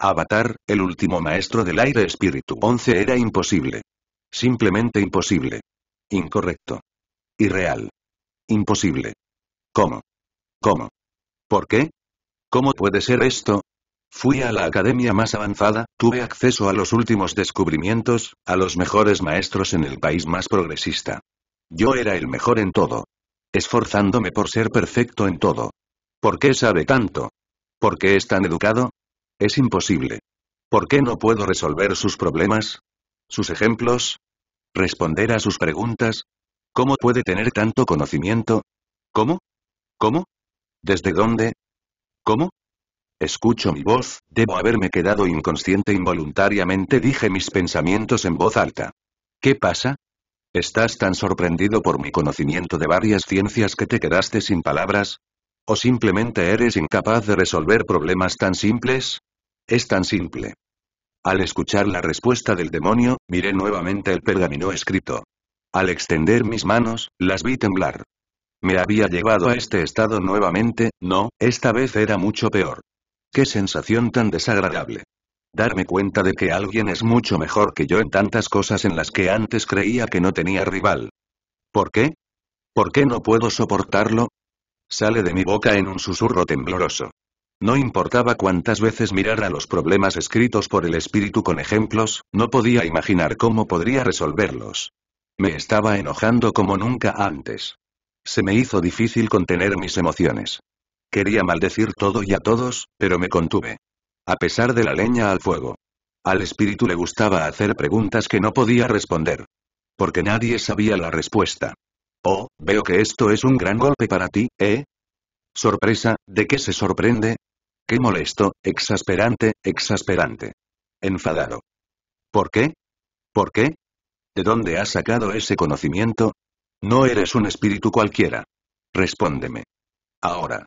Avatar, el último maestro del aire espíritu 11 era imposible. Simplemente imposible. Incorrecto. Irreal. Imposible. ¿Cómo? ¿Cómo? ¿Por qué? ¿Cómo puede ser esto? Fui a la academia más avanzada, tuve acceso a los últimos descubrimientos, a los mejores maestros en el país más progresista. Yo era el mejor en todo. Esforzándome por ser perfecto en todo. ¿Por qué sabe tanto? ¿Por qué es tan educado? Es imposible. ¿Por qué no puedo resolver sus problemas? ¿Sus ejemplos? ¿Responder a sus preguntas? ¿Cómo puede tener tanto conocimiento? ¿Cómo? ¿Cómo? ¿Desde dónde? ¿Cómo? Escucho mi voz, debo haberme quedado inconsciente involuntariamente, dije mis pensamientos en voz alta. ¿Qué pasa? ¿Estás tan sorprendido por mi conocimiento de varias ciencias que te quedaste sin palabras? ¿O simplemente eres incapaz de resolver problemas tan simples? Es tan simple. Al escuchar la respuesta del demonio, miré nuevamente el pergamino escrito. Al extender mis manos, las vi temblar. Me había llevado a este estado nuevamente, no, esta vez era mucho peor. Qué sensación tan desagradable. Darme cuenta de que alguien es mucho mejor que yo en tantas cosas en las que antes creía que no tenía rival. ¿Por qué? ¿Por qué no puedo soportarlo? Sale de mi boca en un susurro tembloroso. No importaba cuántas veces mirara los problemas escritos por el espíritu con ejemplos, no podía imaginar cómo podría resolverlos. Me estaba enojando como nunca antes. Se me hizo difícil contener mis emociones. Quería maldecir todo y a todos, pero me contuve. A pesar de la leña al fuego. Al espíritu le gustaba hacer preguntas que no podía responder. Porque nadie sabía la respuesta. Oh, veo que esto es un gran golpe para ti, ¿eh? Sorpresa, ¿de qué se sorprende? Qué molesto, exasperante, exasperante. Enfadado. ¿Por qué? ¿Por qué? ¿De dónde has sacado ese conocimiento? No eres un espíritu cualquiera. Respóndeme. Ahora.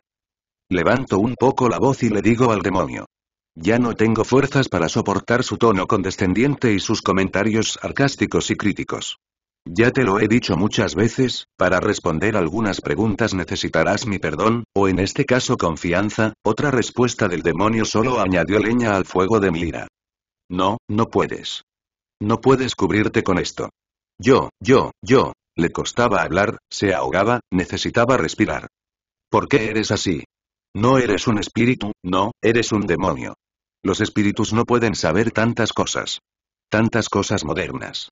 Levanto un poco la voz y le digo al demonio. Ya no tengo fuerzas para soportar su tono condescendiente y sus comentarios sarcásticos y críticos. Ya te lo he dicho muchas veces, para responder algunas preguntas necesitarás mi perdón, o en este caso confianza, otra respuesta del demonio solo añadió leña al fuego de mi ira. No, no puedes. No puedes cubrirte con esto. Yo, yo, yo. Le costaba hablar, se ahogaba, necesitaba respirar. ¿Por qué eres así? No eres un espíritu, no, eres un demonio. Los espíritus no pueden saber tantas cosas. Tantas cosas modernas.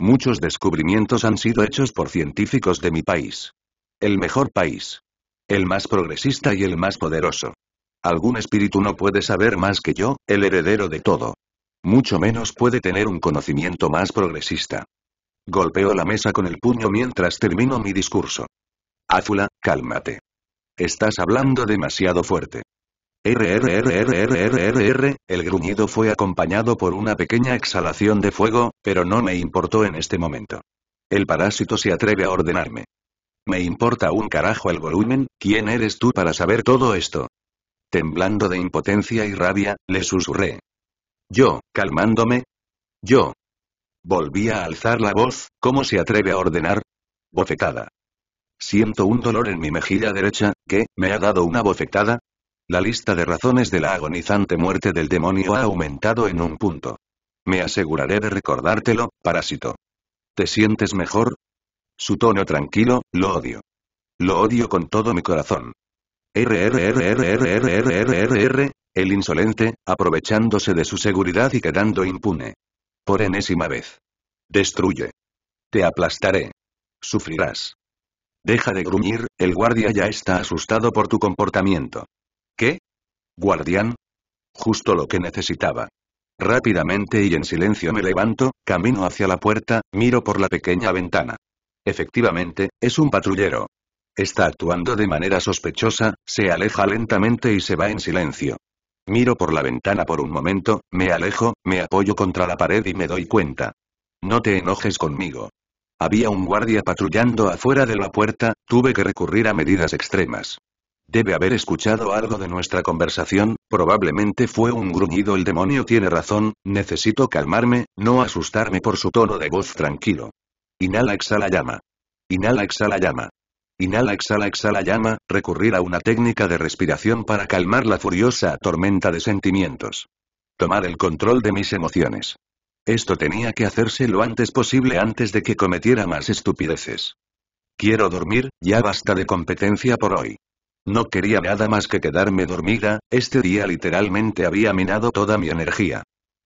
Muchos descubrimientos han sido hechos por científicos de mi país. El mejor país. El más progresista y el más poderoso. Algún espíritu no puede saber más que yo, el heredero de todo. Mucho menos puede tener un conocimiento más progresista. Golpeo la mesa con el puño mientras termino mi discurso. Azula, cálmate. Estás hablando demasiado fuerte. RRRRRRR, el gruñido fue acompañado por una pequeña exhalación de fuego, pero no me importó en este momento. El parásito se atreve a ordenarme. Me importa un carajo el volumen, ¿quién eres tú para saber todo esto? Temblando de impotencia y rabia, le susurré. Yo, calmándome. Yo. Volví a alzar la voz, ¿cómo se atreve a ordenar? Bofetada. Siento un dolor en mi mejilla derecha, ¿qué, me ha dado una bofetada, la lista de razones de la agonizante muerte del demonio ha aumentado en un punto. Me aseguraré de recordártelo, parásito. ¿Te sientes mejor? Su tono tranquilo, lo odio. Lo odio con todo mi corazón. RRRRRRRR, el insolente, aprovechándose de su seguridad y quedando impune. Por enésima vez. Destruye. Te aplastaré. Sufrirás. Deja de gruñir, el guardia ya está asustado por tu comportamiento. ¿Qué? Guardián. Justo lo que necesitaba. Rápidamente y en silencio me levanto, camino hacia la puerta, miro por la pequeña ventana. Efectivamente, es un patrullero. Está actuando de manera sospechosa, se aleja lentamente y se va en silencio. Miro por la ventana por un momento, me alejo, me apoyo contra la pared y me doy cuenta. No te enojes conmigo. Había un guardia patrullando afuera de la puerta, tuve que recurrir a medidas extremas. Debe haber escuchado algo de nuestra conversación, probablemente fue un gruñido el demonio tiene razón, necesito calmarme, no asustarme por su tono de voz tranquilo. Inhala exhala llama. Inhala exhala llama. Inhala, exhala, exhala llama, recurrir a una técnica de respiración para calmar la furiosa tormenta de sentimientos. Tomar el control de mis emociones. Esto tenía que hacerse lo antes posible antes de que cometiera más estupideces. Quiero dormir, ya basta de competencia por hoy. No quería nada más que quedarme dormida, este día literalmente había minado toda mi energía.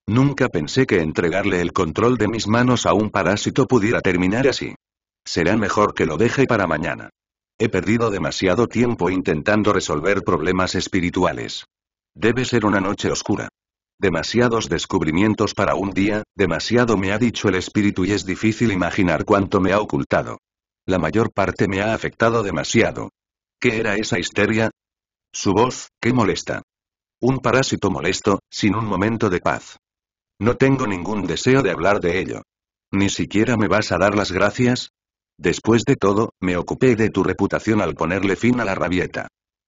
Nunca pensé que entregarle el control de mis manos a un parásito pudiera terminar así. Será mejor que lo deje para mañana. He perdido demasiado tiempo intentando resolver problemas espirituales. Debe ser una noche oscura. Demasiados descubrimientos para un día, demasiado me ha dicho el espíritu y es difícil imaginar cuánto me ha ocultado. La mayor parte me ha afectado demasiado, ¿Qué era esa histeria? Su voz, qué molesta. Un parásito molesto, sin un momento de paz. No tengo ningún deseo de hablar de ello. ¿Ni siquiera me vas a dar las gracias? Después de todo, me ocupé de tu reputación al ponerle fin a la rabieta.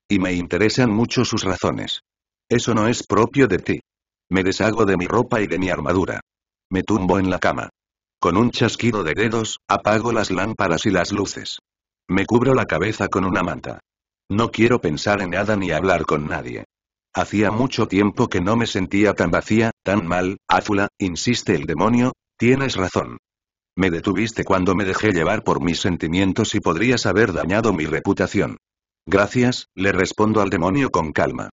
Y me interesan mucho sus razones. Eso no es propio de ti. Me deshago de mi ropa y de mi armadura. Me tumbo en la cama. Con un chasquido de dedos, apago las lámparas y las luces. Me cubro la cabeza con una manta. No quiero pensar en nada ni hablar con nadie. Hacía mucho tiempo que no me sentía tan vacía, tan mal, Áfula, insiste el demonio, tienes razón. Me detuviste cuando me dejé llevar por mis sentimientos y podrías haber dañado mi reputación. Gracias, le respondo al demonio con calma.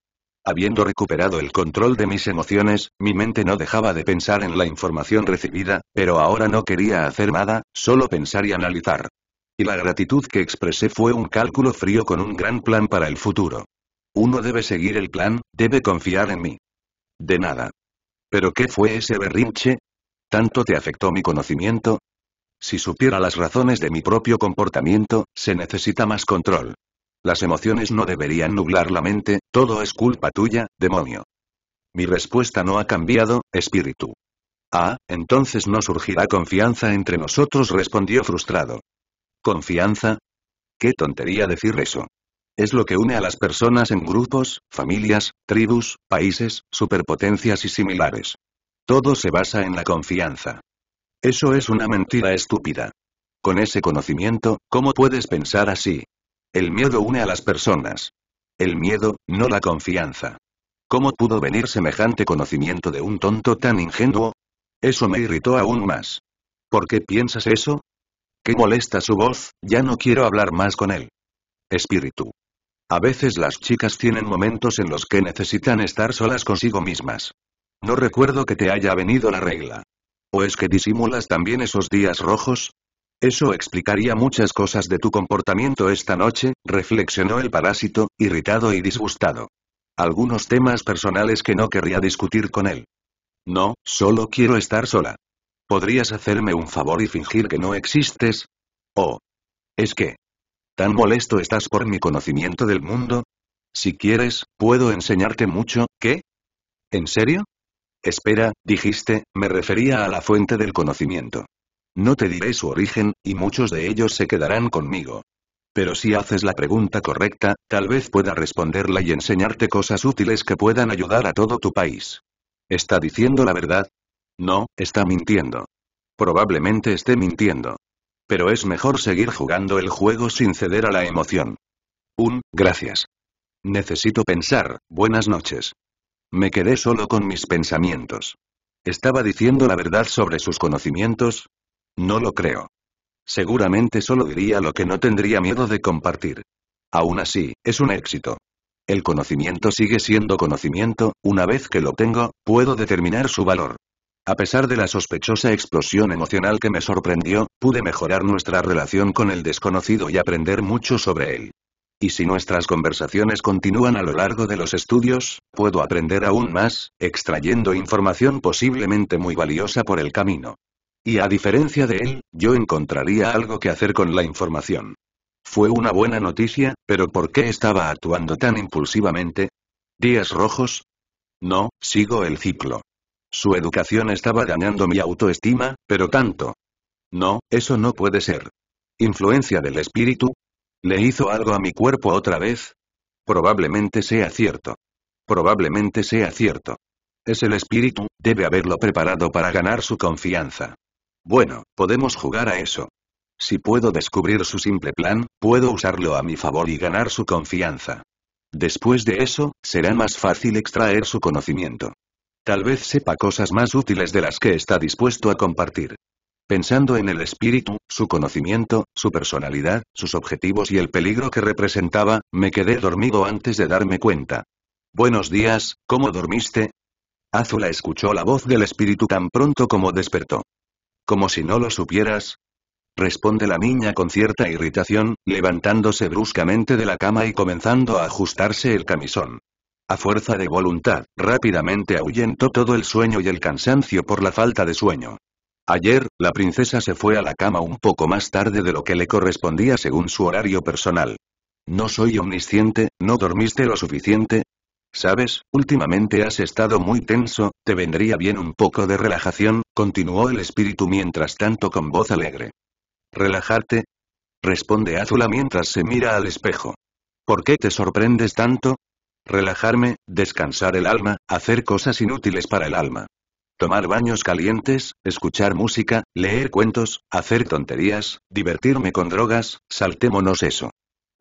Habiendo recuperado el control de mis emociones, mi mente no dejaba de pensar en la información recibida, pero ahora no quería hacer nada, solo pensar y analizar. Y la gratitud que expresé fue un cálculo frío con un gran plan para el futuro. Uno debe seguir el plan, debe confiar en mí. De nada. ¿Pero qué fue ese berrinche? ¿Tanto te afectó mi conocimiento? Si supiera las razones de mi propio comportamiento, se necesita más control. Las emociones no deberían nublar la mente, todo es culpa tuya, demonio. Mi respuesta no ha cambiado, espíritu. Ah, entonces no surgirá confianza entre nosotros, respondió frustrado. ¿Confianza? Qué tontería decir eso. Es lo que une a las personas en grupos, familias, tribus, países, superpotencias y similares. Todo se basa en la confianza. Eso es una mentira estúpida. Con ese conocimiento, ¿cómo puedes pensar así? El miedo une a las personas. El miedo, no la confianza. ¿Cómo pudo venir semejante conocimiento de un tonto tan ingenuo? Eso me irritó aún más. ¿Por qué piensas eso? Qué molesta su voz, ya no quiero hablar más con él. Espíritu. A veces las chicas tienen momentos en los que necesitan estar solas consigo mismas. No recuerdo que te haya venido la regla. ¿O es que disimulas también esos días rojos? Eso explicaría muchas cosas de tu comportamiento esta noche, reflexionó el parásito, irritado y disgustado. Algunos temas personales que no querría discutir con él. No, solo quiero estar sola. ¿Podrías hacerme un favor y fingir que no existes? Oh. Es que. ¿Tan molesto estás por mi conocimiento del mundo? Si quieres, puedo enseñarte mucho, ¿qué? ¿En serio? Espera, dijiste, me refería a la fuente del conocimiento. No te diré su origen, y muchos de ellos se quedarán conmigo. Pero si haces la pregunta correcta, tal vez pueda responderla y enseñarte cosas útiles que puedan ayudar a todo tu país. ¿Está diciendo la verdad? No, está mintiendo. Probablemente esté mintiendo. Pero es mejor seguir jugando el juego sin ceder a la emoción. Un, gracias. Necesito pensar, buenas noches. Me quedé solo con mis pensamientos. ¿Estaba diciendo la verdad sobre sus conocimientos? No lo creo. Seguramente solo diría lo que no tendría miedo de compartir. Aún así, es un éxito. El conocimiento sigue siendo conocimiento, una vez que lo tengo, puedo determinar su valor. A pesar de la sospechosa explosión emocional que me sorprendió, pude mejorar nuestra relación con el desconocido y aprender mucho sobre él. Y si nuestras conversaciones continúan a lo largo de los estudios, puedo aprender aún más, extrayendo información posiblemente muy valiosa por el camino. Y a diferencia de él, yo encontraría algo que hacer con la información. Fue una buena noticia, pero ¿por qué estaba actuando tan impulsivamente? ¿Días rojos? No, sigo el ciclo. Su educación estaba ganando mi autoestima, pero tanto. No, eso no puede ser. ¿Influencia del espíritu? ¿Le hizo algo a mi cuerpo otra vez? Probablemente sea cierto. Probablemente sea cierto. Es el espíritu, debe haberlo preparado para ganar su confianza. Bueno, podemos jugar a eso. Si puedo descubrir su simple plan, puedo usarlo a mi favor y ganar su confianza. Después de eso, será más fácil extraer su conocimiento. Tal vez sepa cosas más útiles de las que está dispuesto a compartir. Pensando en el espíritu, su conocimiento, su personalidad, sus objetivos y el peligro que representaba, me quedé dormido antes de darme cuenta. Buenos días, ¿cómo dormiste? Azula escuchó la voz del espíritu tan pronto como despertó. Como si no lo supieras. Responde la niña con cierta irritación, levantándose bruscamente de la cama y comenzando a ajustarse el camisón. A fuerza de voluntad, rápidamente ahuyentó todo el sueño y el cansancio por la falta de sueño. Ayer, la princesa se fue a la cama un poco más tarde de lo que le correspondía según su horario personal. No soy omnisciente, no dormiste lo suficiente. Sabes, últimamente has estado muy tenso, te vendría bien un poco de relajación, continuó el espíritu mientras tanto con voz alegre. ¿Relajarte? Responde Azula mientras se mira al espejo. ¿Por qué te sorprendes tanto? Relajarme, descansar el alma, hacer cosas inútiles para el alma. Tomar baños calientes, escuchar música, leer cuentos, hacer tonterías, divertirme con drogas, saltémonos eso.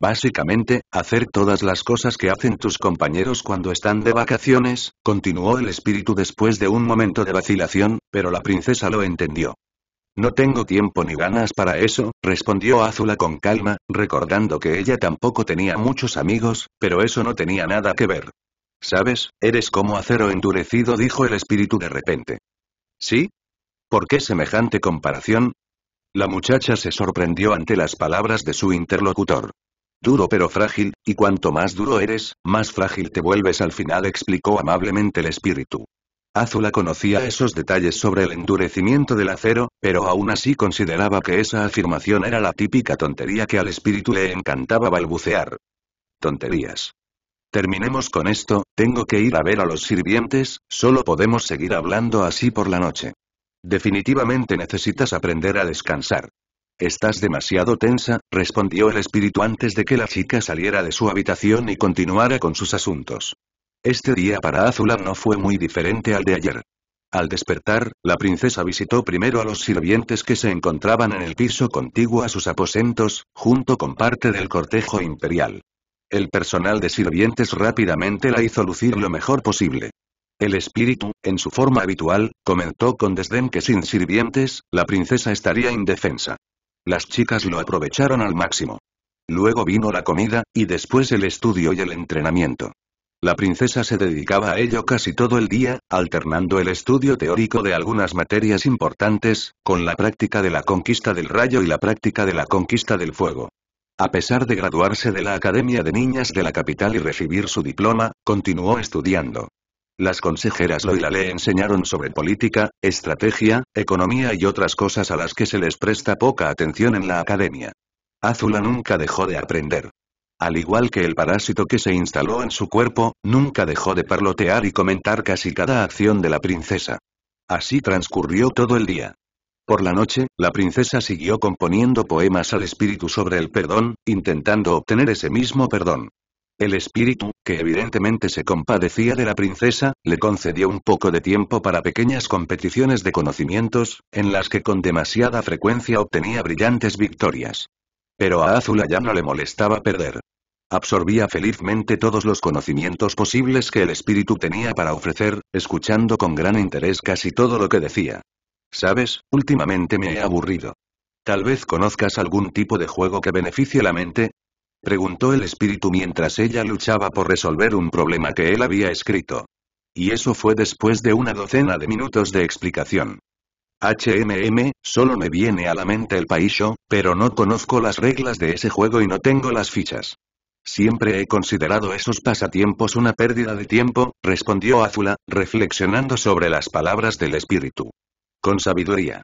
Básicamente, hacer todas las cosas que hacen tus compañeros cuando están de vacaciones, continuó el espíritu después de un momento de vacilación, pero la princesa lo entendió. No tengo tiempo ni ganas para eso, respondió Azula con calma, recordando que ella tampoco tenía muchos amigos, pero eso no tenía nada que ver. ¿Sabes? Eres como acero endurecido, dijo el espíritu de repente. ¿Sí? ¿Por qué semejante comparación? La muchacha se sorprendió ante las palabras de su interlocutor. Duro pero frágil, y cuanto más duro eres, más frágil te vuelves al final explicó amablemente el espíritu. Azula conocía esos detalles sobre el endurecimiento del acero, pero aún así consideraba que esa afirmación era la típica tontería que al espíritu le encantaba balbucear. Tonterías. Terminemos con esto, tengo que ir a ver a los sirvientes, solo podemos seguir hablando así por la noche. Definitivamente necesitas aprender a descansar. Estás demasiado tensa, respondió el espíritu antes de que la chica saliera de su habitación y continuara con sus asuntos. Este día para Azula no fue muy diferente al de ayer. Al despertar, la princesa visitó primero a los sirvientes que se encontraban en el piso contiguo a sus aposentos, junto con parte del cortejo imperial. El personal de sirvientes rápidamente la hizo lucir lo mejor posible. El espíritu, en su forma habitual, comentó con desdén que sin sirvientes, la princesa estaría indefensa. Las chicas lo aprovecharon al máximo. Luego vino la comida, y después el estudio y el entrenamiento. La princesa se dedicaba a ello casi todo el día, alternando el estudio teórico de algunas materias importantes, con la práctica de la conquista del rayo y la práctica de la conquista del fuego. A pesar de graduarse de la Academia de Niñas de la capital y recibir su diploma, continuó estudiando. Las consejeras Loila le enseñaron sobre política, estrategia, economía y otras cosas a las que se les presta poca atención en la academia. Azula nunca dejó de aprender. Al igual que el parásito que se instaló en su cuerpo, nunca dejó de parlotear y comentar casi cada acción de la princesa. Así transcurrió todo el día. Por la noche, la princesa siguió componiendo poemas al espíritu sobre el perdón, intentando obtener ese mismo perdón. El espíritu, que evidentemente se compadecía de la princesa, le concedió un poco de tiempo para pequeñas competiciones de conocimientos, en las que con demasiada frecuencia obtenía brillantes victorias. Pero a Azula ya no le molestaba perder. Absorbía felizmente todos los conocimientos posibles que el espíritu tenía para ofrecer, escuchando con gran interés casi todo lo que decía. Sabes, últimamente me he aburrido. Tal vez conozcas algún tipo de juego que beneficie la mente, preguntó el espíritu mientras ella luchaba por resolver un problema que él había escrito. Y eso fue después de una docena de minutos de explicación. HMM, solo me viene a la mente el paisho, pero no conozco las reglas de ese juego y no tengo las fichas. Siempre he considerado esos pasatiempos una pérdida de tiempo, respondió Azula, reflexionando sobre las palabras del espíritu. Con sabiduría.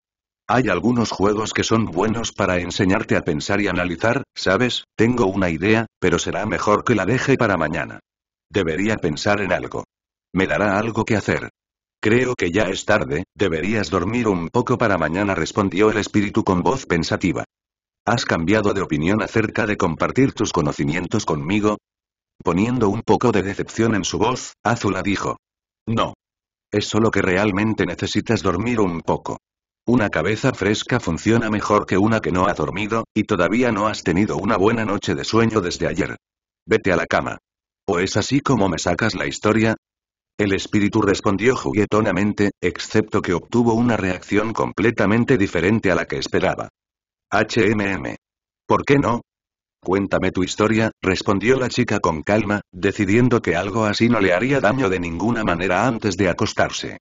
Hay algunos juegos que son buenos para enseñarte a pensar y analizar, ¿sabes? Tengo una idea, pero será mejor que la deje para mañana. Debería pensar en algo. Me dará algo que hacer. Creo que ya es tarde, deberías dormir un poco para mañana respondió el espíritu con voz pensativa. ¿Has cambiado de opinión acerca de compartir tus conocimientos conmigo? Poniendo un poco de decepción en su voz, Azula dijo. No. Es solo que realmente necesitas dormir un poco. Una cabeza fresca funciona mejor que una que no ha dormido, y todavía no has tenido una buena noche de sueño desde ayer. Vete a la cama. ¿O es así como me sacas la historia? El espíritu respondió juguetonamente, excepto que obtuvo una reacción completamente diferente a la que esperaba. HMM. ¿Por qué no? Cuéntame tu historia, respondió la chica con calma, decidiendo que algo así no le haría daño de ninguna manera antes de acostarse.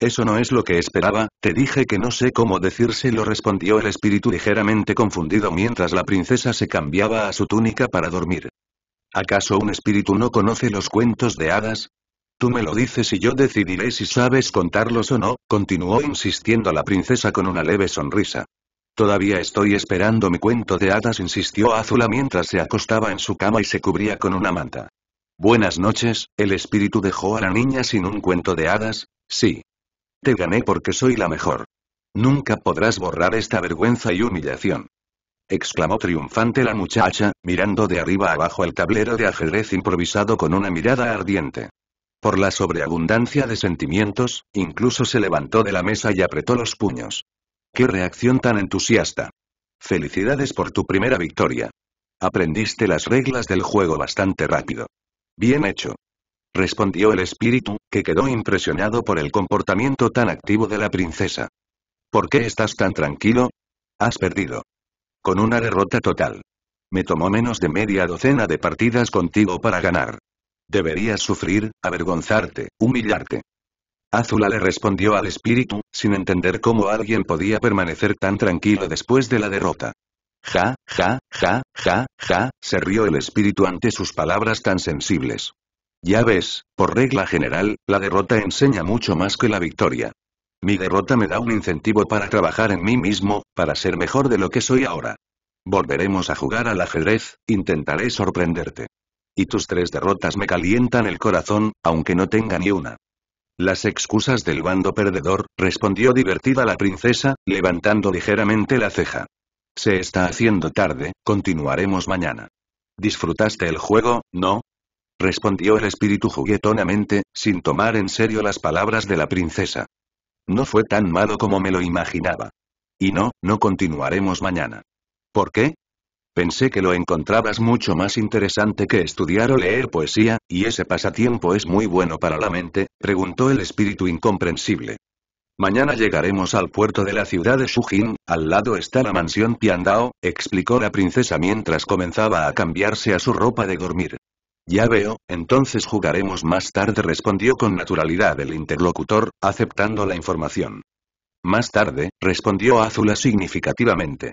Eso no es lo que esperaba, te dije que no sé cómo decirse» lo respondió el espíritu ligeramente confundido mientras la princesa se cambiaba a su túnica para dormir. ¿Acaso un espíritu no conoce los cuentos de hadas? Tú me lo dices y yo decidiré si sabes contarlos o no, continuó insistiendo la princesa con una leve sonrisa. Todavía estoy esperando mi cuento de hadas insistió Azula mientras se acostaba en su cama y se cubría con una manta. Buenas noches, ¿el espíritu dejó a la niña sin un cuento de hadas? Sí. Te gané porque soy la mejor. Nunca podrás borrar esta vergüenza y humillación. Exclamó triunfante la muchacha, mirando de arriba abajo el tablero de ajedrez improvisado con una mirada ardiente. Por la sobreabundancia de sentimientos, incluso se levantó de la mesa y apretó los puños. ¡Qué reacción tan entusiasta! Felicidades por tu primera victoria. Aprendiste las reglas del juego bastante rápido. Bien hecho. Respondió el espíritu, que quedó impresionado por el comportamiento tan activo de la princesa. ¿Por qué estás tan tranquilo? Has perdido. Con una derrota total. Me tomó menos de media docena de partidas contigo para ganar. Deberías sufrir, avergonzarte, humillarte. Azula le respondió al espíritu, sin entender cómo alguien podía permanecer tan tranquilo después de la derrota. Ja, ja, ja, ja, ja, se rió el espíritu ante sus palabras tan sensibles. Ya ves, por regla general, la derrota enseña mucho más que la victoria. Mi derrota me da un incentivo para trabajar en mí mismo, para ser mejor de lo que soy ahora. Volveremos a jugar al ajedrez, intentaré sorprenderte. Y tus tres derrotas me calientan el corazón, aunque no tenga ni una. Las excusas del bando perdedor, respondió divertida la princesa, levantando ligeramente la ceja. Se está haciendo tarde, continuaremos mañana. ¿Disfrutaste el juego, no? respondió el espíritu juguetonamente, sin tomar en serio las palabras de la princesa. No fue tan malo como me lo imaginaba. Y no, no continuaremos mañana. ¿Por qué? Pensé que lo encontrabas mucho más interesante que estudiar o leer poesía, y ese pasatiempo es muy bueno para la mente, preguntó el espíritu incomprensible. Mañana llegaremos al puerto de la ciudad de Shujin, al lado está la mansión Piandao, explicó la princesa mientras comenzaba a cambiarse a su ropa de dormir. Ya veo, entonces jugaremos más tarde respondió con naturalidad el interlocutor, aceptando la información. Más tarde, respondió Azula significativamente.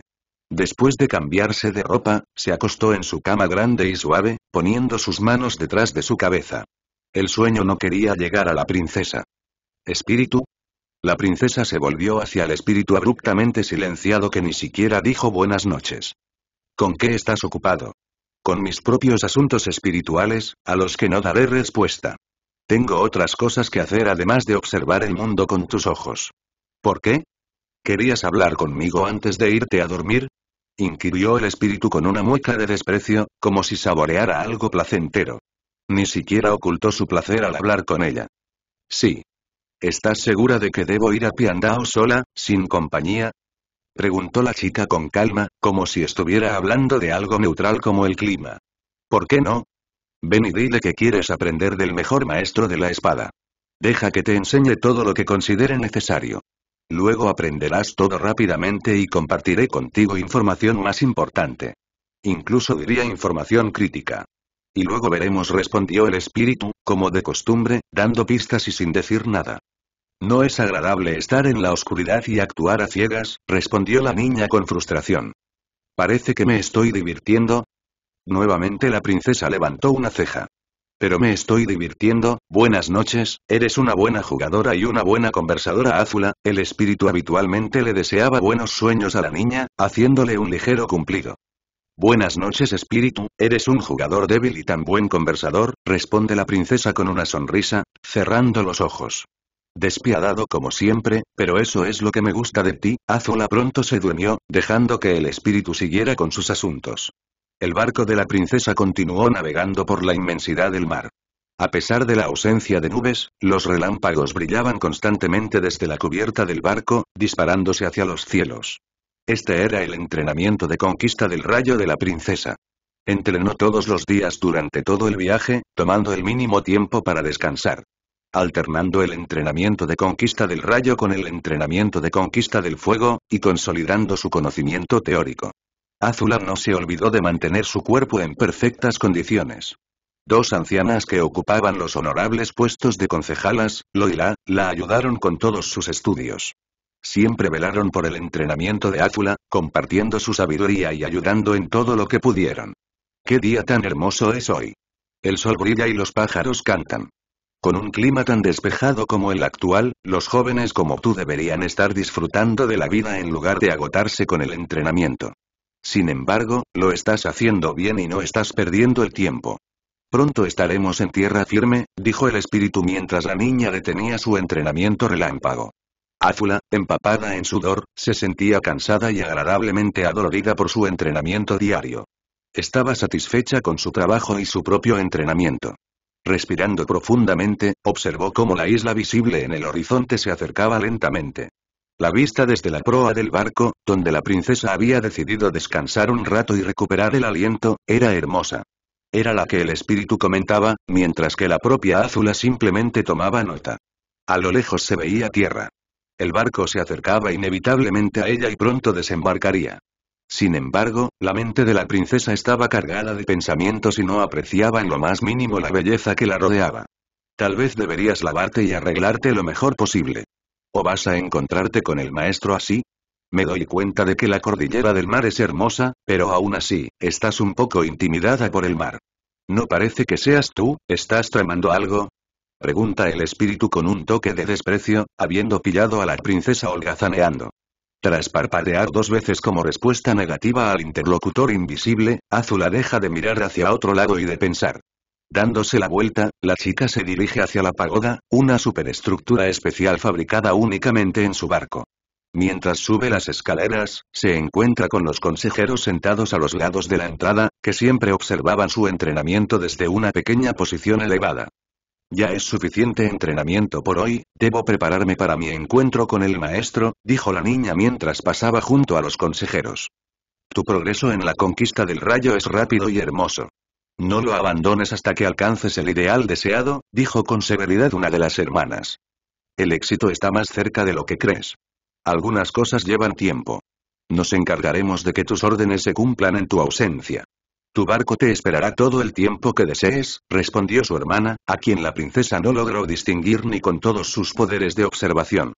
Después de cambiarse de ropa, se acostó en su cama grande y suave, poniendo sus manos detrás de su cabeza. El sueño no quería llegar a la princesa. ¿Espíritu? La princesa se volvió hacia el espíritu abruptamente silenciado que ni siquiera dijo buenas noches. ¿Con qué estás ocupado? Con mis propios asuntos espirituales, a los que no daré respuesta. Tengo otras cosas que hacer además de observar el mundo con tus ojos. ¿Por qué? ¿Querías hablar conmigo antes de irte a dormir? inquirió el espíritu con una mueca de desprecio, como si saboreara algo placentero. Ni siquiera ocultó su placer al hablar con ella. Sí. ¿Estás segura de que debo ir a Piandao sola, sin compañía? Preguntó la chica con calma, como si estuviera hablando de algo neutral como el clima. ¿Por qué no? Ven y dile que quieres aprender del mejor maestro de la espada. Deja que te enseñe todo lo que considere necesario. Luego aprenderás todo rápidamente y compartiré contigo información más importante. Incluso diría información crítica. Y luego veremos, respondió el espíritu, como de costumbre, dando pistas y sin decir nada. No es agradable estar en la oscuridad y actuar a ciegas, respondió la niña con frustración. Parece que me estoy divirtiendo. Nuevamente la princesa levantó una ceja. Pero me estoy divirtiendo, buenas noches, eres una buena jugadora y una buena conversadora Azula, el espíritu habitualmente le deseaba buenos sueños a la niña, haciéndole un ligero cumplido. Buenas noches espíritu, eres un jugador débil y tan buen conversador, responde la princesa con una sonrisa, cerrando los ojos. Despiadado como siempre, pero eso es lo que me gusta de ti, Azula pronto se durmió, dejando que el espíritu siguiera con sus asuntos. El barco de la princesa continuó navegando por la inmensidad del mar. A pesar de la ausencia de nubes, los relámpagos brillaban constantemente desde la cubierta del barco, disparándose hacia los cielos. Este era el entrenamiento de conquista del rayo de la princesa. Entrenó todos los días durante todo el viaje, tomando el mínimo tiempo para descansar. Alternando el entrenamiento de conquista del rayo con el entrenamiento de conquista del fuego, y consolidando su conocimiento teórico. Azula no se olvidó de mantener su cuerpo en perfectas condiciones. Dos ancianas que ocupaban los honorables puestos de concejalas, Loila, la ayudaron con todos sus estudios. Siempre velaron por el entrenamiento de Azula, compartiendo su sabiduría y ayudando en todo lo que pudieron. ¡Qué día tan hermoso es hoy! El sol brilla y los pájaros cantan. Con un clima tan despejado como el actual, los jóvenes como tú deberían estar disfrutando de la vida en lugar de agotarse con el entrenamiento. Sin embargo, lo estás haciendo bien y no estás perdiendo el tiempo. Pronto estaremos en tierra firme, dijo el espíritu mientras la niña detenía su entrenamiento relámpago. Azula, empapada en sudor, se sentía cansada y agradablemente adolorida por su entrenamiento diario. Estaba satisfecha con su trabajo y su propio entrenamiento. Respirando profundamente, observó cómo la isla visible en el horizonte se acercaba lentamente. La vista desde la proa del barco, donde la princesa había decidido descansar un rato y recuperar el aliento, era hermosa. Era la que el espíritu comentaba, mientras que la propia Azula simplemente tomaba nota. A lo lejos se veía tierra. El barco se acercaba inevitablemente a ella y pronto desembarcaría. Sin embargo, la mente de la princesa estaba cargada de pensamientos y no apreciaba en lo más mínimo la belleza que la rodeaba. Tal vez deberías lavarte y arreglarte lo mejor posible. ¿O vas a encontrarte con el maestro así? Me doy cuenta de que la cordillera del mar es hermosa, pero aún así, estás un poco intimidada por el mar. No parece que seas tú, ¿estás tramando algo? Pregunta el espíritu con un toque de desprecio, habiendo pillado a la princesa holgazaneando. Tras parpadear dos veces como respuesta negativa al interlocutor invisible, Azula deja de mirar hacia otro lado y de pensar. Dándose la vuelta, la chica se dirige hacia la pagoda, una superestructura especial fabricada únicamente en su barco. Mientras sube las escaleras, se encuentra con los consejeros sentados a los lados de la entrada, que siempre observaban su entrenamiento desde una pequeña posición elevada. Ya es suficiente entrenamiento por hoy, debo prepararme para mi encuentro con el maestro, dijo la niña mientras pasaba junto a los consejeros. Tu progreso en la conquista del rayo es rápido y hermoso. No lo abandones hasta que alcances el ideal deseado, dijo con severidad una de las hermanas. El éxito está más cerca de lo que crees. Algunas cosas llevan tiempo. Nos encargaremos de que tus órdenes se cumplan en tu ausencia. Tu barco te esperará todo el tiempo que desees, respondió su hermana, a quien la princesa no logró distinguir ni con todos sus poderes de observación.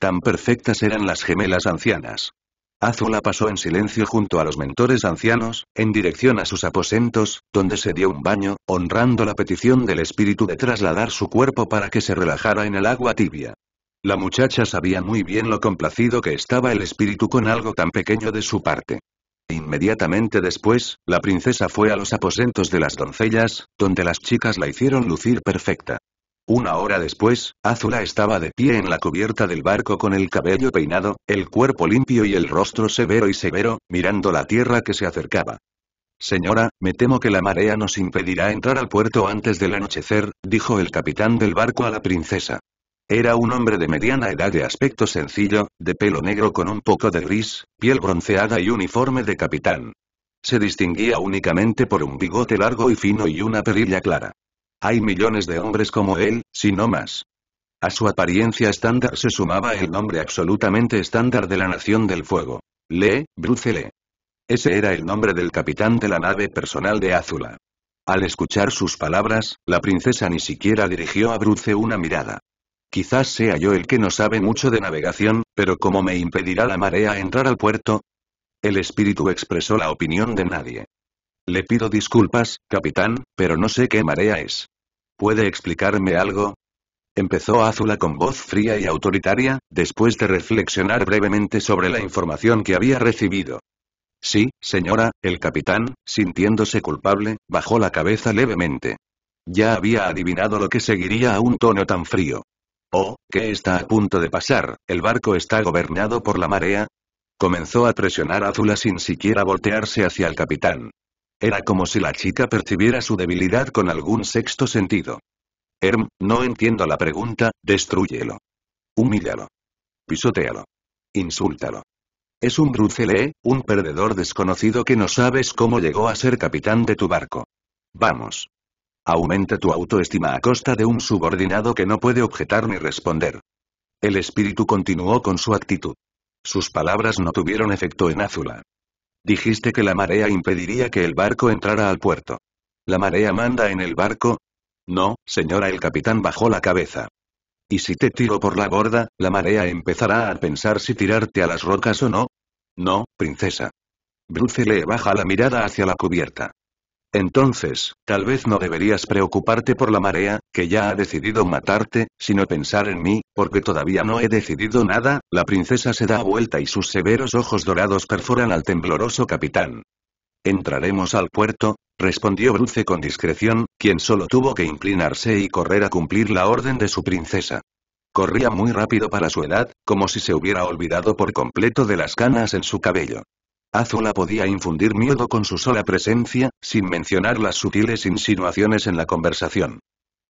Tan perfectas eran las gemelas ancianas. Azula pasó en silencio junto a los mentores ancianos, en dirección a sus aposentos, donde se dio un baño, honrando la petición del espíritu de trasladar su cuerpo para que se relajara en el agua tibia. La muchacha sabía muy bien lo complacido que estaba el espíritu con algo tan pequeño de su parte. Inmediatamente después, la princesa fue a los aposentos de las doncellas, donde las chicas la hicieron lucir perfecta. Una hora después, Azula estaba de pie en la cubierta del barco con el cabello peinado, el cuerpo limpio y el rostro severo y severo, mirando la tierra que se acercaba. Señora, me temo que la marea nos impedirá entrar al puerto antes del anochecer, dijo el capitán del barco a la princesa. Era un hombre de mediana edad de aspecto sencillo, de pelo negro con un poco de gris, piel bronceada y uniforme de capitán. Se distinguía únicamente por un bigote largo y fino y una perilla clara. Hay millones de hombres como él, si no más. A su apariencia estándar se sumaba el nombre absolutamente estándar de la Nación del Fuego. Le, Bruce Lee. Ese era el nombre del capitán de la nave personal de Azula. Al escuchar sus palabras, la princesa ni siquiera dirigió a Bruce una mirada. Quizás sea yo el que no sabe mucho de navegación, pero ¿cómo me impedirá la marea entrar al puerto? El espíritu expresó la opinión de nadie. Le pido disculpas, capitán, pero no sé qué marea es. ¿Puede explicarme algo? Empezó Azula con voz fría y autoritaria, después de reflexionar brevemente sobre la información que había recibido. Sí, señora, el capitán, sintiéndose culpable, bajó la cabeza levemente. Ya había adivinado lo que seguiría a un tono tan frío. Oh, ¿qué está a punto de pasar? ¿El barco está gobernado por la marea? Comenzó a presionar a Azula sin siquiera voltearse hacia el capitán. Era como si la chica percibiera su debilidad con algún sexto sentido. Herm, no entiendo la pregunta, destruyelo. Humíllalo. Pisotealo. Insúltalo. Es un brucele, un perdedor desconocido que no sabes cómo llegó a ser capitán de tu barco. Vamos. Aumenta tu autoestima a costa de un subordinado que no puede objetar ni responder. El espíritu continuó con su actitud. Sus palabras no tuvieron efecto en Azula. Dijiste que la marea impediría que el barco entrara al puerto. ¿La marea manda en el barco? No, señora, el capitán bajó la cabeza. ¿Y si te tiro por la borda, la marea empezará a pensar si tirarte a las rocas o no? No, princesa. Bruce le baja la mirada hacia la cubierta. Entonces, tal vez no deberías preocuparte por la marea, que ya ha decidido matarte, sino pensar en mí, porque todavía no he decidido nada, la princesa se da vuelta y sus severos ojos dorados perforan al tembloroso capitán. Entraremos al puerto, respondió Bruce con discreción, quien solo tuvo que inclinarse y correr a cumplir la orden de su princesa. Corría muy rápido para su edad, como si se hubiera olvidado por completo de las canas en su cabello. Azula podía infundir miedo con su sola presencia, sin mencionar las sutiles insinuaciones en la conversación.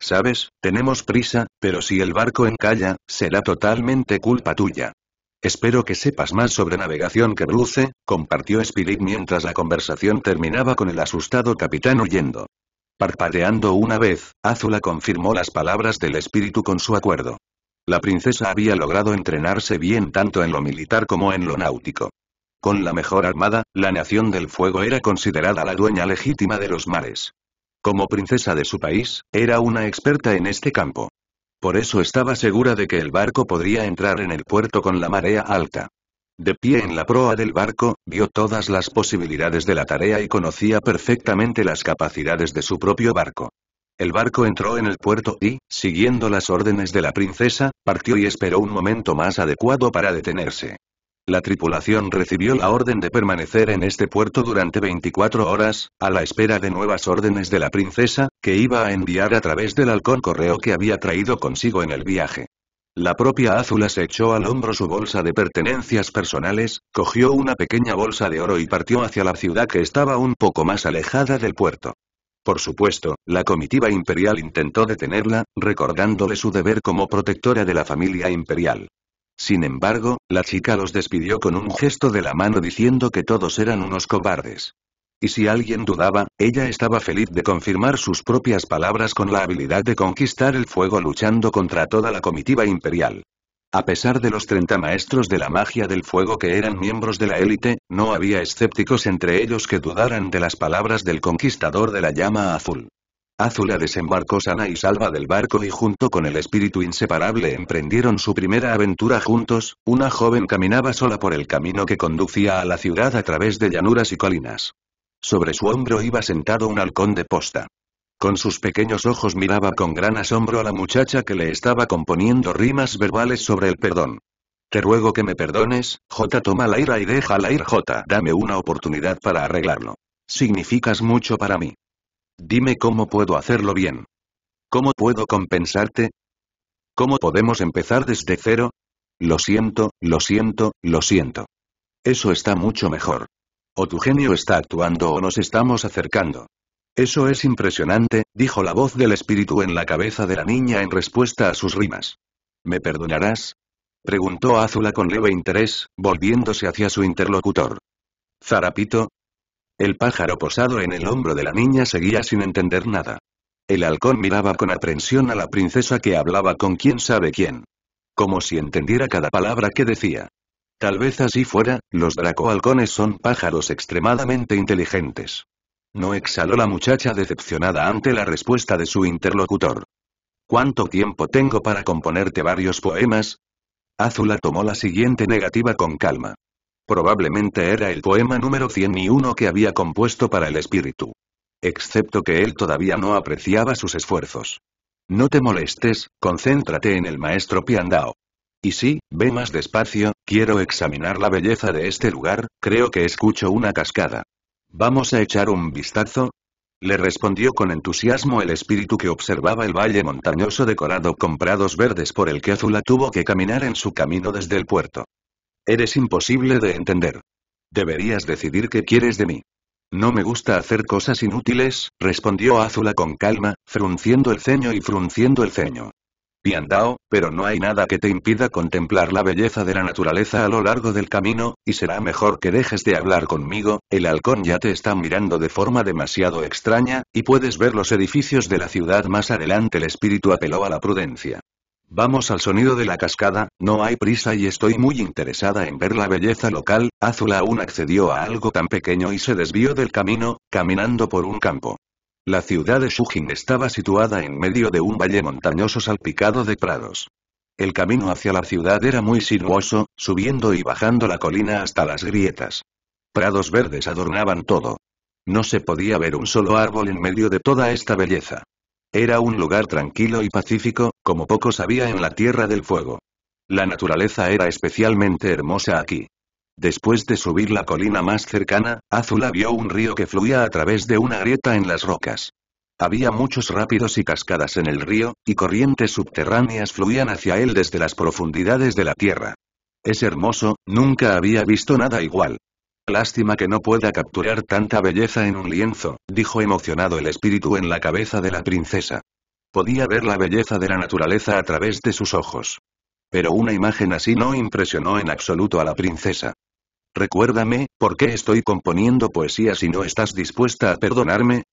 Sabes, tenemos prisa, pero si el barco encalla, será totalmente culpa tuya. Espero que sepas más sobre navegación que Bruce, compartió Spirit mientras la conversación terminaba con el asustado capitán huyendo. Parpadeando una vez, Azula confirmó las palabras del espíritu con su acuerdo. La princesa había logrado entrenarse bien tanto en lo militar como en lo náutico. Con la mejor armada, la Nación del Fuego era considerada la dueña legítima de los mares. Como princesa de su país, era una experta en este campo. Por eso estaba segura de que el barco podría entrar en el puerto con la marea alta. De pie en la proa del barco, vio todas las posibilidades de la tarea y conocía perfectamente las capacidades de su propio barco. El barco entró en el puerto y, siguiendo las órdenes de la princesa, partió y esperó un momento más adecuado para detenerse. La tripulación recibió la orden de permanecer en este puerto durante 24 horas, a la espera de nuevas órdenes de la princesa, que iba a enviar a través del halcón correo que había traído consigo en el viaje. La propia Azula se echó al hombro su bolsa de pertenencias personales, cogió una pequeña bolsa de oro y partió hacia la ciudad que estaba un poco más alejada del puerto. Por supuesto, la comitiva imperial intentó detenerla, recordándole su deber como protectora de la familia imperial. Sin embargo, la chica los despidió con un gesto de la mano diciendo que todos eran unos cobardes. Y si alguien dudaba, ella estaba feliz de confirmar sus propias palabras con la habilidad de conquistar el fuego luchando contra toda la comitiva imperial. A pesar de los 30 maestros de la magia del fuego que eran miembros de la élite, no había escépticos entre ellos que dudaran de las palabras del conquistador de la llama azul. Azula desembarcó sana y salva del barco y junto con el espíritu inseparable emprendieron su primera aventura juntos, una joven caminaba sola por el camino que conducía a la ciudad a través de llanuras y colinas. Sobre su hombro iba sentado un halcón de posta. Con sus pequeños ojos miraba con gran asombro a la muchacha que le estaba componiendo rimas verbales sobre el perdón. Te ruego que me perdones, J. Toma la ira y déjala ir J. Dame una oportunidad para arreglarlo. Significas mucho para mí. Dime cómo puedo hacerlo bien. ¿Cómo puedo compensarte? ¿Cómo podemos empezar desde cero? Lo siento, lo siento, lo siento. Eso está mucho mejor. O tu genio está actuando o nos estamos acercando. Eso es impresionante, dijo la voz del espíritu en la cabeza de la niña en respuesta a sus rimas. ¿Me perdonarás? preguntó Azula con leve interés, volviéndose hacia su interlocutor. Zarapito, el pájaro posado en el hombro de la niña seguía sin entender nada. El halcón miraba con aprensión a la princesa que hablaba con quién sabe quién. Como si entendiera cada palabra que decía. Tal vez así fuera, los halcones son pájaros extremadamente inteligentes. No exhaló la muchacha decepcionada ante la respuesta de su interlocutor. ¿Cuánto tiempo tengo para componerte varios poemas? Azula tomó la siguiente negativa con calma. Probablemente era el poema número 101 que había compuesto para el espíritu. Excepto que él todavía no apreciaba sus esfuerzos. No te molestes, concéntrate en el maestro Piandao. Y sí, ve más despacio, quiero examinar la belleza de este lugar, creo que escucho una cascada. ¿Vamos a echar un vistazo? Le respondió con entusiasmo el espíritu que observaba el valle montañoso decorado con prados verdes por el que Azula tuvo que caminar en su camino desde el puerto. Eres imposible de entender. Deberías decidir qué quieres de mí. No me gusta hacer cosas inútiles, respondió Azula con calma, frunciendo el ceño y frunciendo el ceño. Piandao, pero no hay nada que te impida contemplar la belleza de la naturaleza a lo largo del camino, y será mejor que dejes de hablar conmigo, el halcón ya te está mirando de forma demasiado extraña, y puedes ver los edificios de la ciudad más adelante. El espíritu apeló a la prudencia. Vamos al sonido de la cascada, no hay prisa y estoy muy interesada en ver la belleza local, Azula aún accedió a algo tan pequeño y se desvió del camino, caminando por un campo. La ciudad de Shujin estaba situada en medio de un valle montañoso salpicado de prados. El camino hacia la ciudad era muy sinuoso, subiendo y bajando la colina hasta las grietas. Prados verdes adornaban todo. No se podía ver un solo árbol en medio de toda esta belleza. Era un lugar tranquilo y pacífico, como pocos había en la Tierra del Fuego. La naturaleza era especialmente hermosa aquí. Después de subir la colina más cercana, Azula vio un río que fluía a través de una grieta en las rocas. Había muchos rápidos y cascadas en el río, y corrientes subterráneas fluían hacia él desde las profundidades de la tierra. Es hermoso, nunca había visto nada igual. Lástima que no pueda capturar tanta belleza en un lienzo, dijo emocionado el espíritu en la cabeza de la princesa. Podía ver la belleza de la naturaleza a través de sus ojos. Pero una imagen así no impresionó en absoluto a la princesa. Recuérdame, ¿por qué estoy componiendo poesía si no estás dispuesta a perdonarme?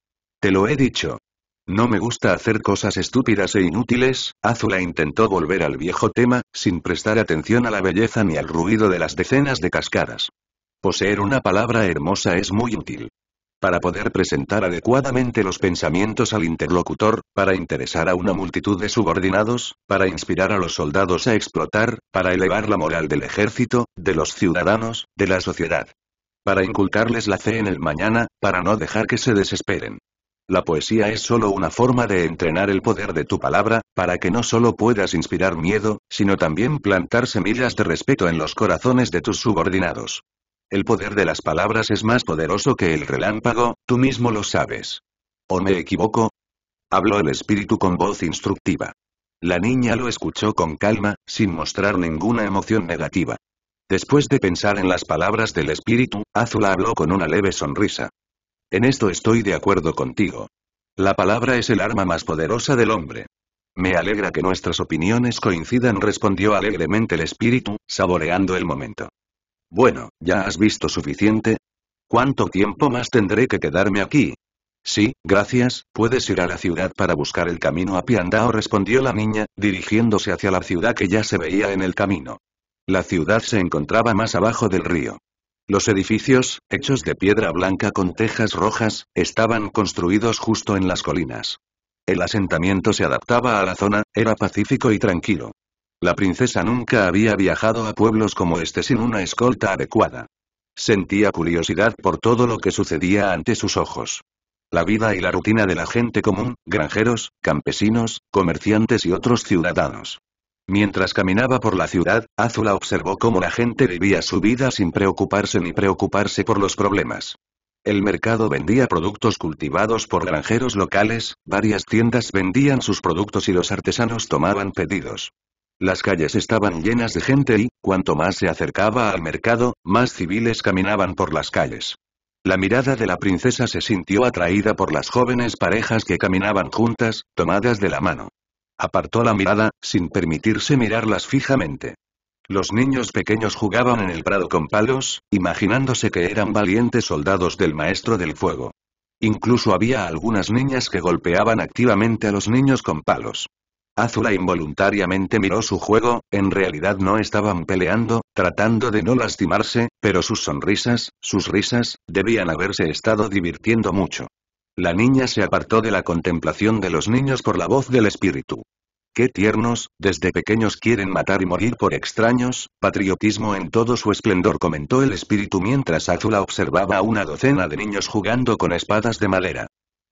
Te lo he dicho. No me gusta hacer cosas estúpidas e inútiles, Azula intentó volver al viejo tema, sin prestar atención a la belleza ni al ruido de las decenas de cascadas. Poseer una palabra hermosa es muy útil. Para poder presentar adecuadamente los pensamientos al interlocutor, para interesar a una multitud de subordinados, para inspirar a los soldados a explotar, para elevar la moral del ejército, de los ciudadanos, de la sociedad. Para inculcarles la fe en el mañana, para no dejar que se desesperen. La poesía es solo una forma de entrenar el poder de tu palabra, para que no solo puedas inspirar miedo, sino también plantar semillas de respeto en los corazones de tus subordinados. El poder de las palabras es más poderoso que el relámpago, tú mismo lo sabes. ¿O me equivoco? Habló el espíritu con voz instructiva. La niña lo escuchó con calma, sin mostrar ninguna emoción negativa. Después de pensar en las palabras del espíritu, Azula habló con una leve sonrisa. En esto estoy de acuerdo contigo. La palabra es el arma más poderosa del hombre. Me alegra que nuestras opiniones coincidan, respondió alegremente el espíritu, saboreando el momento. Bueno, ¿ya has visto suficiente? ¿Cuánto tiempo más tendré que quedarme aquí? Sí, gracias, puedes ir a la ciudad para buscar el camino a Piandao respondió la niña, dirigiéndose hacia la ciudad que ya se veía en el camino. La ciudad se encontraba más abajo del río. Los edificios, hechos de piedra blanca con tejas rojas, estaban construidos justo en las colinas. El asentamiento se adaptaba a la zona, era pacífico y tranquilo. La princesa nunca había viajado a pueblos como este sin una escolta adecuada. Sentía curiosidad por todo lo que sucedía ante sus ojos. La vida y la rutina de la gente común, granjeros, campesinos, comerciantes y otros ciudadanos. Mientras caminaba por la ciudad, Azula observó cómo la gente vivía su vida sin preocuparse ni preocuparse por los problemas. El mercado vendía productos cultivados por granjeros locales, varias tiendas vendían sus productos y los artesanos tomaban pedidos. Las calles estaban llenas de gente y, cuanto más se acercaba al mercado, más civiles caminaban por las calles. La mirada de la princesa se sintió atraída por las jóvenes parejas que caminaban juntas, tomadas de la mano. Apartó la mirada, sin permitirse mirarlas fijamente. Los niños pequeños jugaban en el prado con palos, imaginándose que eran valientes soldados del maestro del fuego. Incluso había algunas niñas que golpeaban activamente a los niños con palos. Azula involuntariamente miró su juego, en realidad no estaban peleando, tratando de no lastimarse, pero sus sonrisas, sus risas, debían haberse estado divirtiendo mucho. La niña se apartó de la contemplación de los niños por la voz del espíritu. Qué tiernos, desde pequeños quieren matar y morir por extraños, patriotismo en todo su esplendor comentó el espíritu mientras Azula observaba a una docena de niños jugando con espadas de madera.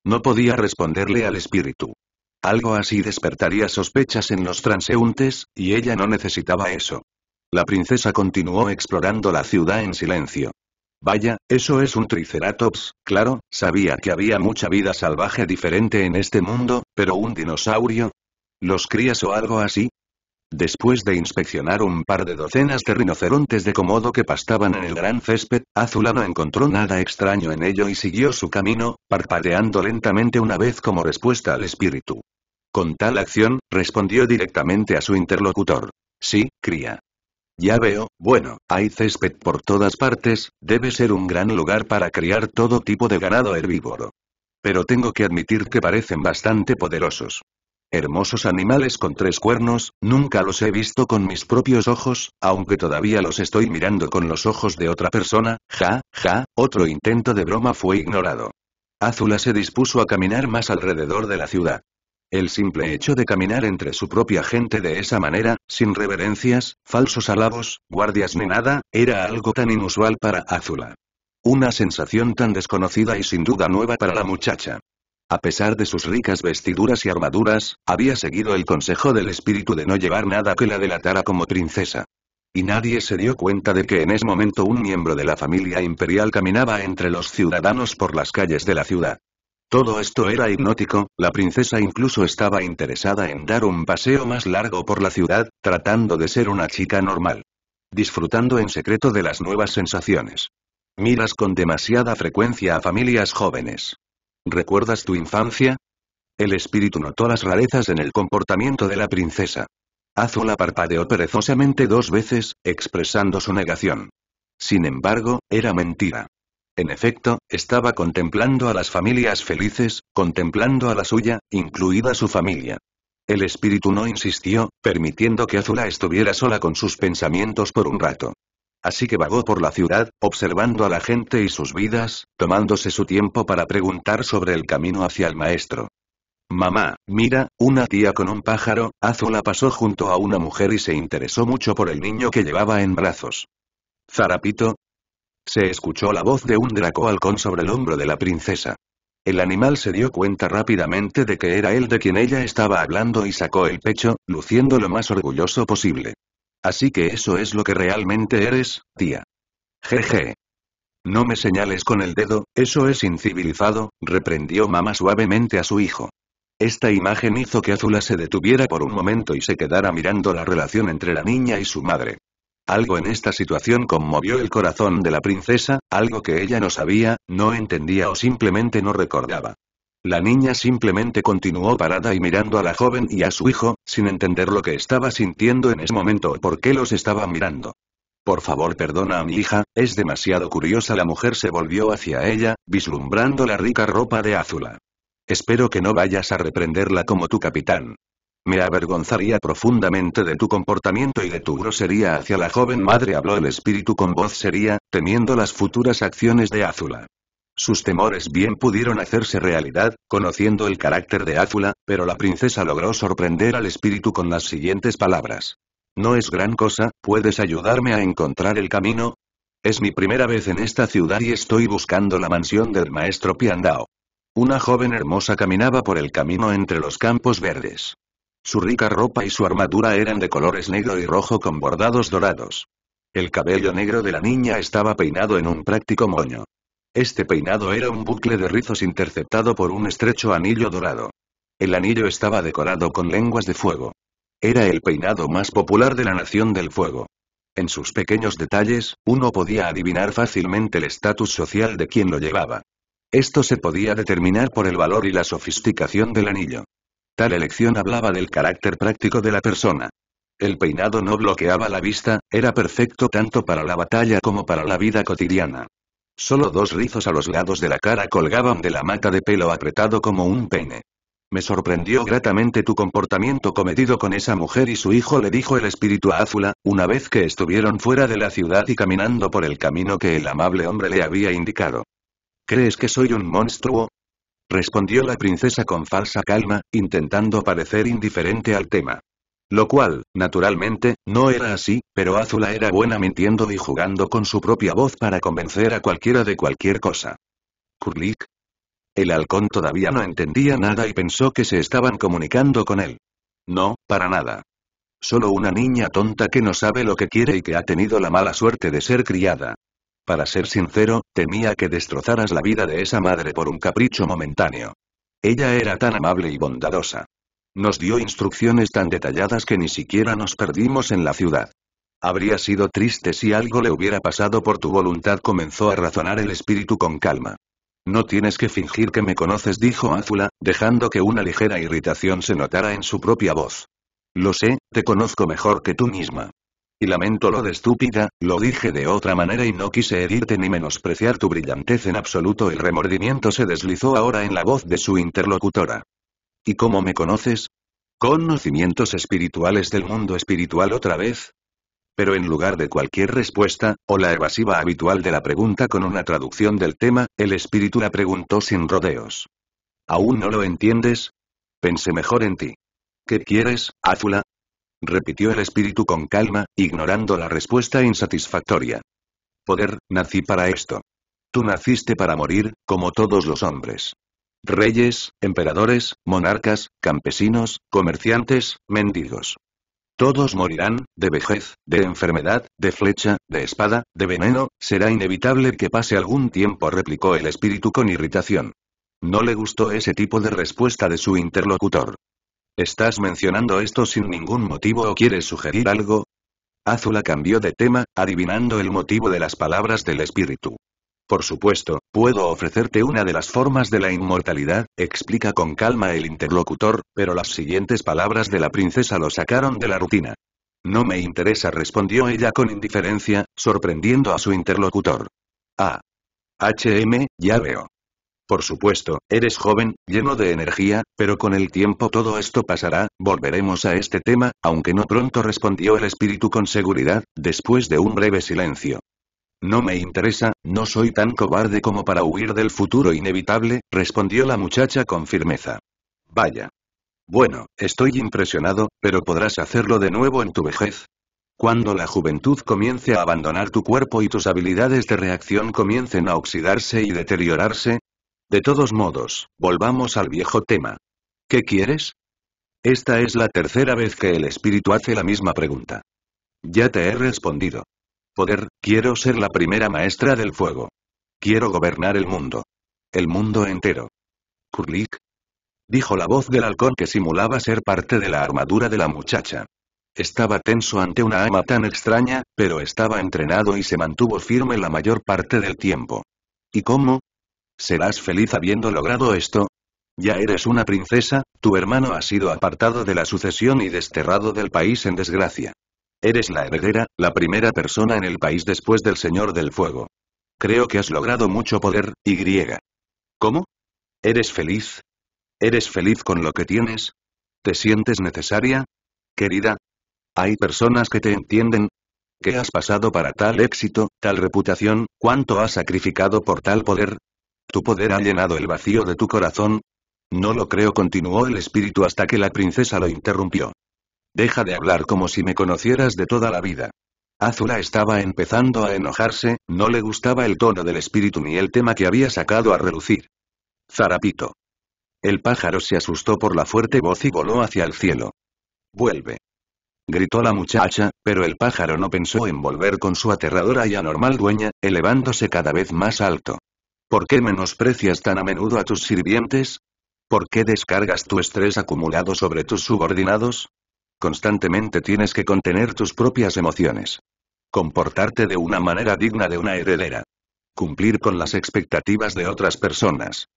No podía responderle al espíritu. Algo así despertaría sospechas en los transeúntes, y ella no necesitaba eso. La princesa continuó explorando la ciudad en silencio. Vaya, eso es un triceratops, claro, sabía que había mucha vida salvaje diferente en este mundo, pero un dinosaurio. ¿Los crías o algo así? Después de inspeccionar un par de docenas de rinocerontes de comodo que pastaban en el gran césped, Azula no encontró nada extraño en ello y siguió su camino, parpadeando lentamente una vez como respuesta al espíritu. Con tal acción, respondió directamente a su interlocutor. Sí, cría. Ya veo, bueno, hay césped por todas partes, debe ser un gran lugar para criar todo tipo de ganado herbívoro. Pero tengo que admitir que parecen bastante poderosos. Hermosos animales con tres cuernos, nunca los he visto con mis propios ojos, aunque todavía los estoy mirando con los ojos de otra persona, ja, ja, otro intento de broma fue ignorado. Azula se dispuso a caminar más alrededor de la ciudad. El simple hecho de caminar entre su propia gente de esa manera, sin reverencias, falsos alabos, guardias ni nada, era algo tan inusual para Azula. Una sensación tan desconocida y sin duda nueva para la muchacha. A pesar de sus ricas vestiduras y armaduras, había seguido el consejo del espíritu de no llevar nada que la delatara como princesa. Y nadie se dio cuenta de que en ese momento un miembro de la familia imperial caminaba entre los ciudadanos por las calles de la ciudad. Todo esto era hipnótico, la princesa incluso estaba interesada en dar un paseo más largo por la ciudad, tratando de ser una chica normal. Disfrutando en secreto de las nuevas sensaciones. Miras con demasiada frecuencia a familias jóvenes. ¿Recuerdas tu infancia? El espíritu notó las rarezas en el comportamiento de la princesa. Azula parpadeó perezosamente dos veces, expresando su negación. Sin embargo, era mentira. En efecto, estaba contemplando a las familias felices, contemplando a la suya, incluida su familia. El espíritu no insistió, permitiendo que Azula estuviera sola con sus pensamientos por un rato. Así que vagó por la ciudad, observando a la gente y sus vidas, tomándose su tiempo para preguntar sobre el camino hacia el maestro. Mamá, mira, una tía con un pájaro, Azula pasó junto a una mujer y se interesó mucho por el niño que llevaba en brazos. Zarapito. Se escuchó la voz de un draco halcón sobre el hombro de la princesa. El animal se dio cuenta rápidamente de que era él de quien ella estaba hablando y sacó el pecho, luciendo lo más orgulloso posible. Así que eso es lo que realmente eres, tía. Jeje. No me señales con el dedo, eso es incivilizado, reprendió mamá suavemente a su hijo. Esta imagen hizo que Azula se detuviera por un momento y se quedara mirando la relación entre la niña y su madre. Algo en esta situación conmovió el corazón de la princesa, algo que ella no sabía, no entendía o simplemente no recordaba. La niña simplemente continuó parada y mirando a la joven y a su hijo, sin entender lo que estaba sintiendo en ese momento o por qué los estaba mirando. Por favor perdona a mi hija, es demasiado curiosa la mujer se volvió hacia ella, vislumbrando la rica ropa de Azula. Espero que no vayas a reprenderla como tu capitán. Me avergonzaría profundamente de tu comportamiento y de tu grosería hacia la joven madre habló el espíritu con voz seria, temiendo las futuras acciones de Azula. Sus temores bien pudieron hacerse realidad, conociendo el carácter de Azula, pero la princesa logró sorprender al espíritu con las siguientes palabras. No es gran cosa, ¿puedes ayudarme a encontrar el camino? Es mi primera vez en esta ciudad y estoy buscando la mansión del maestro Piandao. Una joven hermosa caminaba por el camino entre los campos verdes. Su rica ropa y su armadura eran de colores negro y rojo con bordados dorados. El cabello negro de la niña estaba peinado en un práctico moño. Este peinado era un bucle de rizos interceptado por un estrecho anillo dorado. El anillo estaba decorado con lenguas de fuego. Era el peinado más popular de la Nación del Fuego. En sus pequeños detalles, uno podía adivinar fácilmente el estatus social de quien lo llevaba. Esto se podía determinar por el valor y la sofisticación del anillo. Tal elección hablaba del carácter práctico de la persona. El peinado no bloqueaba la vista, era perfecto tanto para la batalla como para la vida cotidiana. Solo dos rizos a los lados de la cara colgaban de la mata de pelo apretado como un pene. Me sorprendió gratamente tu comportamiento cometido con esa mujer y su hijo le dijo el espíritu a Áfula, una vez que estuvieron fuera de la ciudad y caminando por el camino que el amable hombre le había indicado. ¿Crees que soy un monstruo? Respondió la princesa con falsa calma, intentando parecer indiferente al tema. Lo cual, naturalmente, no era así, pero Azula era buena mintiendo y jugando con su propia voz para convencer a cualquiera de cualquier cosa. Kurlik. El halcón todavía no entendía nada y pensó que se estaban comunicando con él. No, para nada. Solo una niña tonta que no sabe lo que quiere y que ha tenido la mala suerte de ser criada. Para ser sincero, temía que destrozaras la vida de esa madre por un capricho momentáneo. Ella era tan amable y bondadosa. Nos dio instrucciones tan detalladas que ni siquiera nos perdimos en la ciudad. Habría sido triste si algo le hubiera pasado por tu voluntad, comenzó a razonar el espíritu con calma. No tienes que fingir que me conoces, dijo Azula, dejando que una ligera irritación se notara en su propia voz. Lo sé, te conozco mejor que tú misma. Y lamento lo de estúpida, lo dije de otra manera y no quise herirte ni menospreciar tu brillantez en absoluto. El remordimiento se deslizó ahora en la voz de su interlocutora. ¿Y cómo me conoces? ¿Conocimientos espirituales del mundo espiritual otra vez? Pero en lugar de cualquier respuesta, o la evasiva habitual de la pregunta con una traducción del tema, el espíritu la preguntó sin rodeos. ¿Aún no lo entiendes? Pensé mejor en ti. ¿Qué quieres, Azula? repitió el espíritu con calma, ignorando la respuesta insatisfactoria. Poder, nací para esto. Tú naciste para morir, como todos los hombres reyes, emperadores, monarcas, campesinos, comerciantes, mendigos. Todos morirán, de vejez, de enfermedad, de flecha, de espada, de veneno, será inevitable que pase algún tiempo, replicó el espíritu con irritación. No le gustó ese tipo de respuesta de su interlocutor. ¿Estás mencionando esto sin ningún motivo o quieres sugerir algo? Azula cambió de tema, adivinando el motivo de las palabras del espíritu. Por supuesto, puedo ofrecerte una de las formas de la inmortalidad, explica con calma el interlocutor, pero las siguientes palabras de la princesa lo sacaron de la rutina. No me interesa, respondió ella con indiferencia, sorprendiendo a su interlocutor. Ah. HM, ya veo. Por supuesto, eres joven, lleno de energía, pero con el tiempo todo esto pasará, volveremos a este tema, aunque no pronto respondió el espíritu con seguridad, después de un breve silencio. No me interesa, no soy tan cobarde como para huir del futuro inevitable, respondió la muchacha con firmeza. Vaya. Bueno, estoy impresionado, pero podrás hacerlo de nuevo en tu vejez. Cuando la juventud comience a abandonar tu cuerpo y tus habilidades de reacción comiencen a oxidarse y deteriorarse. De todos modos, volvamos al viejo tema. ¿Qué quieres? Esta es la tercera vez que el espíritu hace la misma pregunta. Ya te he respondido poder, quiero ser la primera maestra del fuego. Quiero gobernar el mundo. El mundo entero. Kurlik. Dijo la voz del halcón que simulaba ser parte de la armadura de la muchacha. Estaba tenso ante una ama tan extraña, pero estaba entrenado y se mantuvo firme la mayor parte del tiempo. ¿Y cómo? ¿Serás feliz habiendo logrado esto? Ya eres una princesa, tu hermano ha sido apartado de la sucesión y desterrado del país en desgracia. Eres la heredera, la primera persona en el país después del Señor del Fuego. Creo que has logrado mucho poder, Y. ¿Cómo? ¿Eres feliz? ¿Eres feliz con lo que tienes? ¿Te sientes necesaria? Querida. Hay personas que te entienden. ¿Qué has pasado para tal éxito, tal reputación, cuánto has sacrificado por tal poder? ¿Tu poder ha llenado el vacío de tu corazón? No lo creo, continuó el espíritu hasta que la princesa lo interrumpió. Deja de hablar como si me conocieras de toda la vida. Azula estaba empezando a enojarse, no le gustaba el tono del espíritu ni el tema que había sacado a relucir. Zarapito. El pájaro se asustó por la fuerte voz y voló hacia el cielo. Vuelve. Gritó la muchacha, pero el pájaro no pensó en volver con su aterradora y anormal dueña, elevándose cada vez más alto. ¿Por qué menosprecias tan a menudo a tus sirvientes? ¿Por qué descargas tu estrés acumulado sobre tus subordinados? Constantemente tienes que contener tus propias emociones. Comportarte de una manera digna de una heredera. Cumplir con las expectativas de otras personas.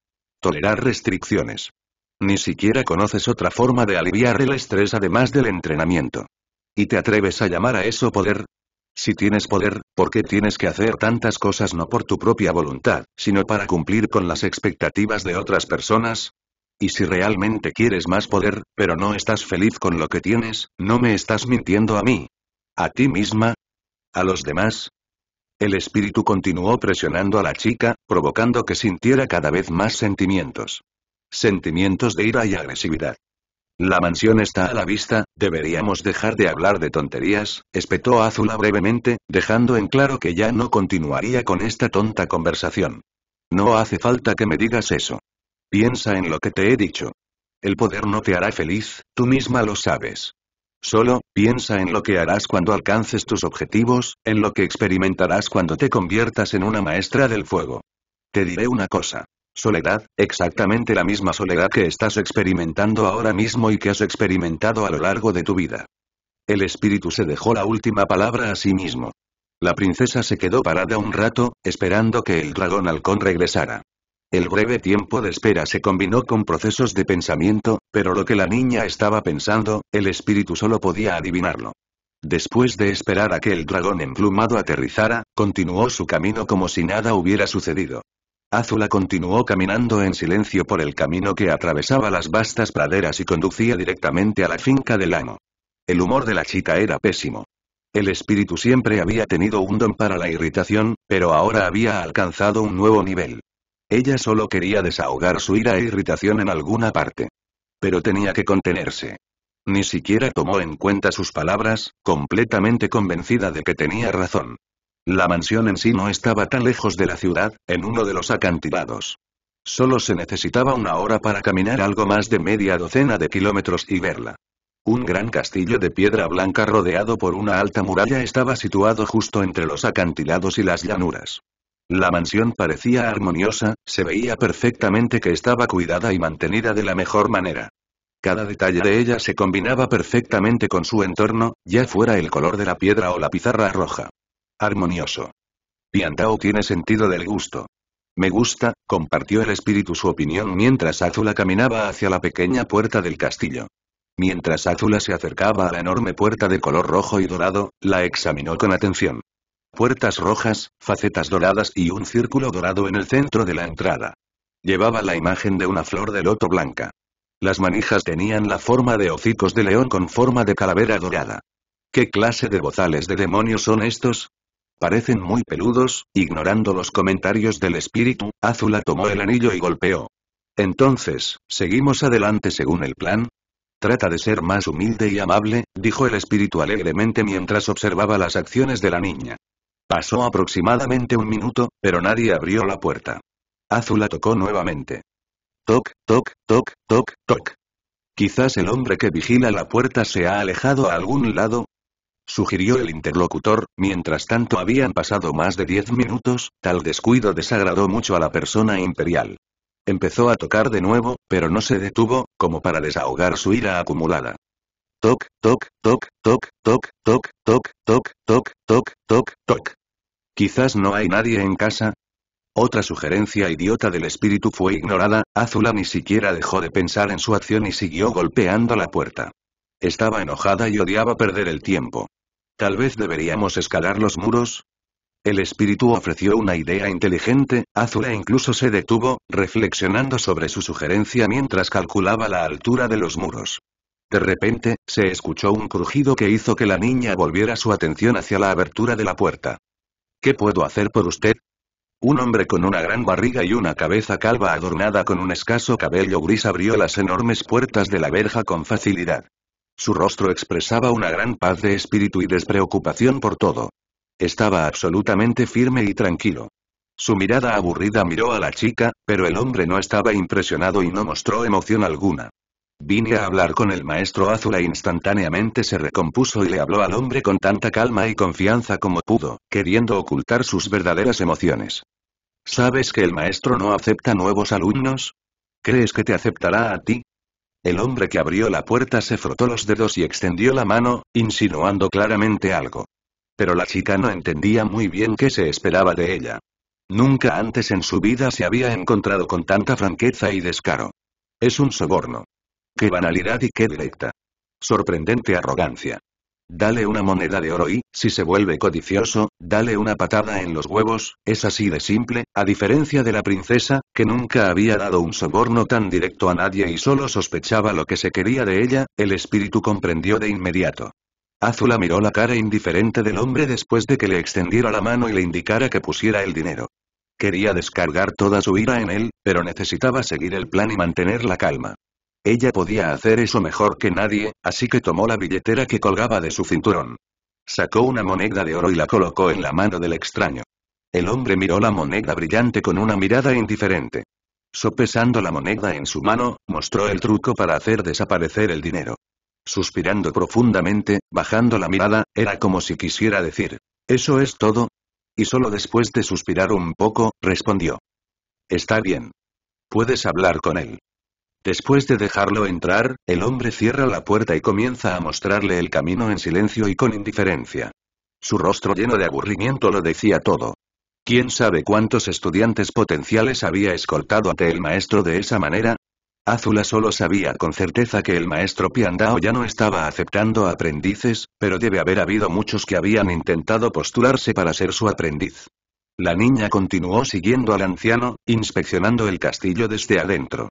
Tolerar restricciones. Ni siquiera conoces otra forma de aliviar el estrés además del entrenamiento. ¿Y te atreves a llamar a eso poder? Si tienes poder, ¿por qué tienes que hacer tantas cosas no por tu propia voluntad, sino para cumplir con las expectativas de otras personas? y si realmente quieres más poder, pero no estás feliz con lo que tienes, no me estás mintiendo a mí. ¿A ti misma? ¿A los demás? El espíritu continuó presionando a la chica, provocando que sintiera cada vez más sentimientos. Sentimientos de ira y agresividad. La mansión está a la vista, deberíamos dejar de hablar de tonterías, espetó Azula brevemente, dejando en claro que ya no continuaría con esta tonta conversación. No hace falta que me digas eso. Piensa en lo que te he dicho. El poder no te hará feliz, tú misma lo sabes. Solo, piensa en lo que harás cuando alcances tus objetivos, en lo que experimentarás cuando te conviertas en una maestra del fuego. Te diré una cosa. Soledad, exactamente la misma soledad que estás experimentando ahora mismo y que has experimentado a lo largo de tu vida. El espíritu se dejó la última palabra a sí mismo. La princesa se quedó parada un rato, esperando que el dragón halcón regresara. El breve tiempo de espera se combinó con procesos de pensamiento, pero lo que la niña estaba pensando, el espíritu solo podía adivinarlo. Después de esperar a que el dragón emplumado aterrizara, continuó su camino como si nada hubiera sucedido. Azula continuó caminando en silencio por el camino que atravesaba las vastas praderas y conducía directamente a la finca del amo. El humor de la chica era pésimo. El espíritu siempre había tenido un don para la irritación, pero ahora había alcanzado un nuevo nivel. Ella solo quería desahogar su ira e irritación en alguna parte. Pero tenía que contenerse. Ni siquiera tomó en cuenta sus palabras, completamente convencida de que tenía razón. La mansión en sí no estaba tan lejos de la ciudad, en uno de los acantilados. Solo se necesitaba una hora para caminar algo más de media docena de kilómetros y verla. Un gran castillo de piedra blanca rodeado por una alta muralla estaba situado justo entre los acantilados y las llanuras. La mansión parecía armoniosa, se veía perfectamente que estaba cuidada y mantenida de la mejor manera. Cada detalle de ella se combinaba perfectamente con su entorno, ya fuera el color de la piedra o la pizarra roja. Armonioso. Piantao tiene sentido del gusto. Me gusta, compartió el espíritu su opinión mientras Azula caminaba hacia la pequeña puerta del castillo. Mientras Azula se acercaba a la enorme puerta de color rojo y dorado, la examinó con atención puertas rojas, facetas doradas y un círculo dorado en el centro de la entrada. Llevaba la imagen de una flor de loto blanca. Las manijas tenían la forma de hocicos de león con forma de calavera dorada. ¿Qué clase de bozales de demonios son estos? Parecen muy peludos, ignorando los comentarios del espíritu, Azula tomó el anillo y golpeó. Entonces, ¿seguimos adelante según el plan? Trata de ser más humilde y amable, dijo el espíritu alegremente mientras observaba las acciones de la niña. Pasó aproximadamente un minuto, pero nadie abrió la puerta. Azula tocó nuevamente. Toc, toc, toc, toc, toc. Quizás el hombre que vigila la puerta se ha alejado a algún lado, sugirió el interlocutor, mientras tanto habían pasado más de diez minutos, tal descuido desagradó mucho a la persona imperial. Empezó a tocar de nuevo, pero no se detuvo, como para desahogar su ira acumulada. Toc, toc, toc, toc, toc, toc, toc, toc, toc, toc, toc, toc. Quizás no hay nadie en casa. Otra sugerencia idiota del espíritu fue ignorada, Azula ni siquiera dejó de pensar en su acción y siguió golpeando la puerta. Estaba enojada y odiaba perder el tiempo. Tal vez deberíamos escalar los muros, el espíritu ofreció una idea inteligente, Azula incluso se detuvo, reflexionando sobre su sugerencia mientras calculaba la altura de los muros. De repente, se escuchó un crujido que hizo que la niña volviera su atención hacia la abertura de la puerta. ¿Qué puedo hacer por usted? Un hombre con una gran barriga y una cabeza calva adornada con un escaso cabello gris abrió las enormes puertas de la verja con facilidad. Su rostro expresaba una gran paz de espíritu y despreocupación por todo. Estaba absolutamente firme y tranquilo. Su mirada aburrida miró a la chica, pero el hombre no estaba impresionado y no mostró emoción alguna. Vine a hablar con el maestro Azula instantáneamente se recompuso y le habló al hombre con tanta calma y confianza como pudo, queriendo ocultar sus verdaderas emociones. ¿Sabes que el maestro no acepta nuevos alumnos? ¿Crees que te aceptará a ti? El hombre que abrió la puerta se frotó los dedos y extendió la mano, insinuando claramente algo. Pero la chica no entendía muy bien qué se esperaba de ella. Nunca antes en su vida se había encontrado con tanta franqueza y descaro. Es un soborno. ¡Qué banalidad y qué directa! Sorprendente arrogancia. Dale una moneda de oro y, si se vuelve codicioso, dale una patada en los huevos, es así de simple, a diferencia de la princesa, que nunca había dado un soborno tan directo a nadie y solo sospechaba lo que se quería de ella, el espíritu comprendió de inmediato. Azula miró la cara indiferente del hombre después de que le extendiera la mano y le indicara que pusiera el dinero. Quería descargar toda su ira en él, pero necesitaba seguir el plan y mantener la calma. Ella podía hacer eso mejor que nadie, así que tomó la billetera que colgaba de su cinturón. Sacó una moneda de oro y la colocó en la mano del extraño. El hombre miró la moneda brillante con una mirada indiferente. Sopesando la moneda en su mano, mostró el truco para hacer desaparecer el dinero. Suspirando profundamente, bajando la mirada, era como si quisiera decir, ¿eso es todo? Y solo después de suspirar un poco, respondió. Está bien. Puedes hablar con él. Después de dejarlo entrar, el hombre cierra la puerta y comienza a mostrarle el camino en silencio y con indiferencia. Su rostro lleno de aburrimiento lo decía todo. ¿Quién sabe cuántos estudiantes potenciales había escoltado ante el maestro de esa manera? Azula solo sabía con certeza que el maestro Piandao ya no estaba aceptando aprendices, pero debe haber habido muchos que habían intentado postularse para ser su aprendiz. La niña continuó siguiendo al anciano, inspeccionando el castillo desde adentro.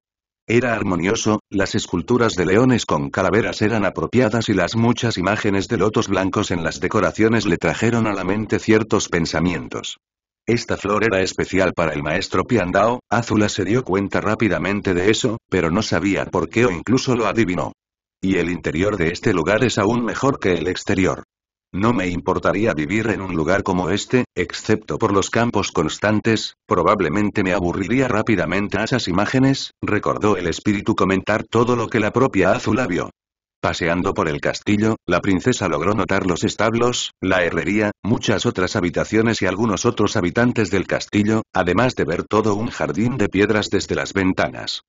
Era armonioso, las esculturas de leones con calaveras eran apropiadas y las muchas imágenes de lotos blancos en las decoraciones le trajeron a la mente ciertos pensamientos. Esta flor era especial para el maestro Piandao, Azula se dio cuenta rápidamente de eso, pero no sabía por qué o incluso lo adivinó. Y el interior de este lugar es aún mejor que el exterior. No me importaría vivir en un lugar como este, excepto por los campos constantes, probablemente me aburriría rápidamente a esas imágenes, recordó el espíritu comentar todo lo que la propia Azula vio. Paseando por el castillo, la princesa logró notar los establos, la herrería, muchas otras habitaciones y algunos otros habitantes del castillo, además de ver todo un jardín de piedras desde las ventanas.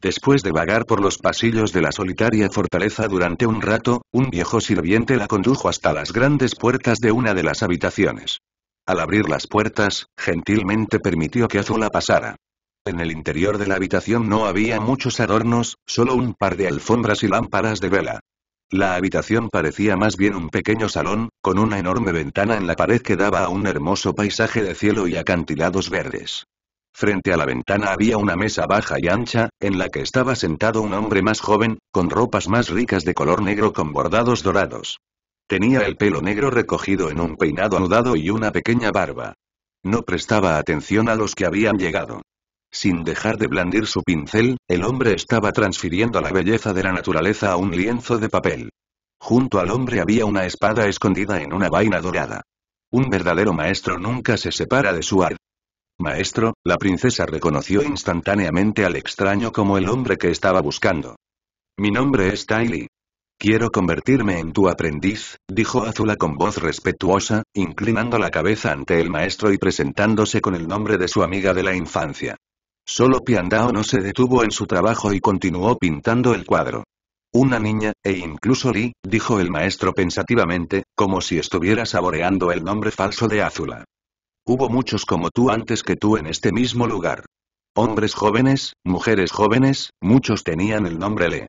Después de vagar por los pasillos de la solitaria fortaleza durante un rato, un viejo sirviente la condujo hasta las grandes puertas de una de las habitaciones. Al abrir las puertas, gentilmente permitió que Azula pasara. En el interior de la habitación no había muchos adornos, solo un par de alfombras y lámparas de vela. La habitación parecía más bien un pequeño salón, con una enorme ventana en la pared que daba a un hermoso paisaje de cielo y acantilados verdes. Frente a la ventana había una mesa baja y ancha, en la que estaba sentado un hombre más joven, con ropas más ricas de color negro con bordados dorados. Tenía el pelo negro recogido en un peinado anudado y una pequeña barba. No prestaba atención a los que habían llegado. Sin dejar de blandir su pincel, el hombre estaba transfiriendo la belleza de la naturaleza a un lienzo de papel. Junto al hombre había una espada escondida en una vaina dorada. Un verdadero maestro nunca se separa de su arte. Maestro, la princesa reconoció instantáneamente al extraño como el hombre que estaba buscando. Mi nombre es Li. Quiero convertirme en tu aprendiz, dijo Azula con voz respetuosa, inclinando la cabeza ante el maestro y presentándose con el nombre de su amiga de la infancia. Solo Piandao no se detuvo en su trabajo y continuó pintando el cuadro. Una niña, e incluso Li», dijo el maestro pensativamente, como si estuviera saboreando el nombre falso de Azula. Hubo muchos como tú antes que tú en este mismo lugar. Hombres jóvenes, mujeres jóvenes, muchos tenían el nombre Le.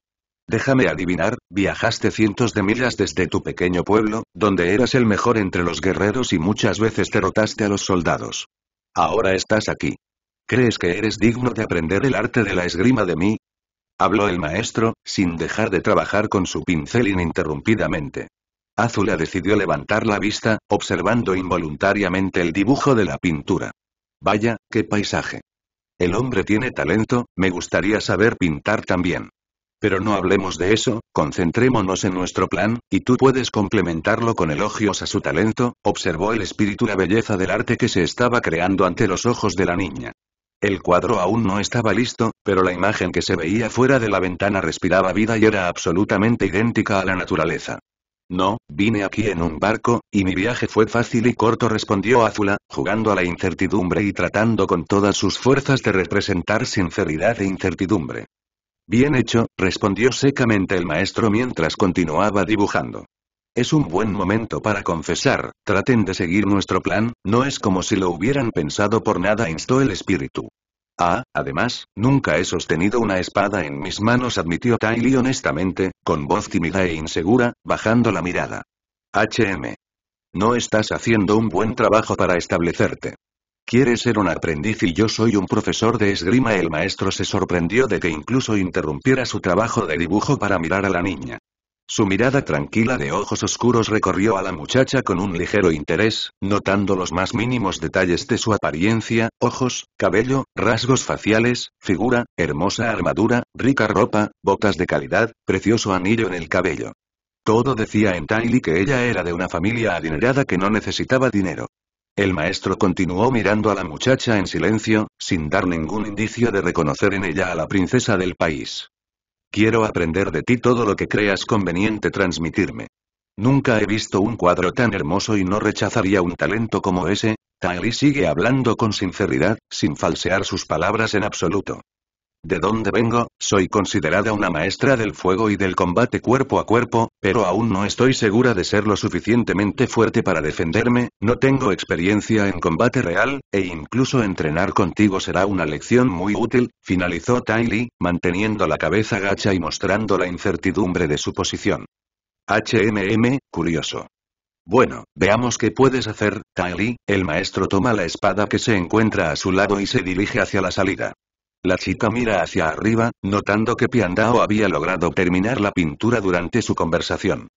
Déjame adivinar, viajaste cientos de millas desde tu pequeño pueblo, donde eras el mejor entre los guerreros y muchas veces derrotaste a los soldados. Ahora estás aquí. ¿Crees que eres digno de aprender el arte de la esgrima de mí? Habló el maestro, sin dejar de trabajar con su pincel ininterrumpidamente. Azula decidió levantar la vista, observando involuntariamente el dibujo de la pintura. Vaya, qué paisaje. El hombre tiene talento, me gustaría saber pintar también. Pero no hablemos de eso, concentrémonos en nuestro plan, y tú puedes complementarlo con elogios a su talento, observó el espíritu la belleza del arte que se estaba creando ante los ojos de la niña. El cuadro aún no estaba listo, pero la imagen que se veía fuera de la ventana respiraba vida y era absolutamente idéntica a la naturaleza. No, vine aquí en un barco, y mi viaje fue fácil y corto respondió Azula, jugando a la incertidumbre y tratando con todas sus fuerzas de representar sinceridad e incertidumbre. Bien hecho, respondió secamente el maestro mientras continuaba dibujando. Es un buen momento para confesar, traten de seguir nuestro plan, no es como si lo hubieran pensado por nada instó el espíritu. Ah, además, nunca he sostenido una espada en mis manos, admitió Tylee honestamente, con voz tímida e insegura, bajando la mirada. HM. No estás haciendo un buen trabajo para establecerte. Quieres ser un aprendiz y yo soy un profesor de esgrima. El maestro se sorprendió de que incluso interrumpiera su trabajo de dibujo para mirar a la niña. Su mirada tranquila de ojos oscuros recorrió a la muchacha con un ligero interés, notando los más mínimos detalles de su apariencia, ojos, cabello, rasgos faciales, figura, hermosa armadura, rica ropa, botas de calidad, precioso anillo en el cabello. Todo decía en Tylee que ella era de una familia adinerada que no necesitaba dinero. El maestro continuó mirando a la muchacha en silencio, sin dar ningún indicio de reconocer en ella a la princesa del país. Quiero aprender de ti todo lo que creas conveniente transmitirme. Nunca he visto un cuadro tan hermoso y no rechazaría un talento como ese. Taeli sigue hablando con sinceridad, sin falsear sus palabras en absoluto. De dónde vengo, soy considerada una maestra del fuego y del combate cuerpo a cuerpo, pero aún no estoy segura de ser lo suficientemente fuerte para defenderme, no tengo experiencia en combate real, e incluso entrenar contigo será una lección muy útil, finalizó Tai manteniendo la cabeza gacha y mostrando la incertidumbre de su posición. HMM, curioso. Bueno, veamos qué puedes hacer, Tai el maestro toma la espada que se encuentra a su lado y se dirige hacia la salida. La chica mira hacia arriba, notando que Piandao había logrado terminar la pintura durante su conversación.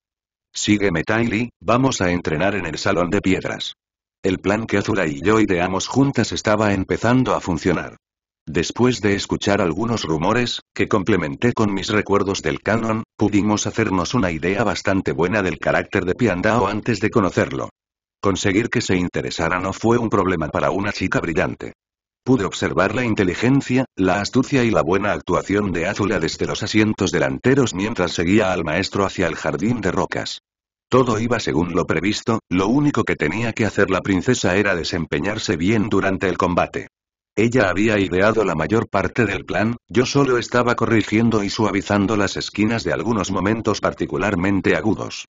Sígueme Tylee, vamos a entrenar en el salón de piedras. El plan que Azura y yo ideamos juntas estaba empezando a funcionar. Después de escuchar algunos rumores, que complementé con mis recuerdos del canon, pudimos hacernos una idea bastante buena del carácter de Piandao antes de conocerlo. Conseguir que se interesara no fue un problema para una chica brillante. Pude observar la inteligencia, la astucia y la buena actuación de Azula desde los asientos delanteros mientras seguía al maestro hacia el jardín de rocas. Todo iba según lo previsto, lo único que tenía que hacer la princesa era desempeñarse bien durante el combate. Ella había ideado la mayor parte del plan, yo solo estaba corrigiendo y suavizando las esquinas de algunos momentos particularmente agudos.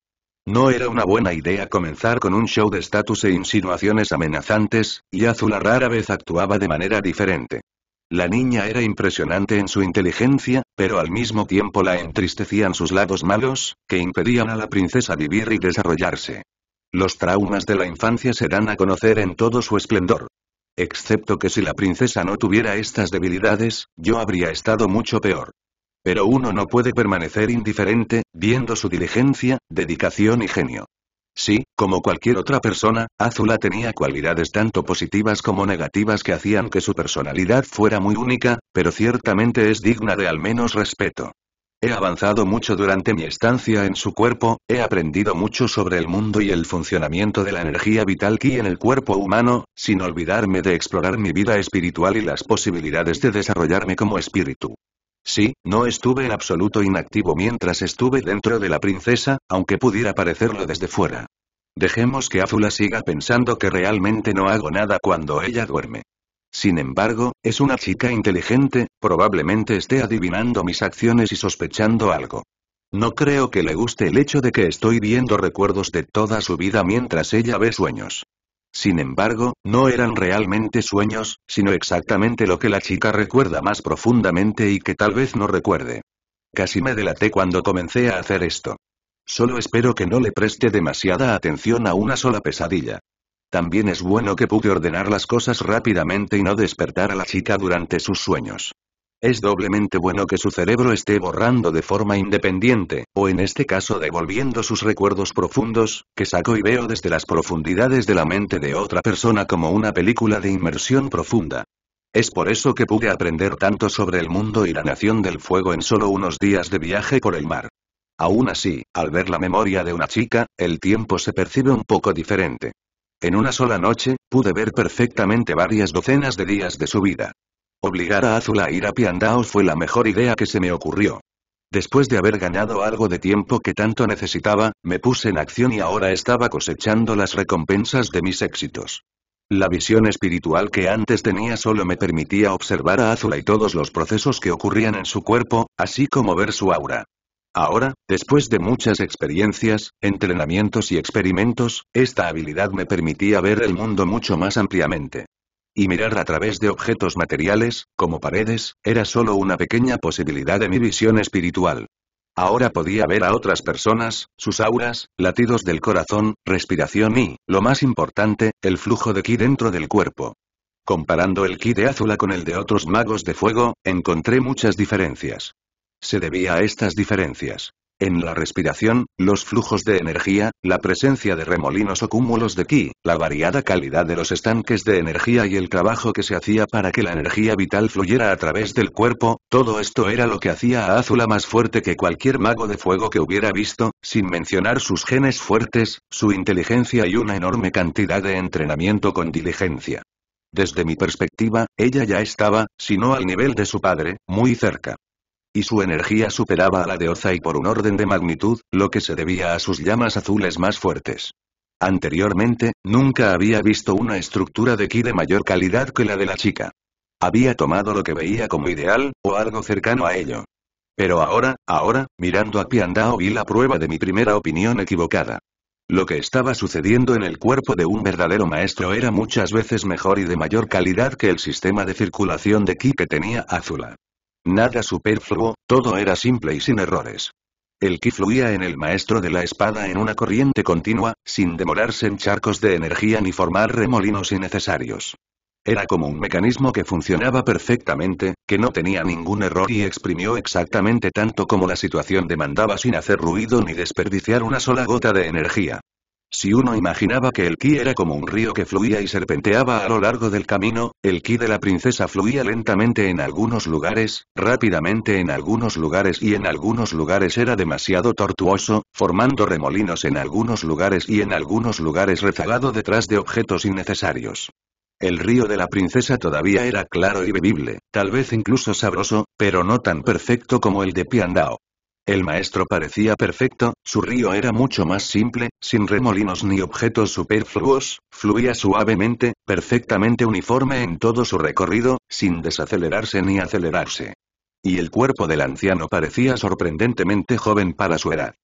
No era una buena idea comenzar con un show de estatus e insinuaciones amenazantes, y Azula rara vez actuaba de manera diferente. La niña era impresionante en su inteligencia, pero al mismo tiempo la entristecían sus lados malos, que impedían a la princesa vivir y desarrollarse. Los traumas de la infancia se dan a conocer en todo su esplendor. Excepto que si la princesa no tuviera estas debilidades, yo habría estado mucho peor. Pero uno no puede permanecer indiferente, viendo su diligencia, dedicación y genio. Sí, como cualquier otra persona, Azula tenía cualidades tanto positivas como negativas que hacían que su personalidad fuera muy única, pero ciertamente es digna de al menos respeto. He avanzado mucho durante mi estancia en su cuerpo, he aprendido mucho sobre el mundo y el funcionamiento de la energía vital aquí en el cuerpo humano, sin olvidarme de explorar mi vida espiritual y las posibilidades de desarrollarme como espíritu. Sí, no estuve en absoluto inactivo mientras estuve dentro de la princesa, aunque pudiera parecerlo desde fuera. Dejemos que Azula siga pensando que realmente no hago nada cuando ella duerme. Sin embargo, es una chica inteligente, probablemente esté adivinando mis acciones y sospechando algo. No creo que le guste el hecho de que estoy viendo recuerdos de toda su vida mientras ella ve sueños. Sin embargo, no eran realmente sueños, sino exactamente lo que la chica recuerda más profundamente y que tal vez no recuerde. Casi me delaté cuando comencé a hacer esto. Solo espero que no le preste demasiada atención a una sola pesadilla. También es bueno que pude ordenar las cosas rápidamente y no despertar a la chica durante sus sueños. Es doblemente bueno que su cerebro esté borrando de forma independiente, o en este caso devolviendo sus recuerdos profundos, que saco y veo desde las profundidades de la mente de otra persona como una película de inmersión profunda. Es por eso que pude aprender tanto sobre el mundo y la nación del fuego en solo unos días de viaje por el mar. Aún así, al ver la memoria de una chica, el tiempo se percibe un poco diferente. En una sola noche, pude ver perfectamente varias docenas de días de su vida. Obligar a Azula a ir a Piandao fue la mejor idea que se me ocurrió. Después de haber ganado algo de tiempo que tanto necesitaba, me puse en acción y ahora estaba cosechando las recompensas de mis éxitos. La visión espiritual que antes tenía solo me permitía observar a Azula y todos los procesos que ocurrían en su cuerpo, así como ver su aura. Ahora, después de muchas experiencias, entrenamientos y experimentos, esta habilidad me permitía ver el mundo mucho más ampliamente. Y mirar a través de objetos materiales, como paredes, era solo una pequeña posibilidad de mi visión espiritual. Ahora podía ver a otras personas, sus auras, latidos del corazón, respiración y, lo más importante, el flujo de ki dentro del cuerpo. Comparando el ki de Azula con el de otros magos de fuego, encontré muchas diferencias. Se debía a estas diferencias. En la respiración, los flujos de energía, la presencia de remolinos o cúmulos de ki, la variada calidad de los estanques de energía y el trabajo que se hacía para que la energía vital fluyera a través del cuerpo, todo esto era lo que hacía a Azula más fuerte que cualquier mago de fuego que hubiera visto, sin mencionar sus genes fuertes, su inteligencia y una enorme cantidad de entrenamiento con diligencia. Desde mi perspectiva, ella ya estaba, si no al nivel de su padre, muy cerca. Y su energía superaba a la de Ozai por un orden de magnitud, lo que se debía a sus llamas azules más fuertes. Anteriormente, nunca había visto una estructura de ki de mayor calidad que la de la chica. Había tomado lo que veía como ideal, o algo cercano a ello. Pero ahora, ahora, mirando a Piandao vi la prueba de mi primera opinión equivocada. Lo que estaba sucediendo en el cuerpo de un verdadero maestro era muchas veces mejor y de mayor calidad que el sistema de circulación de ki que tenía Azula. Nada superfluo, todo era simple y sin errores. El ki fluía en el maestro de la espada en una corriente continua, sin demorarse en charcos de energía ni formar remolinos innecesarios. Era como un mecanismo que funcionaba perfectamente, que no tenía ningún error y exprimió exactamente tanto como la situación demandaba sin hacer ruido ni desperdiciar una sola gota de energía. Si uno imaginaba que el ki era como un río que fluía y serpenteaba a lo largo del camino, el ki de la princesa fluía lentamente en algunos lugares, rápidamente en algunos lugares y en algunos lugares era demasiado tortuoso, formando remolinos en algunos lugares y en algunos lugares rezagado detrás de objetos innecesarios. El río de la princesa todavía era claro y bebible, tal vez incluso sabroso, pero no tan perfecto como el de Piandao. El maestro parecía perfecto, su río era mucho más simple, sin remolinos ni objetos superfluos, fluía suavemente, perfectamente uniforme en todo su recorrido, sin desacelerarse ni acelerarse. Y el cuerpo del anciano parecía sorprendentemente joven para su edad.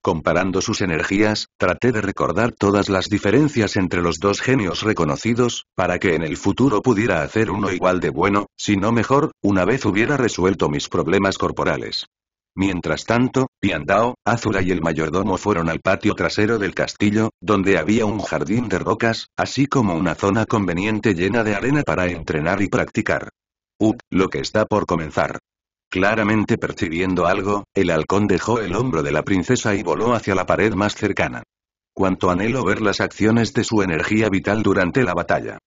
Comparando sus energías, traté de recordar todas las diferencias entre los dos genios reconocidos, para que en el futuro pudiera hacer uno igual de bueno, si no mejor, una vez hubiera resuelto mis problemas corporales. Mientras tanto, Piandao, Azura y el mayordomo fueron al patio trasero del castillo, donde había un jardín de rocas, así como una zona conveniente llena de arena para entrenar y practicar. Uh, lo que está por comenzar. Claramente percibiendo algo, el halcón dejó el hombro de la princesa y voló hacia la pared más cercana. Cuanto anhelo ver las acciones de su energía vital durante la batalla.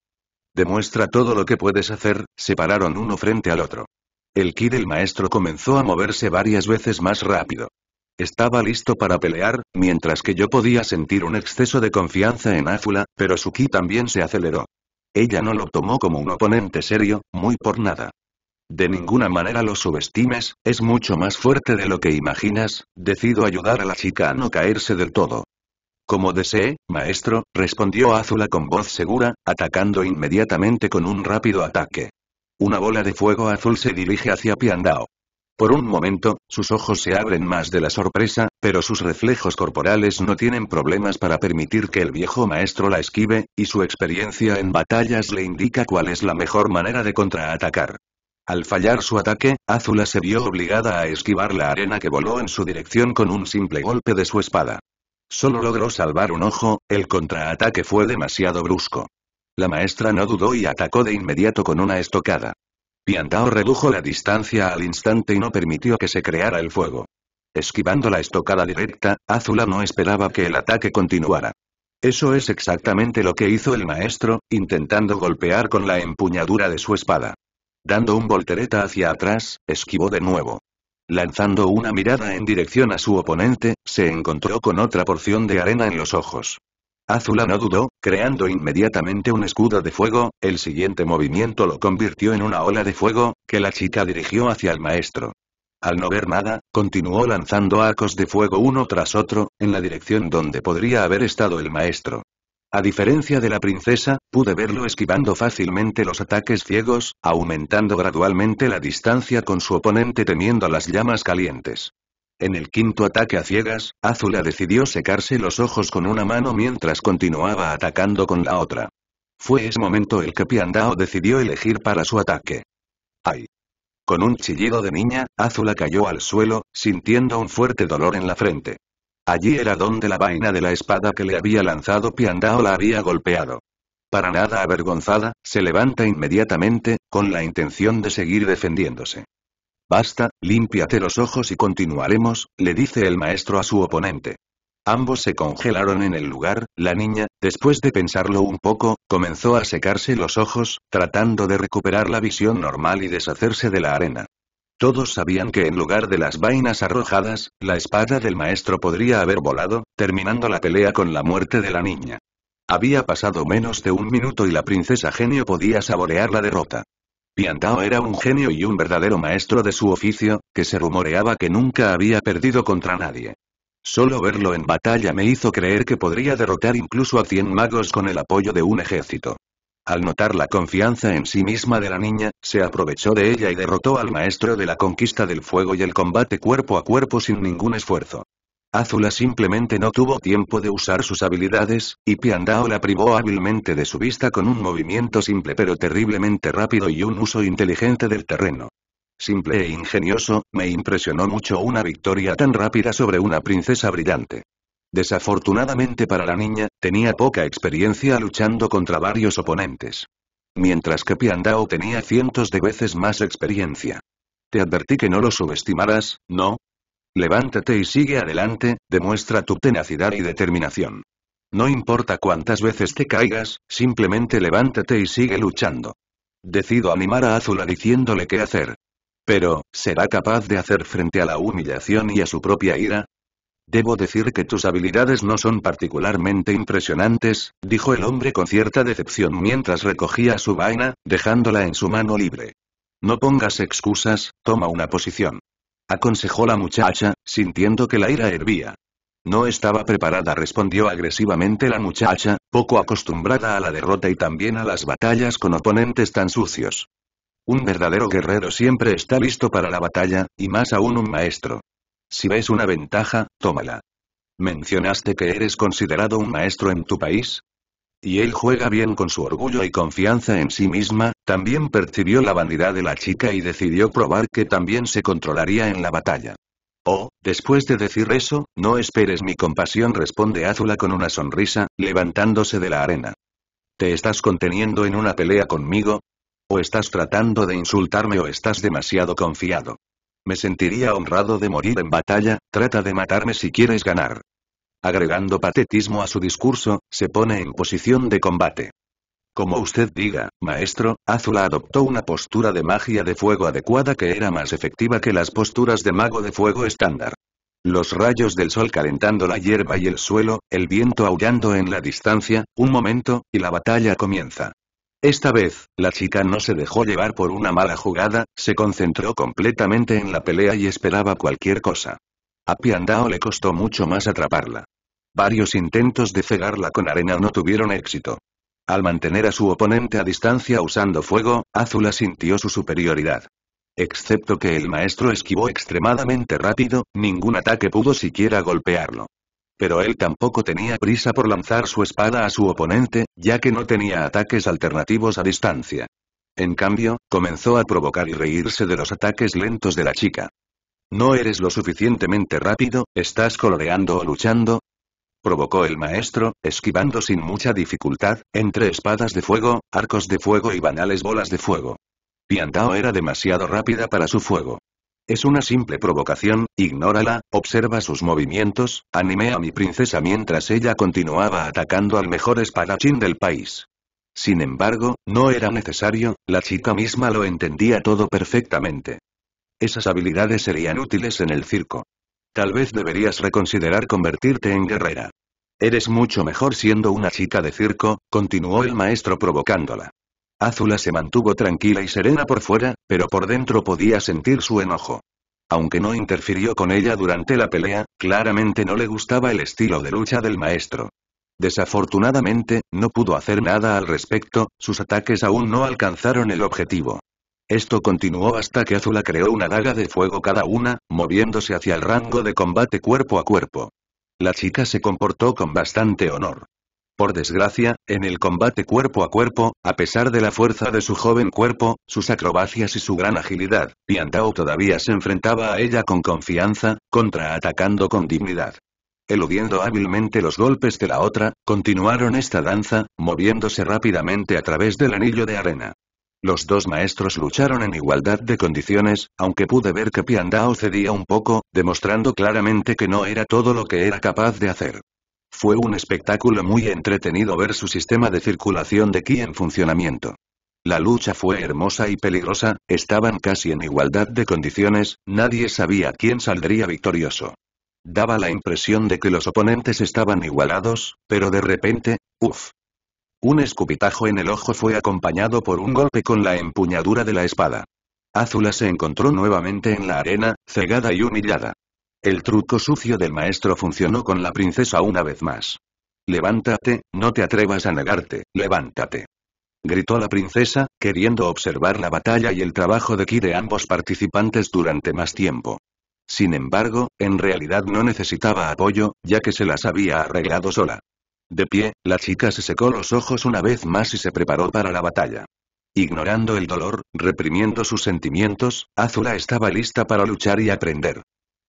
Demuestra todo lo que puedes hacer, separaron uno frente al otro. El ki del maestro comenzó a moverse varias veces más rápido. Estaba listo para pelear, mientras que yo podía sentir un exceso de confianza en Azula, pero su ki también se aceleró. Ella no lo tomó como un oponente serio, muy por nada. De ninguna manera lo subestimes, es mucho más fuerte de lo que imaginas, decido ayudar a la chica a no caerse del todo. Como desee, maestro, respondió Azula con voz segura, atacando inmediatamente con un rápido ataque. Una bola de fuego azul se dirige hacia Piandao. Por un momento, sus ojos se abren más de la sorpresa, pero sus reflejos corporales no tienen problemas para permitir que el viejo maestro la esquive, y su experiencia en batallas le indica cuál es la mejor manera de contraatacar. Al fallar su ataque, Azula se vio obligada a esquivar la arena que voló en su dirección con un simple golpe de su espada. Solo logró salvar un ojo, el contraataque fue demasiado brusco. La maestra no dudó y atacó de inmediato con una estocada. Piantao redujo la distancia al instante y no permitió que se creara el fuego. Esquivando la estocada directa, Azula no esperaba que el ataque continuara. Eso es exactamente lo que hizo el maestro, intentando golpear con la empuñadura de su espada. Dando un voltereta hacia atrás, esquivó de nuevo. Lanzando una mirada en dirección a su oponente, se encontró con otra porción de arena en los ojos. Azula no dudó, creando inmediatamente un escudo de fuego, el siguiente movimiento lo convirtió en una ola de fuego, que la chica dirigió hacia el maestro. Al no ver nada, continuó lanzando arcos de fuego uno tras otro, en la dirección donde podría haber estado el maestro. A diferencia de la princesa, pude verlo esquivando fácilmente los ataques ciegos, aumentando gradualmente la distancia con su oponente temiendo las llamas calientes. En el quinto ataque a ciegas, Azula decidió secarse los ojos con una mano mientras continuaba atacando con la otra. Fue ese momento el que Piandao decidió elegir para su ataque. ¡Ay! Con un chillido de niña, Azula cayó al suelo, sintiendo un fuerte dolor en la frente. Allí era donde la vaina de la espada que le había lanzado Piandao la había golpeado. Para nada avergonzada, se levanta inmediatamente, con la intención de seguir defendiéndose. Basta, límpiate los ojos y continuaremos, le dice el maestro a su oponente. Ambos se congelaron en el lugar, la niña, después de pensarlo un poco, comenzó a secarse los ojos, tratando de recuperar la visión normal y deshacerse de la arena. Todos sabían que en lugar de las vainas arrojadas, la espada del maestro podría haber volado, terminando la pelea con la muerte de la niña. Había pasado menos de un minuto y la princesa genio podía saborear la derrota. Piantao era un genio y un verdadero maestro de su oficio, que se rumoreaba que nunca había perdido contra nadie. Solo verlo en batalla me hizo creer que podría derrotar incluso a cien magos con el apoyo de un ejército. Al notar la confianza en sí misma de la niña, se aprovechó de ella y derrotó al maestro de la conquista del fuego y el combate cuerpo a cuerpo sin ningún esfuerzo. Azula simplemente no tuvo tiempo de usar sus habilidades, y Piandao la privó hábilmente de su vista con un movimiento simple pero terriblemente rápido y un uso inteligente del terreno. Simple e ingenioso, me impresionó mucho una victoria tan rápida sobre una princesa brillante. Desafortunadamente para la niña, tenía poca experiencia luchando contra varios oponentes. Mientras que Piandao tenía cientos de veces más experiencia. Te advertí que no lo subestimaras, ¿no? Levántate y sigue adelante, demuestra tu tenacidad y determinación. No importa cuántas veces te caigas, simplemente levántate y sigue luchando. Decido animar a Azula diciéndole qué hacer. Pero, ¿será capaz de hacer frente a la humillación y a su propia ira? Debo decir que tus habilidades no son particularmente impresionantes, dijo el hombre con cierta decepción mientras recogía su vaina, dejándola en su mano libre. No pongas excusas, toma una posición aconsejó la muchacha, sintiendo que la ira hervía. No estaba preparada, respondió agresivamente la muchacha, poco acostumbrada a la derrota y también a las batallas con oponentes tan sucios. Un verdadero guerrero siempre está listo para la batalla, y más aún un maestro. Si ves una ventaja, tómala. Mencionaste que eres considerado un maestro en tu país, y él juega bien con su orgullo y confianza en sí misma, también percibió la vanidad de la chica y decidió probar que también se controlaría en la batalla. Oh, después de decir eso, no esperes mi compasión responde Azula con una sonrisa, levantándose de la arena. ¿Te estás conteniendo en una pelea conmigo? ¿O estás tratando de insultarme o estás demasiado confiado? Me sentiría honrado de morir en batalla, trata de matarme si quieres ganar. Agregando patetismo a su discurso, se pone en posición de combate. Como usted diga, maestro, Azula adoptó una postura de magia de fuego adecuada que era más efectiva que las posturas de mago de fuego estándar. Los rayos del sol calentando la hierba y el suelo, el viento aullando en la distancia, un momento, y la batalla comienza. Esta vez, la chica no se dejó llevar por una mala jugada, se concentró completamente en la pelea y esperaba cualquier cosa. A Piandao le costó mucho más atraparla. Varios intentos de cegarla con arena no tuvieron éxito. Al mantener a su oponente a distancia usando fuego, Azula sintió su superioridad. Excepto que el maestro esquivó extremadamente rápido, ningún ataque pudo siquiera golpearlo. Pero él tampoco tenía prisa por lanzar su espada a su oponente, ya que no tenía ataques alternativos a distancia. En cambio, comenzó a provocar y reírse de los ataques lentos de la chica. No eres lo suficientemente rápido, estás coloreando o luchando, provocó el maestro, esquivando sin mucha dificultad, entre espadas de fuego, arcos de fuego y banales bolas de fuego. Piantao era demasiado rápida para su fuego. Es una simple provocación, ignórala, observa sus movimientos, animé a mi princesa mientras ella continuaba atacando al mejor espadachín del país. Sin embargo, no era necesario, la chica misma lo entendía todo perfectamente. Esas habilidades serían útiles en el circo. Tal vez deberías reconsiderar convertirte en guerrera. Eres mucho mejor siendo una chica de circo, continuó el maestro provocándola. Azula se mantuvo tranquila y serena por fuera, pero por dentro podía sentir su enojo. Aunque no interfirió con ella durante la pelea, claramente no le gustaba el estilo de lucha del maestro. Desafortunadamente, no pudo hacer nada al respecto, sus ataques aún no alcanzaron el objetivo. Esto continuó hasta que Azula creó una daga de fuego cada una, moviéndose hacia el rango de combate cuerpo a cuerpo. La chica se comportó con bastante honor. Por desgracia, en el combate cuerpo a cuerpo, a pesar de la fuerza de su joven cuerpo, sus acrobacias y su gran agilidad, Piantao todavía se enfrentaba a ella con confianza, contraatacando con dignidad. Eludiendo hábilmente los golpes de la otra, continuaron esta danza, moviéndose rápidamente a través del anillo de arena. Los dos maestros lucharon en igualdad de condiciones, aunque pude ver que Piandao cedía un poco, demostrando claramente que no era todo lo que era capaz de hacer. Fue un espectáculo muy entretenido ver su sistema de circulación de ki en funcionamiento. La lucha fue hermosa y peligrosa, estaban casi en igualdad de condiciones, nadie sabía quién saldría victorioso. Daba la impresión de que los oponentes estaban igualados, pero de repente, uff, un escupitajo en el ojo fue acompañado por un golpe con la empuñadura de la espada. Azula se encontró nuevamente en la arena, cegada y humillada. El truco sucio del maestro funcionó con la princesa una vez más. Levántate, no te atrevas a negarte, levántate. Gritó la princesa, queriendo observar la batalla y el trabajo de ki de ambos participantes durante más tiempo. Sin embargo, en realidad no necesitaba apoyo, ya que se las había arreglado sola. De pie, la chica se secó los ojos una vez más y se preparó para la batalla. Ignorando el dolor, reprimiendo sus sentimientos, Azula estaba lista para luchar y aprender.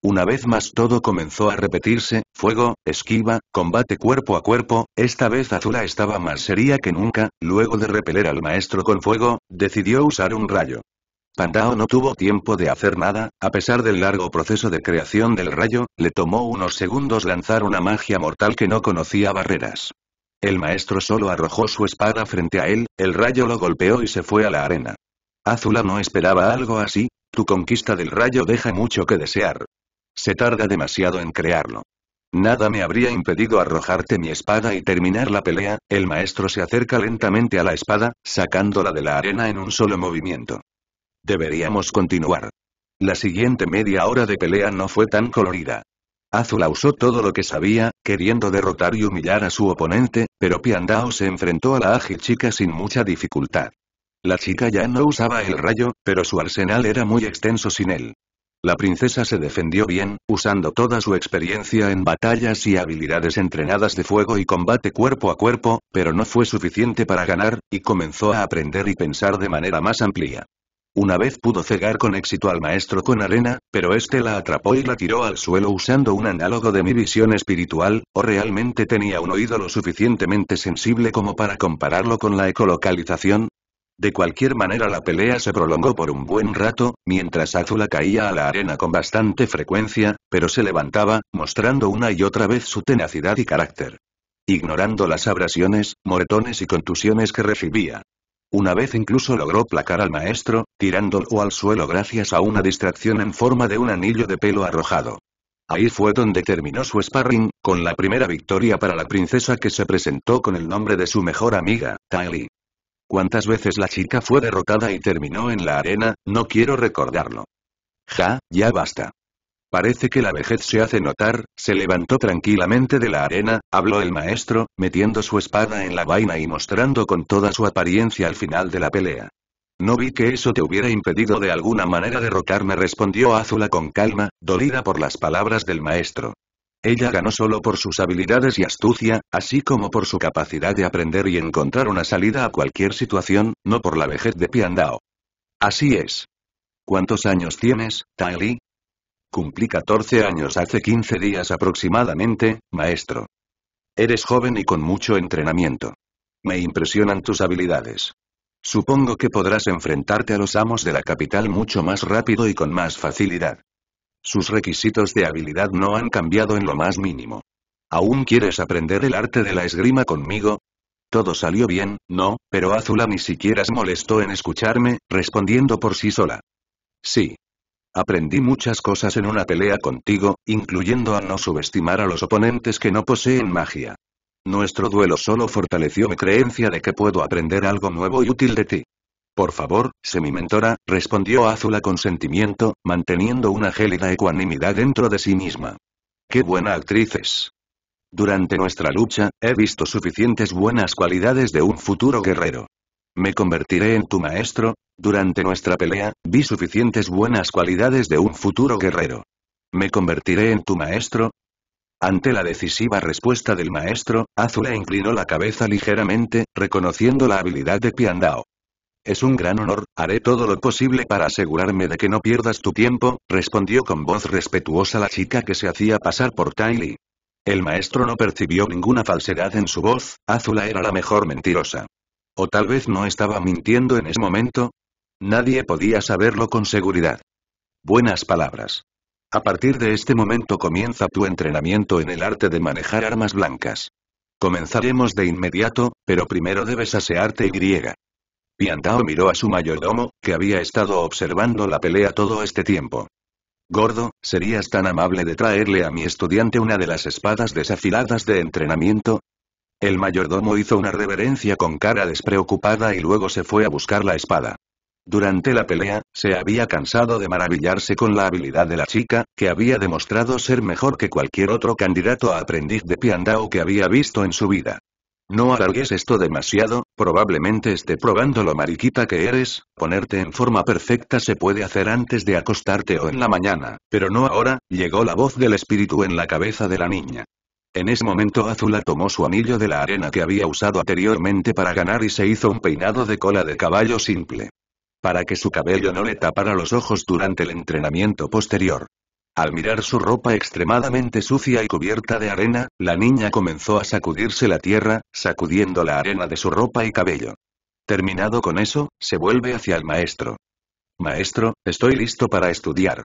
Una vez más todo comenzó a repetirse, fuego, esquiva, combate cuerpo a cuerpo, esta vez Azula estaba más seria que nunca, luego de repeler al maestro con fuego, decidió usar un rayo. Pandao no tuvo tiempo de hacer nada, a pesar del largo proceso de creación del rayo, le tomó unos segundos lanzar una magia mortal que no conocía barreras. El maestro solo arrojó su espada frente a él, el rayo lo golpeó y se fue a la arena. Azula no esperaba algo así, tu conquista del rayo deja mucho que desear. Se tarda demasiado en crearlo. Nada me habría impedido arrojarte mi espada y terminar la pelea, el maestro se acerca lentamente a la espada, sacándola de la arena en un solo movimiento. Deberíamos continuar. La siguiente media hora de pelea no fue tan colorida. Azula usó todo lo que sabía, queriendo derrotar y humillar a su oponente, pero Piandao se enfrentó a la ágil chica sin mucha dificultad. La chica ya no usaba el rayo, pero su arsenal era muy extenso sin él. La princesa se defendió bien, usando toda su experiencia en batallas y habilidades entrenadas de fuego y combate cuerpo a cuerpo, pero no fue suficiente para ganar, y comenzó a aprender y pensar de manera más amplia. Una vez pudo cegar con éxito al maestro con arena, pero este la atrapó y la tiró al suelo usando un análogo de mi visión espiritual, o realmente tenía un oído lo suficientemente sensible como para compararlo con la ecolocalización. De cualquier manera la pelea se prolongó por un buen rato, mientras Azula caía a la arena con bastante frecuencia, pero se levantaba, mostrando una y otra vez su tenacidad y carácter. Ignorando las abrasiones, moretones y contusiones que recibía, una vez incluso logró placar al maestro, tirándolo al suelo gracias a una distracción en forma de un anillo de pelo arrojado. Ahí fue donde terminó su sparring, con la primera victoria para la princesa que se presentó con el nombre de su mejor amiga, Tali. Cuántas veces la chica fue derrotada y terminó en la arena, no quiero recordarlo. Ja, ya basta. Parece que la vejez se hace notar, se levantó tranquilamente de la arena, habló el maestro, metiendo su espada en la vaina y mostrando con toda su apariencia al final de la pelea. No vi que eso te hubiera impedido de alguna manera derrotarme, respondió Azula con calma, dolida por las palabras del maestro. Ella ganó solo por sus habilidades y astucia, así como por su capacidad de aprender y encontrar una salida a cualquier situación, no por la vejez de Piandao. Así es. ¿Cuántos años tienes, Tali? Cumplí 14 años hace 15 días aproximadamente, maestro. Eres joven y con mucho entrenamiento. Me impresionan tus habilidades. Supongo que podrás enfrentarte a los amos de la capital mucho más rápido y con más facilidad. Sus requisitos de habilidad no han cambiado en lo más mínimo. ¿Aún quieres aprender el arte de la esgrima conmigo? Todo salió bien, no, pero Azula ni siquiera se molestó en escucharme, respondiendo por sí sola. Sí, Aprendí muchas cosas en una pelea contigo, incluyendo a no subestimar a los oponentes que no poseen magia. Nuestro duelo solo fortaleció mi creencia de que puedo aprender algo nuevo y útil de ti. Por favor, sé mi mentora, respondió Azula con sentimiento, manteniendo una gélida ecuanimidad dentro de sí misma. ¡Qué buena actriz es! Durante nuestra lucha, he visto suficientes buenas cualidades de un futuro guerrero me convertiré en tu maestro, durante nuestra pelea, vi suficientes buenas cualidades de un futuro guerrero. ¿Me convertiré en tu maestro? Ante la decisiva respuesta del maestro, Azula inclinó la cabeza ligeramente, reconociendo la habilidad de Piandao. Es un gran honor, haré todo lo posible para asegurarme de que no pierdas tu tiempo, respondió con voz respetuosa la chica que se hacía pasar por Tylee. El maestro no percibió ninguna falsedad en su voz, Azula era la mejor mentirosa. O tal vez no estaba mintiendo en ese momento. Nadie podía saberlo con seguridad. Buenas palabras. A partir de este momento comienza tu entrenamiento en el arte de manejar armas blancas. Comenzaremos de inmediato, pero primero debes asearte y griega. Piantao miró a su mayordomo, que había estado observando la pelea todo este tiempo. Gordo, ¿serías tan amable de traerle a mi estudiante una de las espadas desafiladas de entrenamiento? El mayordomo hizo una reverencia con cara despreocupada y luego se fue a buscar la espada. Durante la pelea, se había cansado de maravillarse con la habilidad de la chica, que había demostrado ser mejor que cualquier otro candidato a aprendiz de Piandao que había visto en su vida. No alargues esto demasiado, probablemente esté probando lo mariquita que eres, ponerte en forma perfecta se puede hacer antes de acostarte o en la mañana, pero no ahora, llegó la voz del espíritu en la cabeza de la niña. En ese momento Azula tomó su anillo de la arena que había usado anteriormente para ganar y se hizo un peinado de cola de caballo simple. Para que su cabello no le tapara los ojos durante el entrenamiento posterior. Al mirar su ropa extremadamente sucia y cubierta de arena, la niña comenzó a sacudirse la tierra, sacudiendo la arena de su ropa y cabello. Terminado con eso, se vuelve hacia el maestro. Maestro, estoy listo para estudiar.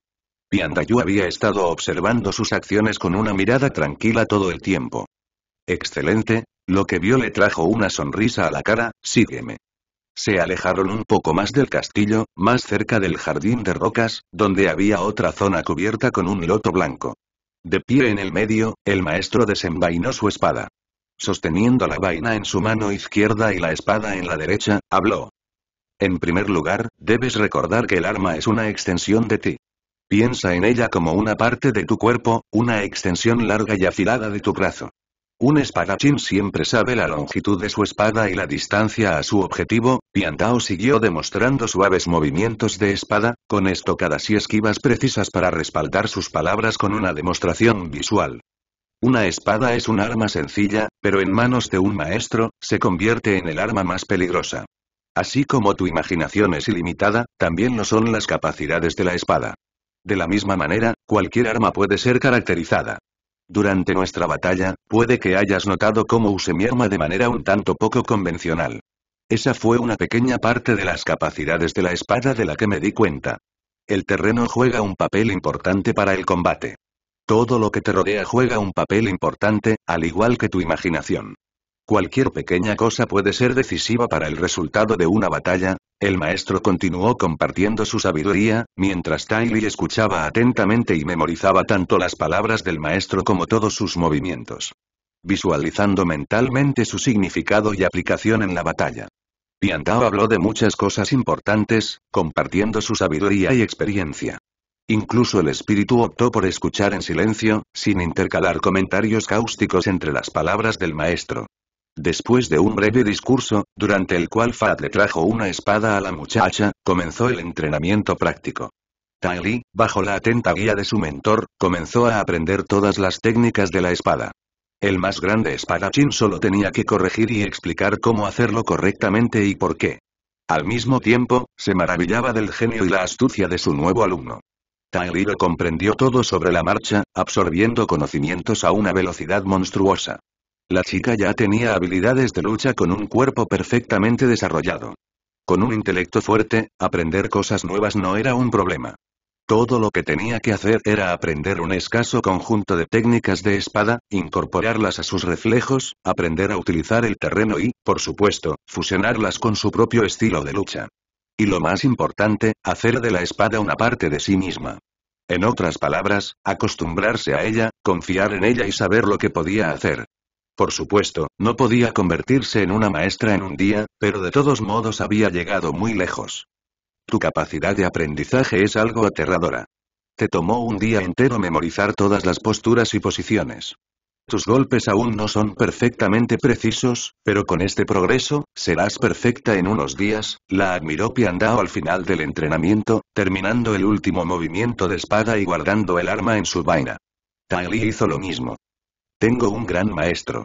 Piandayu había estado observando sus acciones con una mirada tranquila todo el tiempo. Excelente, lo que vio le trajo una sonrisa a la cara, sígueme. Se alejaron un poco más del castillo, más cerca del jardín de rocas, donde había otra zona cubierta con un loto blanco. De pie en el medio, el maestro desenvainó su espada. Sosteniendo la vaina en su mano izquierda y la espada en la derecha, habló. En primer lugar, debes recordar que el arma es una extensión de ti. Piensa en ella como una parte de tu cuerpo, una extensión larga y afilada de tu brazo. Un espadachín siempre sabe la longitud de su espada y la distancia a su objetivo, Piantao siguió demostrando suaves movimientos de espada, con estocadas y esquivas precisas para respaldar sus palabras con una demostración visual. Una espada es un arma sencilla, pero en manos de un maestro, se convierte en el arma más peligrosa. Así como tu imaginación es ilimitada, también lo son las capacidades de la espada. De la misma manera, cualquier arma puede ser caracterizada. Durante nuestra batalla, puede que hayas notado cómo use mi arma de manera un tanto poco convencional. Esa fue una pequeña parte de las capacidades de la espada de la que me di cuenta. El terreno juega un papel importante para el combate. Todo lo que te rodea juega un papel importante, al igual que tu imaginación. Cualquier pequeña cosa puede ser decisiva para el resultado de una batalla, el maestro continuó compartiendo su sabiduría, mientras Tylee escuchaba atentamente y memorizaba tanto las palabras del maestro como todos sus movimientos. Visualizando mentalmente su significado y aplicación en la batalla. Piantao habló de muchas cosas importantes, compartiendo su sabiduría y experiencia. Incluso el espíritu optó por escuchar en silencio, sin intercalar comentarios cáusticos entre las palabras del maestro. Después de un breve discurso, durante el cual Fat le trajo una espada a la muchacha, comenzó el entrenamiento práctico. Tai bajo la atenta guía de su mentor, comenzó a aprender todas las técnicas de la espada. El más grande espadachín solo tenía que corregir y explicar cómo hacerlo correctamente y por qué. Al mismo tiempo, se maravillaba del genio y la astucia de su nuevo alumno. Tai lo comprendió todo sobre la marcha, absorbiendo conocimientos a una velocidad monstruosa. La chica ya tenía habilidades de lucha con un cuerpo perfectamente desarrollado. Con un intelecto fuerte, aprender cosas nuevas no era un problema. Todo lo que tenía que hacer era aprender un escaso conjunto de técnicas de espada, incorporarlas a sus reflejos, aprender a utilizar el terreno y, por supuesto, fusionarlas con su propio estilo de lucha. Y lo más importante, hacer de la espada una parte de sí misma. En otras palabras, acostumbrarse a ella, confiar en ella y saber lo que podía hacer. Por supuesto, no podía convertirse en una maestra en un día, pero de todos modos había llegado muy lejos. Tu capacidad de aprendizaje es algo aterradora. Te tomó un día entero memorizar todas las posturas y posiciones. Tus golpes aún no son perfectamente precisos, pero con este progreso, serás perfecta en unos días, la admiró Piandao al final del entrenamiento, terminando el último movimiento de espada y guardando el arma en su vaina. Taeli hizo lo mismo. Tengo un gran maestro.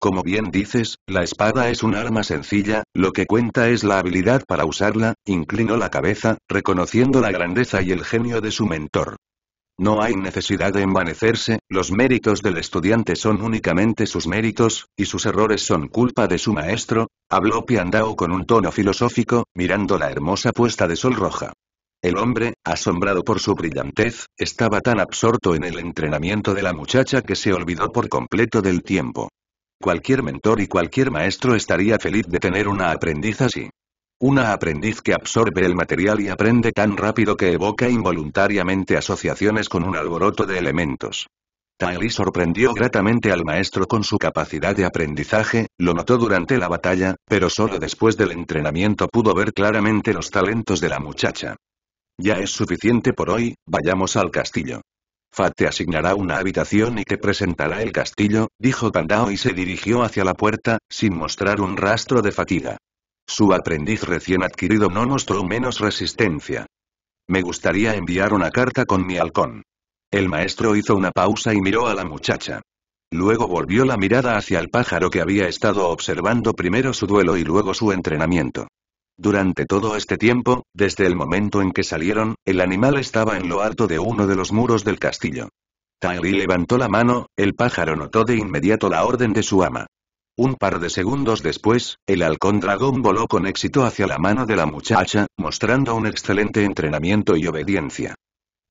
Como bien dices, la espada es un arma sencilla, lo que cuenta es la habilidad para usarla, inclinó la cabeza, reconociendo la grandeza y el genio de su mentor. No hay necesidad de envanecerse, los méritos del estudiante son únicamente sus méritos, y sus errores son culpa de su maestro, habló Piandao con un tono filosófico, mirando la hermosa puesta de sol roja. El hombre, asombrado por su brillantez, estaba tan absorto en el entrenamiento de la muchacha que se olvidó por completo del tiempo. Cualquier mentor y cualquier maestro estaría feliz de tener una aprendiz así. Una aprendiz que absorbe el material y aprende tan rápido que evoca involuntariamente asociaciones con un alboroto de elementos. Taeli sorprendió gratamente al maestro con su capacidad de aprendizaje, lo notó durante la batalla, pero solo después del entrenamiento pudo ver claramente los talentos de la muchacha. Ya es suficiente por hoy, vayamos al castillo. Fat te asignará una habitación y te presentará el castillo, dijo Pandao y se dirigió hacia la puerta, sin mostrar un rastro de fatiga. Su aprendiz recién adquirido no mostró menos resistencia. Me gustaría enviar una carta con mi halcón. El maestro hizo una pausa y miró a la muchacha. Luego volvió la mirada hacia el pájaro que había estado observando primero su duelo y luego su entrenamiento. Durante todo este tiempo, desde el momento en que salieron, el animal estaba en lo alto de uno de los muros del castillo. Tairi levantó la mano, el pájaro notó de inmediato la orden de su ama. Un par de segundos después, el halcón dragón voló con éxito hacia la mano de la muchacha, mostrando un excelente entrenamiento y obediencia.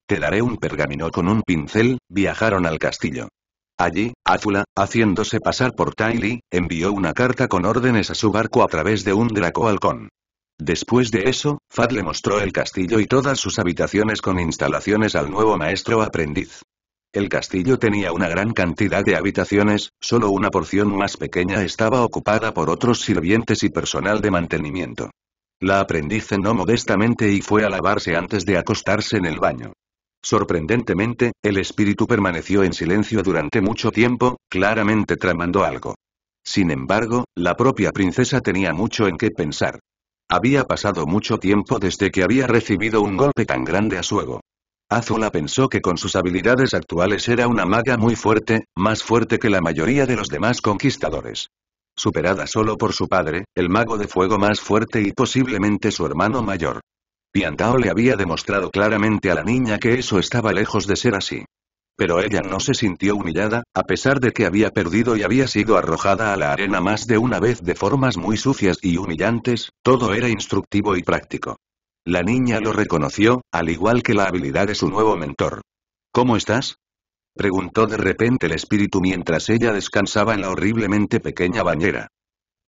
Te daré un pergamino con un pincel, viajaron al castillo. Allí, Azula, haciéndose pasar por Tairi, envió una carta con órdenes a su barco a través de un draco halcón. Después de eso, Fad le mostró el castillo y todas sus habitaciones con instalaciones al nuevo maestro aprendiz. El castillo tenía una gran cantidad de habitaciones, solo una porción más pequeña estaba ocupada por otros sirvientes y personal de mantenimiento. La aprendiz cenó modestamente y fue a lavarse antes de acostarse en el baño. Sorprendentemente, el espíritu permaneció en silencio durante mucho tiempo, claramente tramando algo. Sin embargo, la propia princesa tenía mucho en qué pensar. Había pasado mucho tiempo desde que había recibido un golpe tan grande a su ego. Azula pensó que con sus habilidades actuales era una maga muy fuerte, más fuerte que la mayoría de los demás conquistadores. Superada solo por su padre, el mago de fuego más fuerte y posiblemente su hermano mayor. Piantao le había demostrado claramente a la niña que eso estaba lejos de ser así pero ella no se sintió humillada, a pesar de que había perdido y había sido arrojada a la arena más de una vez de formas muy sucias y humillantes, todo era instructivo y práctico. La niña lo reconoció, al igual que la habilidad de su nuevo mentor. ¿Cómo estás? preguntó de repente el espíritu mientras ella descansaba en la horriblemente pequeña bañera.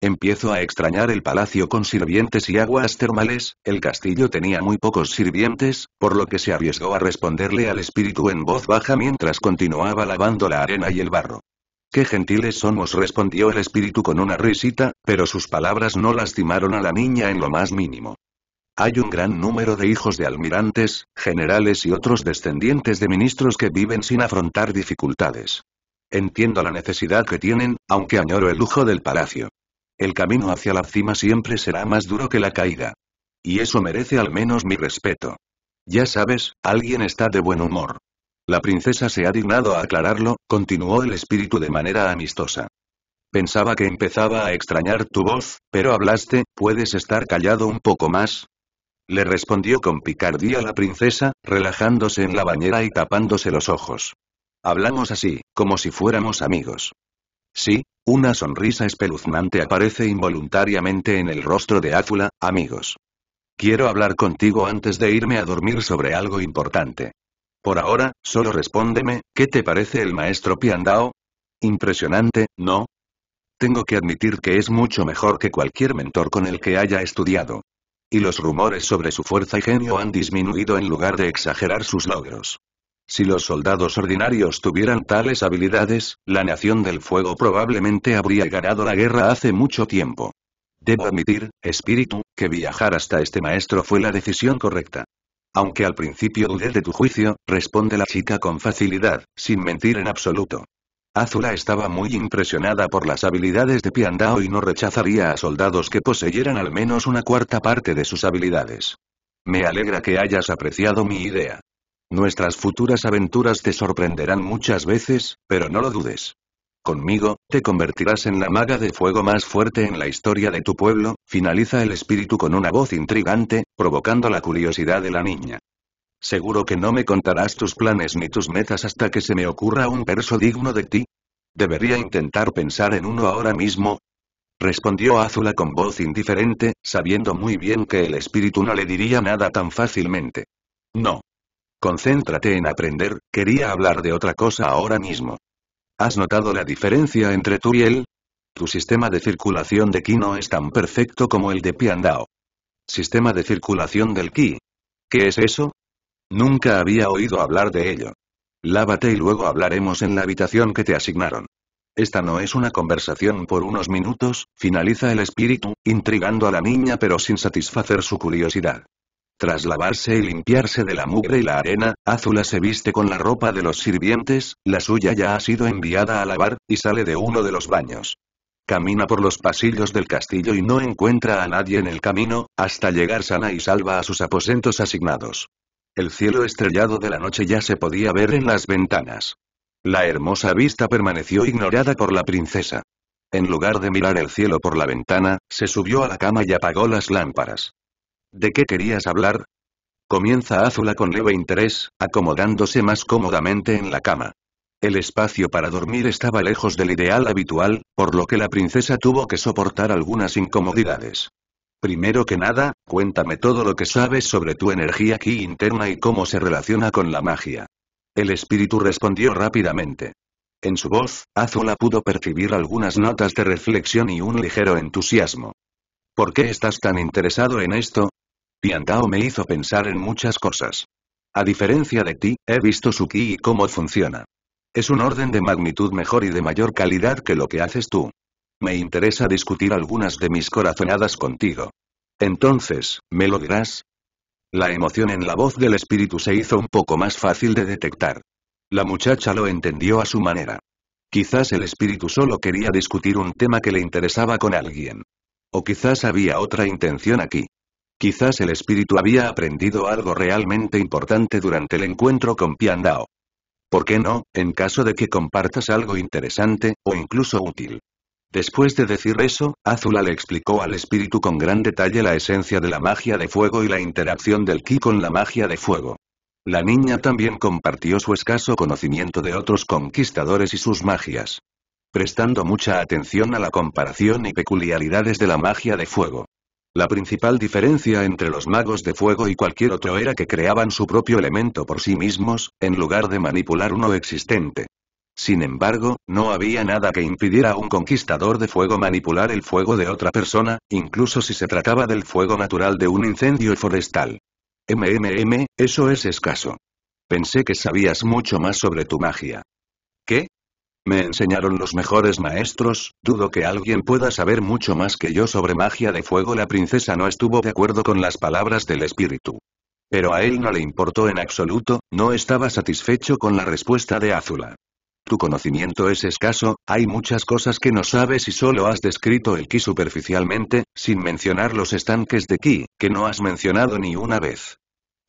Empiezo a extrañar el palacio con sirvientes y aguas termales, el castillo tenía muy pocos sirvientes, por lo que se arriesgó a responderle al espíritu en voz baja mientras continuaba lavando la arena y el barro. ¡Qué gentiles somos! respondió el espíritu con una risita, pero sus palabras no lastimaron a la niña en lo más mínimo. Hay un gran número de hijos de almirantes, generales y otros descendientes de ministros que viven sin afrontar dificultades. Entiendo la necesidad que tienen, aunque añoro el lujo del palacio. El camino hacia la cima siempre será más duro que la caída. Y eso merece al menos mi respeto. Ya sabes, alguien está de buen humor. La princesa se ha dignado a aclararlo, continuó el espíritu de manera amistosa. Pensaba que empezaba a extrañar tu voz, pero hablaste, ¿puedes estar callado un poco más? Le respondió con picardía la princesa, relajándose en la bañera y tapándose los ojos. Hablamos así, como si fuéramos amigos. Sí, una sonrisa espeluznante aparece involuntariamente en el rostro de Áfula, amigos. Quiero hablar contigo antes de irme a dormir sobre algo importante. Por ahora, solo respóndeme, ¿qué te parece el maestro Piandao? Impresionante, ¿no? Tengo que admitir que es mucho mejor que cualquier mentor con el que haya estudiado. Y los rumores sobre su fuerza y genio han disminuido en lugar de exagerar sus logros. Si los soldados ordinarios tuvieran tales habilidades, la Nación del Fuego probablemente habría ganado la guerra hace mucho tiempo. Debo admitir, espíritu, que viajar hasta este maestro fue la decisión correcta. Aunque al principio dudé de tu juicio, responde la chica con facilidad, sin mentir en absoluto. Azula estaba muy impresionada por las habilidades de Piandao y no rechazaría a soldados que poseyeran al menos una cuarta parte de sus habilidades. Me alegra que hayas apreciado mi idea. Nuestras futuras aventuras te sorprenderán muchas veces, pero no lo dudes. Conmigo, te convertirás en la maga de fuego más fuerte en la historia de tu pueblo, finaliza el espíritu con una voz intrigante, provocando la curiosidad de la niña. Seguro que no me contarás tus planes ni tus metas hasta que se me ocurra un verso digno de ti. Debería intentar pensar en uno ahora mismo. Respondió Azula con voz indiferente, sabiendo muy bien que el espíritu no le diría nada tan fácilmente. No, Concéntrate en aprender, quería hablar de otra cosa ahora mismo. ¿Has notado la diferencia entre tú y él? Tu sistema de circulación de ki no es tan perfecto como el de Piandao. Sistema de circulación del ki. ¿Qué es eso? Nunca había oído hablar de ello. Lávate y luego hablaremos en la habitación que te asignaron. Esta no es una conversación por unos minutos, finaliza el espíritu, intrigando a la niña pero sin satisfacer su curiosidad. Tras lavarse y limpiarse de la mugre y la arena, Azula se viste con la ropa de los sirvientes, la suya ya ha sido enviada a lavar, y sale de uno de los baños. Camina por los pasillos del castillo y no encuentra a nadie en el camino, hasta llegar sana y salva a sus aposentos asignados. El cielo estrellado de la noche ya se podía ver en las ventanas. La hermosa vista permaneció ignorada por la princesa. En lugar de mirar el cielo por la ventana, se subió a la cama y apagó las lámparas. ¿De qué querías hablar? Comienza Azula con leve interés, acomodándose más cómodamente en la cama. El espacio para dormir estaba lejos del ideal habitual, por lo que la princesa tuvo que soportar algunas incomodidades. Primero que nada, cuéntame todo lo que sabes sobre tu energía aquí interna y cómo se relaciona con la magia. El espíritu respondió rápidamente. En su voz, Azula pudo percibir algunas notas de reflexión y un ligero entusiasmo. ¿Por qué estás tan interesado en esto? Piantao me hizo pensar en muchas cosas. A diferencia de ti, he visto su ki y cómo funciona. Es un orden de magnitud mejor y de mayor calidad que lo que haces tú. Me interesa discutir algunas de mis corazonadas contigo. Entonces, ¿me lo dirás? La emoción en la voz del espíritu se hizo un poco más fácil de detectar. La muchacha lo entendió a su manera. Quizás el espíritu solo quería discutir un tema que le interesaba con alguien. O quizás había otra intención aquí. Quizás el espíritu había aprendido algo realmente importante durante el encuentro con Piandao. ¿Por qué no, en caso de que compartas algo interesante, o incluso útil? Después de decir eso, Azula le explicó al espíritu con gran detalle la esencia de la magia de fuego y la interacción del ki con la magia de fuego. La niña también compartió su escaso conocimiento de otros conquistadores y sus magias. Prestando mucha atención a la comparación y peculiaridades de la magia de fuego. La principal diferencia entre los magos de fuego y cualquier otro era que creaban su propio elemento por sí mismos, en lugar de manipular uno existente. Sin embargo, no había nada que impidiera a un conquistador de fuego manipular el fuego de otra persona, incluso si se trataba del fuego natural de un incendio forestal. MMM, eso es escaso. Pensé que sabías mucho más sobre tu magia. ¿Qué? Me enseñaron los mejores maestros, dudo que alguien pueda saber mucho más que yo sobre magia de fuego. La princesa no estuvo de acuerdo con las palabras del espíritu. Pero a él no le importó en absoluto, no estaba satisfecho con la respuesta de Azula. Tu conocimiento es escaso, hay muchas cosas que no sabes y solo has descrito el ki superficialmente, sin mencionar los estanques de ki, que no has mencionado ni una vez.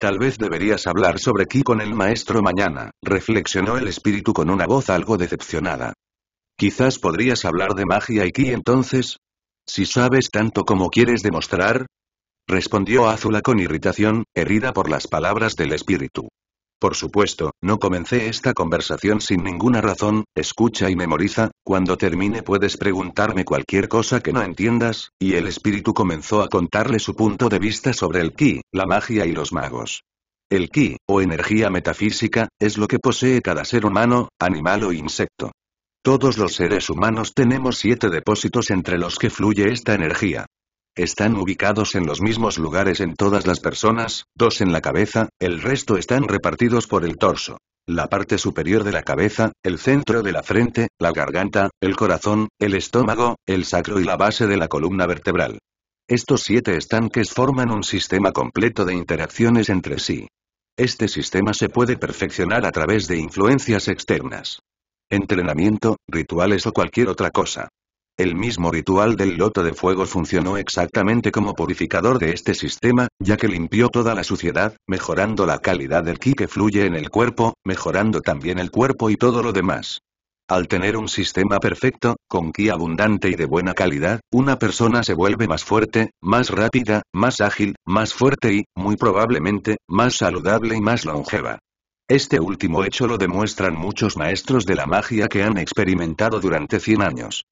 Tal vez deberías hablar sobre Ki con el maestro mañana, reflexionó el espíritu con una voz algo decepcionada. Quizás podrías hablar de magia y Ki entonces. Si sabes tanto como quieres demostrar. Respondió Azula con irritación, herida por las palabras del espíritu. Por supuesto, no comencé esta conversación sin ninguna razón, escucha y memoriza, cuando termine puedes preguntarme cualquier cosa que no entiendas, y el espíritu comenzó a contarle su punto de vista sobre el ki, la magia y los magos. El ki, o energía metafísica, es lo que posee cada ser humano, animal o insecto. Todos los seres humanos tenemos siete depósitos entre los que fluye esta energía. Están ubicados en los mismos lugares en todas las personas, dos en la cabeza, el resto están repartidos por el torso. La parte superior de la cabeza, el centro de la frente, la garganta, el corazón, el estómago, el sacro y la base de la columna vertebral. Estos siete estanques forman un sistema completo de interacciones entre sí. Este sistema se puede perfeccionar a través de influencias externas. Entrenamiento, rituales o cualquier otra cosa. El mismo ritual del loto de fuego funcionó exactamente como purificador de este sistema, ya que limpió toda la suciedad, mejorando la calidad del ki que fluye en el cuerpo, mejorando también el cuerpo y todo lo demás. Al tener un sistema perfecto, con ki abundante y de buena calidad, una persona se vuelve más fuerte, más rápida, más ágil, más fuerte y, muy probablemente, más saludable y más longeva. Este último hecho lo demuestran muchos maestros de la magia que han experimentado durante 100 años.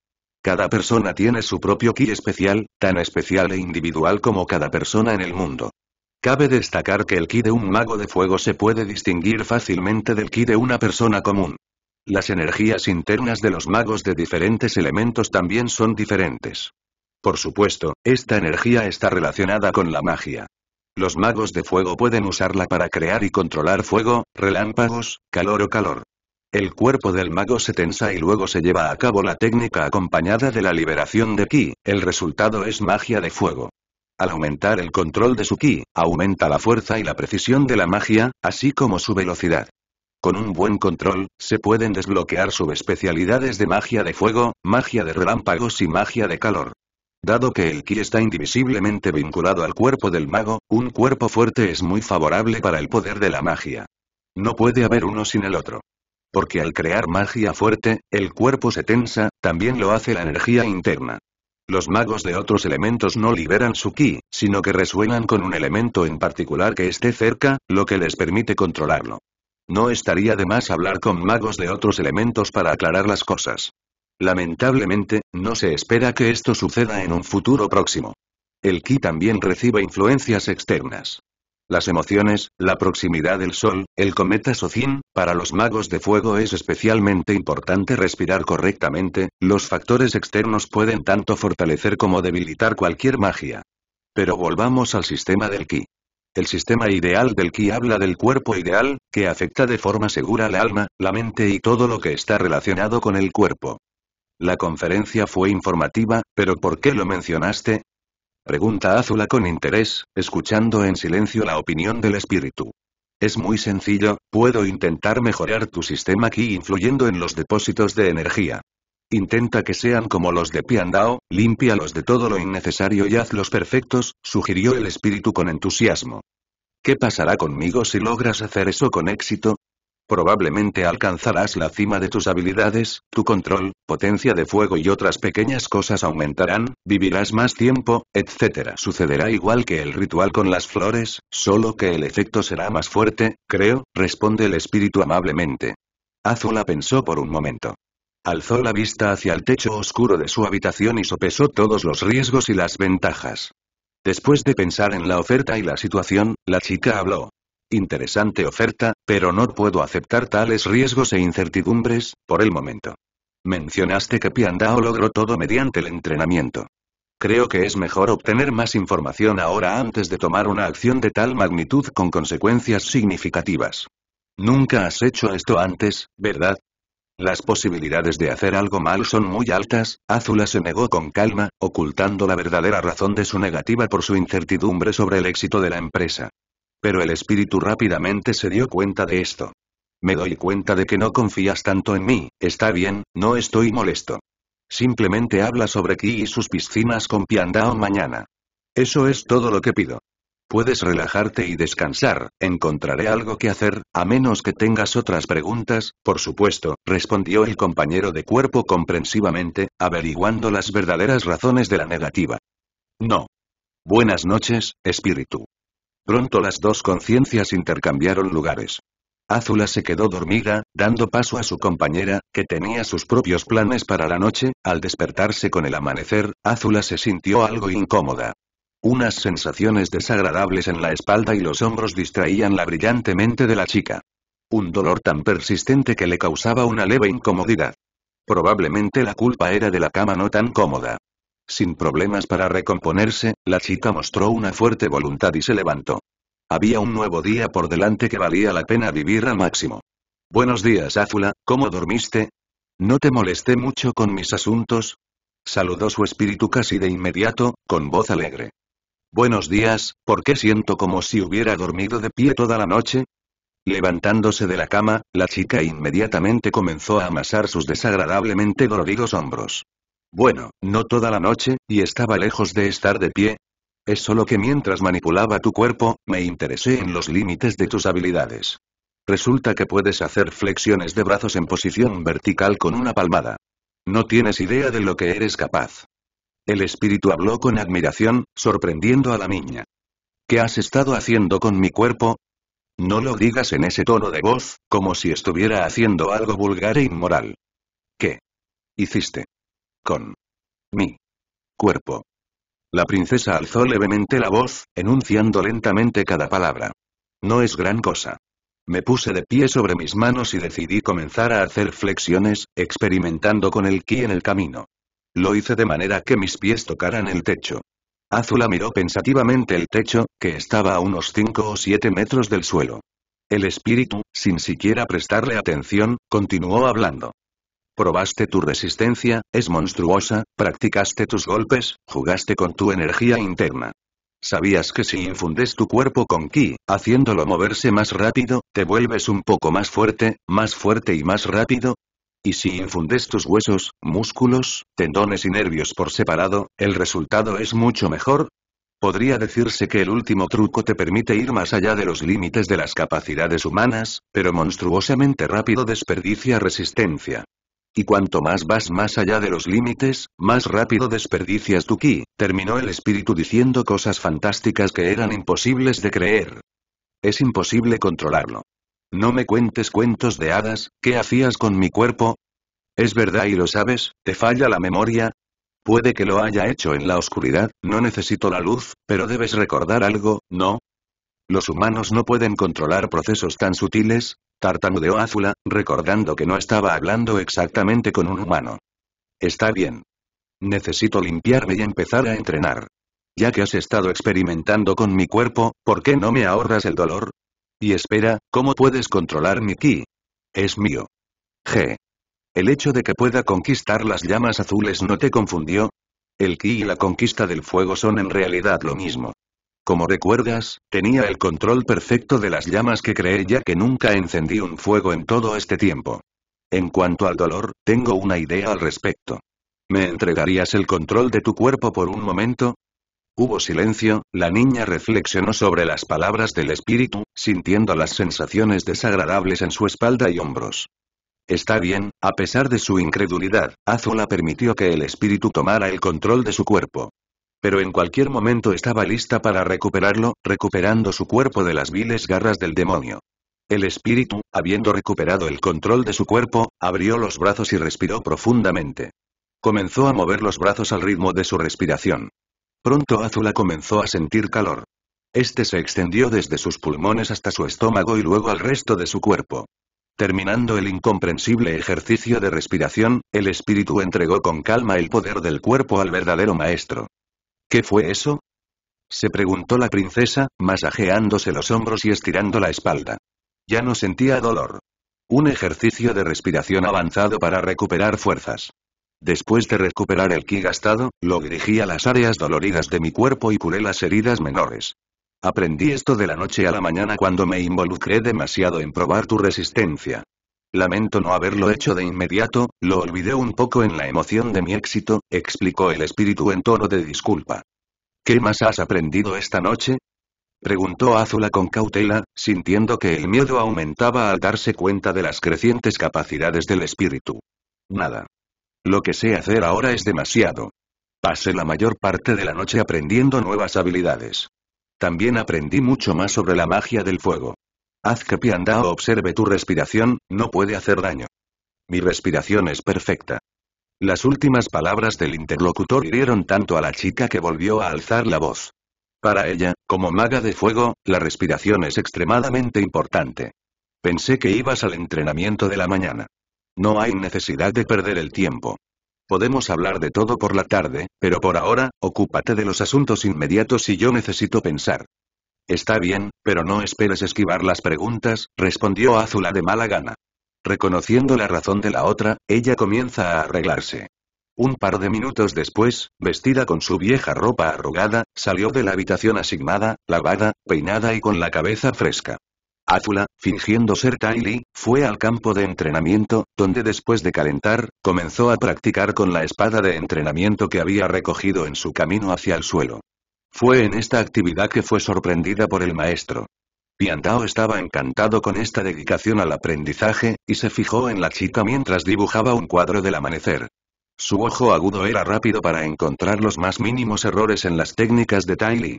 Cada persona tiene su propio ki especial, tan especial e individual como cada persona en el mundo. Cabe destacar que el ki de un mago de fuego se puede distinguir fácilmente del ki de una persona común. Las energías internas de los magos de diferentes elementos también son diferentes. Por supuesto, esta energía está relacionada con la magia. Los magos de fuego pueden usarla para crear y controlar fuego, relámpagos, calor o calor. El cuerpo del mago se tensa y luego se lleva a cabo la técnica acompañada de la liberación de ki, el resultado es magia de fuego. Al aumentar el control de su ki, aumenta la fuerza y la precisión de la magia, así como su velocidad. Con un buen control, se pueden desbloquear subespecialidades de magia de fuego, magia de relámpagos y magia de calor. Dado que el ki está indivisiblemente vinculado al cuerpo del mago, un cuerpo fuerte es muy favorable para el poder de la magia. No puede haber uno sin el otro porque al crear magia fuerte, el cuerpo se tensa, también lo hace la energía interna. Los magos de otros elementos no liberan su ki, sino que resuenan con un elemento en particular que esté cerca, lo que les permite controlarlo. No estaría de más hablar con magos de otros elementos para aclarar las cosas. Lamentablemente, no se espera que esto suceda en un futuro próximo. El ki también recibe influencias externas las emociones, la proximidad del sol, el cometa Sozin, para los magos de fuego es especialmente importante respirar correctamente, los factores externos pueden tanto fortalecer como debilitar cualquier magia. Pero volvamos al sistema del ki. El sistema ideal del ki habla del cuerpo ideal, que afecta de forma segura la alma, la mente y todo lo que está relacionado con el cuerpo. La conferencia fue informativa, pero ¿por qué lo mencionaste? Pregunta Azula con interés, escuchando en silencio la opinión del espíritu. Es muy sencillo, puedo intentar mejorar tu sistema aquí influyendo en los depósitos de energía. Intenta que sean como los de Piandao, límpialos de todo lo innecesario y hazlos perfectos, sugirió el espíritu con entusiasmo. ¿Qué pasará conmigo si logras hacer eso con éxito? probablemente alcanzarás la cima de tus habilidades, tu control, potencia de fuego y otras pequeñas cosas aumentarán, vivirás más tiempo, etc. Sucederá igual que el ritual con las flores, solo que el efecto será más fuerte, creo, responde el espíritu amablemente. Azula pensó por un momento. Alzó la vista hacia el techo oscuro de su habitación y sopesó todos los riesgos y las ventajas. Después de pensar en la oferta y la situación, la chica habló. Interesante oferta, pero no puedo aceptar tales riesgos e incertidumbres, por el momento. Mencionaste que Piandao logró todo mediante el entrenamiento. Creo que es mejor obtener más información ahora antes de tomar una acción de tal magnitud con consecuencias significativas. Nunca has hecho esto antes, ¿verdad? Las posibilidades de hacer algo mal son muy altas, Azula se negó con calma, ocultando la verdadera razón de su negativa por su incertidumbre sobre el éxito de la empresa. Pero el espíritu rápidamente se dio cuenta de esto. Me doy cuenta de que no confías tanto en mí, está bien, no estoy molesto. Simplemente habla sobre Ki y sus piscinas con Piandao mañana. Eso es todo lo que pido. Puedes relajarte y descansar, encontraré algo que hacer, a menos que tengas otras preguntas, por supuesto, respondió el compañero de cuerpo comprensivamente, averiguando las verdaderas razones de la negativa. No. Buenas noches, espíritu. Pronto las dos conciencias intercambiaron lugares. Azula se quedó dormida, dando paso a su compañera, que tenía sus propios planes para la noche, al despertarse con el amanecer, Azula se sintió algo incómoda. Unas sensaciones desagradables en la espalda y los hombros distraían la brillante mente de la chica. Un dolor tan persistente que le causaba una leve incomodidad. Probablemente la culpa era de la cama no tan cómoda. Sin problemas para recomponerse, la chica mostró una fuerte voluntad y se levantó. Había un nuevo día por delante que valía la pena vivir al máximo. Buenos días Azula, ¿cómo dormiste? ¿No te molesté mucho con mis asuntos? Saludó su espíritu casi de inmediato, con voz alegre. Buenos días, ¿por qué siento como si hubiera dormido de pie toda la noche? Levantándose de la cama, la chica inmediatamente comenzó a amasar sus desagradablemente doloridos hombros. Bueno, no toda la noche, y estaba lejos de estar de pie. Es solo que mientras manipulaba tu cuerpo, me interesé en los límites de tus habilidades. Resulta que puedes hacer flexiones de brazos en posición vertical con una palmada. No tienes idea de lo que eres capaz. El espíritu habló con admiración, sorprendiendo a la niña. ¿Qué has estado haciendo con mi cuerpo? No lo digas en ese tono de voz, como si estuviera haciendo algo vulgar e inmoral. ¿Qué? Hiciste. Con mi cuerpo. La princesa alzó levemente la voz, enunciando lentamente cada palabra. No es gran cosa. Me puse de pie sobre mis manos y decidí comenzar a hacer flexiones, experimentando con el ki en el camino. Lo hice de manera que mis pies tocaran el techo. Azula miró pensativamente el techo, que estaba a unos 5 o 7 metros del suelo. El espíritu, sin siquiera prestarle atención, continuó hablando. Probaste tu resistencia, es monstruosa, practicaste tus golpes, jugaste con tu energía interna. Sabías que si infundes tu cuerpo con ki, haciéndolo moverse más rápido, te vuelves un poco más fuerte, más fuerte y más rápido. Y si infundes tus huesos, músculos, tendones y nervios por separado, el resultado es mucho mejor. Podría decirse que el último truco te permite ir más allá de los límites de las capacidades humanas, pero monstruosamente rápido desperdicia resistencia. Y cuanto más vas más allá de los límites, más rápido desperdicias tu ki, terminó el espíritu diciendo cosas fantásticas que eran imposibles de creer. Es imposible controlarlo. No me cuentes cuentos de hadas, ¿qué hacías con mi cuerpo? Es verdad y lo sabes, te falla la memoria. Puede que lo haya hecho en la oscuridad, no necesito la luz, pero debes recordar algo, ¿no? Los humanos no pueden controlar procesos tan sutiles, tartamudeó Azula, recordando que no estaba hablando exactamente con un humano. Está bien. Necesito limpiarme y empezar a entrenar. Ya que has estado experimentando con mi cuerpo, ¿por qué no me ahorras el dolor? Y espera, ¿cómo puedes controlar mi ki? Es mío. G. ¿El hecho de que pueda conquistar las llamas azules no te confundió? El ki y la conquista del fuego son en realidad lo mismo. Como recuerdas, tenía el control perfecto de las llamas que creé ya que nunca encendí un fuego en todo este tiempo. En cuanto al dolor, tengo una idea al respecto. ¿Me entregarías el control de tu cuerpo por un momento? Hubo silencio, la niña reflexionó sobre las palabras del espíritu, sintiendo las sensaciones desagradables en su espalda y hombros. Está bien, a pesar de su incredulidad, Azula permitió que el espíritu tomara el control de su cuerpo. Pero en cualquier momento estaba lista para recuperarlo, recuperando su cuerpo de las viles garras del demonio. El espíritu, habiendo recuperado el control de su cuerpo, abrió los brazos y respiró profundamente. Comenzó a mover los brazos al ritmo de su respiración. Pronto Azula comenzó a sentir calor. Este se extendió desde sus pulmones hasta su estómago y luego al resto de su cuerpo. Terminando el incomprensible ejercicio de respiración, el espíritu entregó con calma el poder del cuerpo al verdadero maestro. ¿Qué fue eso? Se preguntó la princesa, masajeándose los hombros y estirando la espalda. Ya no sentía dolor. Un ejercicio de respiración avanzado para recuperar fuerzas. Después de recuperar el ki gastado, lo dirigí a las áreas doloridas de mi cuerpo y curé las heridas menores. Aprendí esto de la noche a la mañana cuando me involucré demasiado en probar tu resistencia. Lamento no haberlo hecho de inmediato, lo olvidé un poco en la emoción de mi éxito, explicó el espíritu en tono de disculpa. ¿Qué más has aprendido esta noche? Preguntó Azula con cautela, sintiendo que el miedo aumentaba al darse cuenta de las crecientes capacidades del espíritu. Nada. Lo que sé hacer ahora es demasiado. Pasé la mayor parte de la noche aprendiendo nuevas habilidades. También aprendí mucho más sobre la magia del fuego. Haz que o observe tu respiración, no puede hacer daño. Mi respiración es perfecta. Las últimas palabras del interlocutor hirieron tanto a la chica que volvió a alzar la voz. Para ella, como maga de fuego, la respiración es extremadamente importante. Pensé que ibas al entrenamiento de la mañana. No hay necesidad de perder el tiempo. Podemos hablar de todo por la tarde, pero por ahora, ocúpate de los asuntos inmediatos y yo necesito pensar. Está bien, pero no esperes esquivar las preguntas, respondió Azula de mala gana. Reconociendo la razón de la otra, ella comienza a arreglarse. Un par de minutos después, vestida con su vieja ropa arrugada, salió de la habitación asignada, lavada, peinada y con la cabeza fresca. Azula, fingiendo ser Tylee, fue al campo de entrenamiento, donde después de calentar, comenzó a practicar con la espada de entrenamiento que había recogido en su camino hacia el suelo. Fue en esta actividad que fue sorprendida por el maestro. Piantao estaba encantado con esta dedicación al aprendizaje, y se fijó en la chica mientras dibujaba un cuadro del amanecer. Su ojo agudo era rápido para encontrar los más mínimos errores en las técnicas de Tai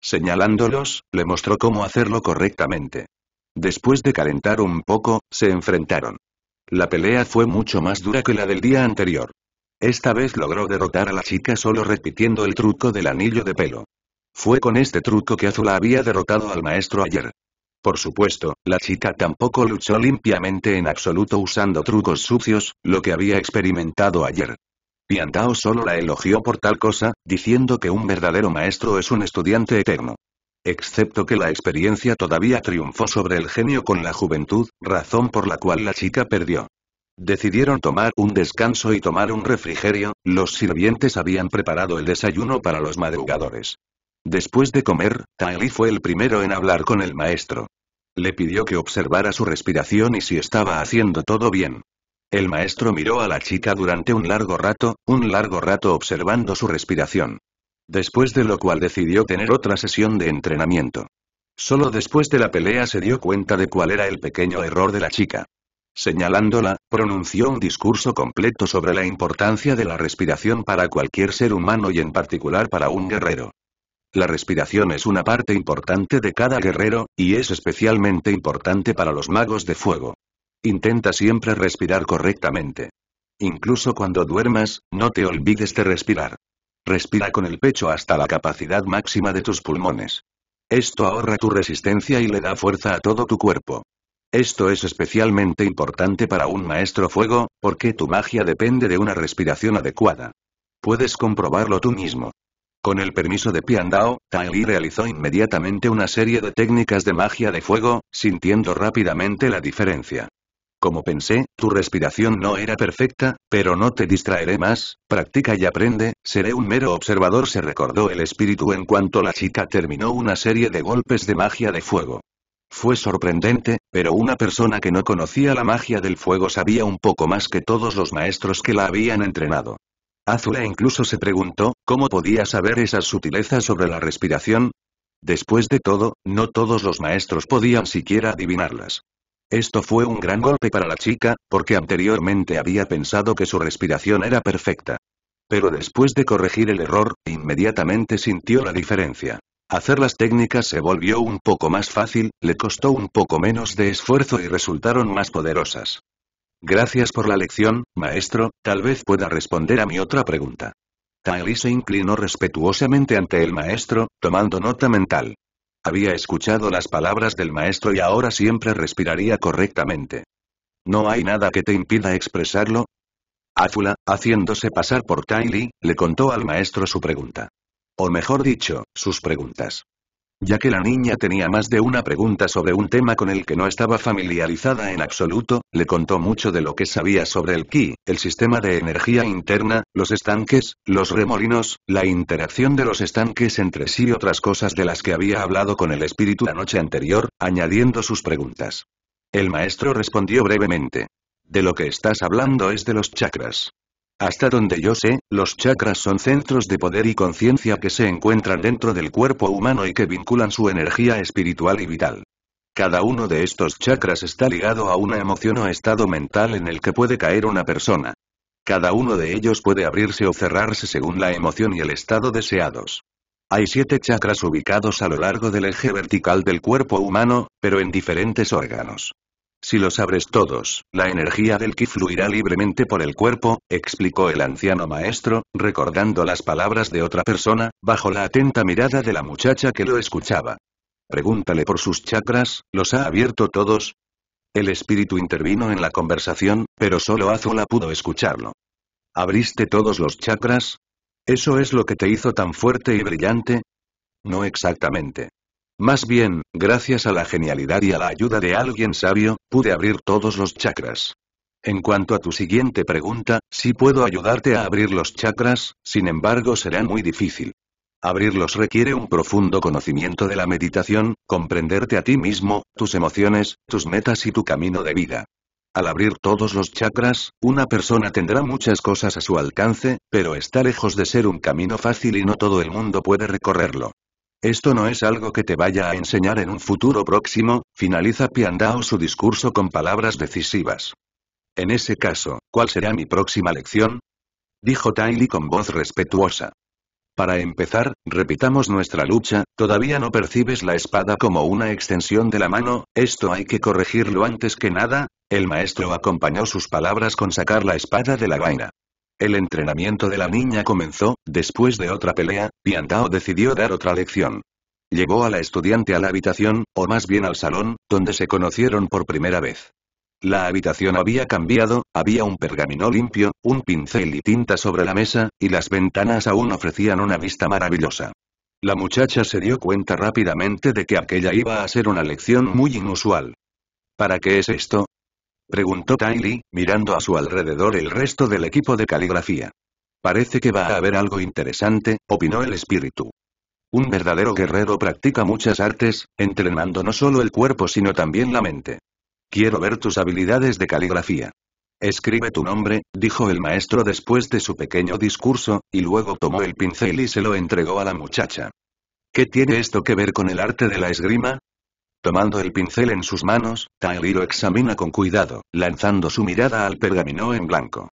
Señalándolos, le mostró cómo hacerlo correctamente. Después de calentar un poco, se enfrentaron. La pelea fue mucho más dura que la del día anterior. Esta vez logró derrotar a la chica solo repitiendo el truco del anillo de pelo. Fue con este truco que Azula había derrotado al maestro ayer. Por supuesto, la chica tampoco luchó limpiamente en absoluto usando trucos sucios, lo que había experimentado ayer. Piantao solo la elogió por tal cosa, diciendo que un verdadero maestro es un estudiante eterno. Excepto que la experiencia todavía triunfó sobre el genio con la juventud, razón por la cual la chica perdió. Decidieron tomar un descanso y tomar un refrigerio, los sirvientes habían preparado el desayuno para los madrugadores. Después de comer, Taeli fue el primero en hablar con el maestro. Le pidió que observara su respiración y si estaba haciendo todo bien. El maestro miró a la chica durante un largo rato, un largo rato observando su respiración. Después de lo cual decidió tener otra sesión de entrenamiento. Solo después de la pelea se dio cuenta de cuál era el pequeño error de la chica. Señalándola, pronunció un discurso completo sobre la importancia de la respiración para cualquier ser humano y en particular para un guerrero. La respiración es una parte importante de cada guerrero, y es especialmente importante para los magos de fuego. Intenta siempre respirar correctamente. Incluso cuando duermas, no te olvides de respirar. Respira con el pecho hasta la capacidad máxima de tus pulmones. Esto ahorra tu resistencia y le da fuerza a todo tu cuerpo. Esto es especialmente importante para un maestro fuego, porque tu magia depende de una respiración adecuada. Puedes comprobarlo tú mismo. Con el permiso de Pian Dao, Li realizó inmediatamente una serie de técnicas de magia de fuego, sintiendo rápidamente la diferencia. Como pensé, tu respiración no era perfecta, pero no te distraeré más, practica y aprende, seré un mero observador se recordó el espíritu en cuanto la chica terminó una serie de golpes de magia de fuego. Fue sorprendente, pero una persona que no conocía la magia del fuego sabía un poco más que todos los maestros que la habían entrenado. Azula incluso se preguntó, ¿cómo podía saber esas sutilezas sobre la respiración? Después de todo, no todos los maestros podían siquiera adivinarlas. Esto fue un gran golpe para la chica, porque anteriormente había pensado que su respiración era perfecta. Pero después de corregir el error, inmediatamente sintió la diferencia. Hacer las técnicas se volvió un poco más fácil, le costó un poco menos de esfuerzo y resultaron más poderosas. Gracias por la lección, maestro, tal vez pueda responder a mi otra pregunta. Tiley se inclinó respetuosamente ante el maestro, tomando nota mental. Había escuchado las palabras del maestro y ahora siempre respiraría correctamente. ¿No hay nada que te impida expresarlo? Azula, haciéndose pasar por Tiley, le contó al maestro su pregunta. O mejor dicho, sus preguntas ya que la niña tenía más de una pregunta sobre un tema con el que no estaba familiarizada en absoluto, le contó mucho de lo que sabía sobre el ki, el sistema de energía interna, los estanques, los remolinos, la interacción de los estanques entre sí y otras cosas de las que había hablado con el espíritu la noche anterior, añadiendo sus preguntas. El maestro respondió brevemente. De lo que estás hablando es de los chakras. Hasta donde yo sé, los chakras son centros de poder y conciencia que se encuentran dentro del cuerpo humano y que vinculan su energía espiritual y vital. Cada uno de estos chakras está ligado a una emoción o estado mental en el que puede caer una persona. Cada uno de ellos puede abrirse o cerrarse según la emoción y el estado deseados. Hay siete chakras ubicados a lo largo del eje vertical del cuerpo humano, pero en diferentes órganos. Si los abres todos, la energía del ki fluirá libremente por el cuerpo, explicó el anciano maestro, recordando las palabras de otra persona, bajo la atenta mirada de la muchacha que lo escuchaba. Pregúntale por sus chakras, ¿los ha abierto todos? El espíritu intervino en la conversación, pero solo Azula pudo escucharlo. ¿Abriste todos los chakras? ¿Eso es lo que te hizo tan fuerte y brillante? No exactamente. Más bien, gracias a la genialidad y a la ayuda de alguien sabio, pude abrir todos los chakras. En cuanto a tu siguiente pregunta, si puedo ayudarte a abrir los chakras, sin embargo será muy difícil. Abrirlos requiere un profundo conocimiento de la meditación, comprenderte a ti mismo, tus emociones, tus metas y tu camino de vida. Al abrir todos los chakras, una persona tendrá muchas cosas a su alcance, pero está lejos de ser un camino fácil y no todo el mundo puede recorrerlo. Esto no es algo que te vaya a enseñar en un futuro próximo, finaliza Piandao su discurso con palabras decisivas. En ese caso, ¿cuál será mi próxima lección? Dijo Tylee con voz respetuosa. Para empezar, repitamos nuestra lucha, todavía no percibes la espada como una extensión de la mano, esto hay que corregirlo antes que nada, el maestro acompañó sus palabras con sacar la espada de la vaina. El entrenamiento de la niña comenzó, después de otra pelea, Piantao decidió dar otra lección. Llevó a la estudiante a la habitación, o más bien al salón, donde se conocieron por primera vez. La habitación había cambiado, había un pergamino limpio, un pincel y tinta sobre la mesa, y las ventanas aún ofrecían una vista maravillosa. La muchacha se dio cuenta rápidamente de que aquella iba a ser una lección muy inusual. ¿Para qué es esto? Preguntó Tai mirando a su alrededor el resto del equipo de caligrafía. Parece que va a haber algo interesante, opinó el espíritu. Un verdadero guerrero practica muchas artes, entrenando no solo el cuerpo sino también la mente. Quiero ver tus habilidades de caligrafía. Escribe tu nombre, dijo el maestro después de su pequeño discurso, y luego tomó el pincel y se lo entregó a la muchacha. ¿Qué tiene esto que ver con el arte de la esgrima? Tomando el pincel en sus manos, Taeli lo examina con cuidado, lanzando su mirada al pergamino en blanco.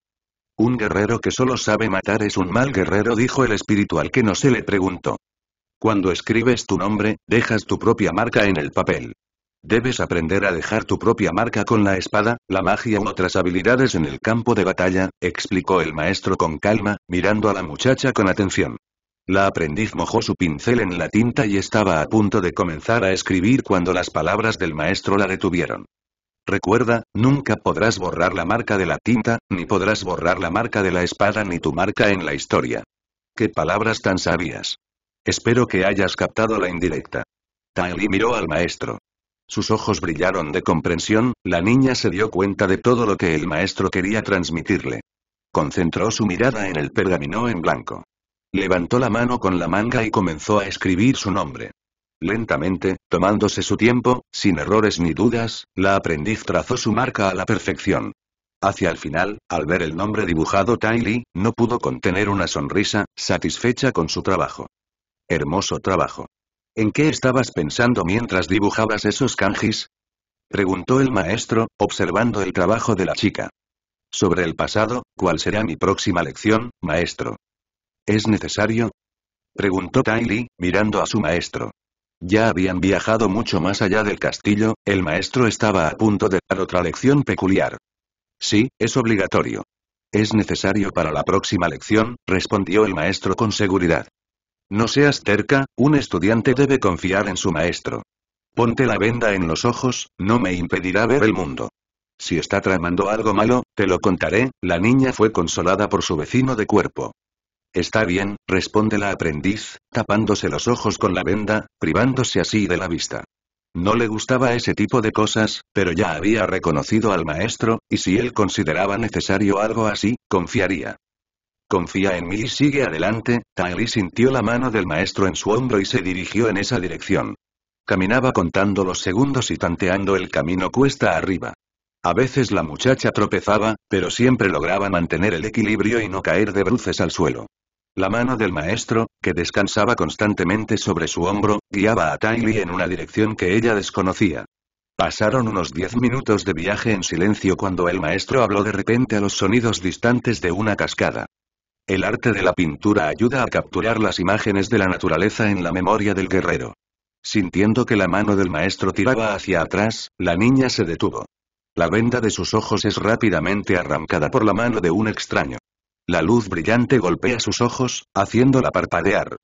Un guerrero que solo sabe matar es un mal guerrero dijo el espiritual que no se le preguntó. Cuando escribes tu nombre, dejas tu propia marca en el papel. Debes aprender a dejar tu propia marca con la espada, la magia u otras habilidades en el campo de batalla, explicó el maestro con calma, mirando a la muchacha con atención. La aprendiz mojó su pincel en la tinta y estaba a punto de comenzar a escribir cuando las palabras del maestro la detuvieron. Recuerda, nunca podrás borrar la marca de la tinta, ni podrás borrar la marca de la espada ni tu marca en la historia. Qué palabras tan sabias. Espero que hayas captado la indirecta. Taeli miró al maestro. Sus ojos brillaron de comprensión, la niña se dio cuenta de todo lo que el maestro quería transmitirle. Concentró su mirada en el pergamino en blanco. Levantó la mano con la manga y comenzó a escribir su nombre. Lentamente, tomándose su tiempo, sin errores ni dudas, la aprendiz trazó su marca a la perfección. Hacia el final, al ver el nombre dibujado Tai no pudo contener una sonrisa, satisfecha con su trabajo. Hermoso trabajo. ¿En qué estabas pensando mientras dibujabas esos kanjis? Preguntó el maestro, observando el trabajo de la chica. Sobre el pasado, ¿cuál será mi próxima lección, maestro? ¿Es necesario? Preguntó Tai mirando a su maestro. Ya habían viajado mucho más allá del castillo, el maestro estaba a punto de dar otra lección peculiar. Sí, es obligatorio. Es necesario para la próxima lección, respondió el maestro con seguridad. No seas terca, un estudiante debe confiar en su maestro. Ponte la venda en los ojos, no me impedirá ver el mundo. Si está tramando algo malo, te lo contaré, la niña fue consolada por su vecino de cuerpo. Está bien, responde la aprendiz, tapándose los ojos con la venda, privándose así de la vista. No le gustaba ese tipo de cosas, pero ya había reconocido al maestro, y si él consideraba necesario algo así, confiaría. Confía en mí y sigue adelante, Tairi sintió la mano del maestro en su hombro y se dirigió en esa dirección. Caminaba contando los segundos y tanteando el camino cuesta arriba. A veces la muchacha tropezaba, pero siempre lograba mantener el equilibrio y no caer de bruces al suelo. La mano del maestro, que descansaba constantemente sobre su hombro, guiaba a Tylee en una dirección que ella desconocía. Pasaron unos diez minutos de viaje en silencio cuando el maestro habló de repente a los sonidos distantes de una cascada. El arte de la pintura ayuda a capturar las imágenes de la naturaleza en la memoria del guerrero. Sintiendo que la mano del maestro tiraba hacia atrás, la niña se detuvo. La venda de sus ojos es rápidamente arrancada por la mano de un extraño. La luz brillante golpea sus ojos, haciéndola parpadear.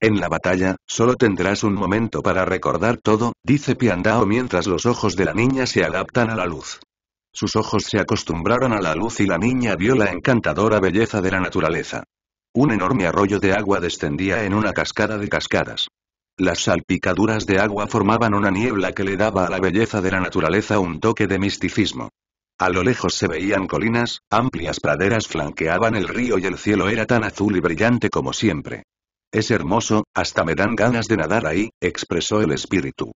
En la batalla, solo tendrás un momento para recordar todo, dice Piandao mientras los ojos de la niña se adaptan a la luz. Sus ojos se acostumbraron a la luz y la niña vio la encantadora belleza de la naturaleza. Un enorme arroyo de agua descendía en una cascada de cascadas. Las salpicaduras de agua formaban una niebla que le daba a la belleza de la naturaleza un toque de misticismo. A lo lejos se veían colinas, amplias praderas flanqueaban el río y el cielo era tan azul y brillante como siempre. Es hermoso, hasta me dan ganas de nadar ahí, expresó el espíritu.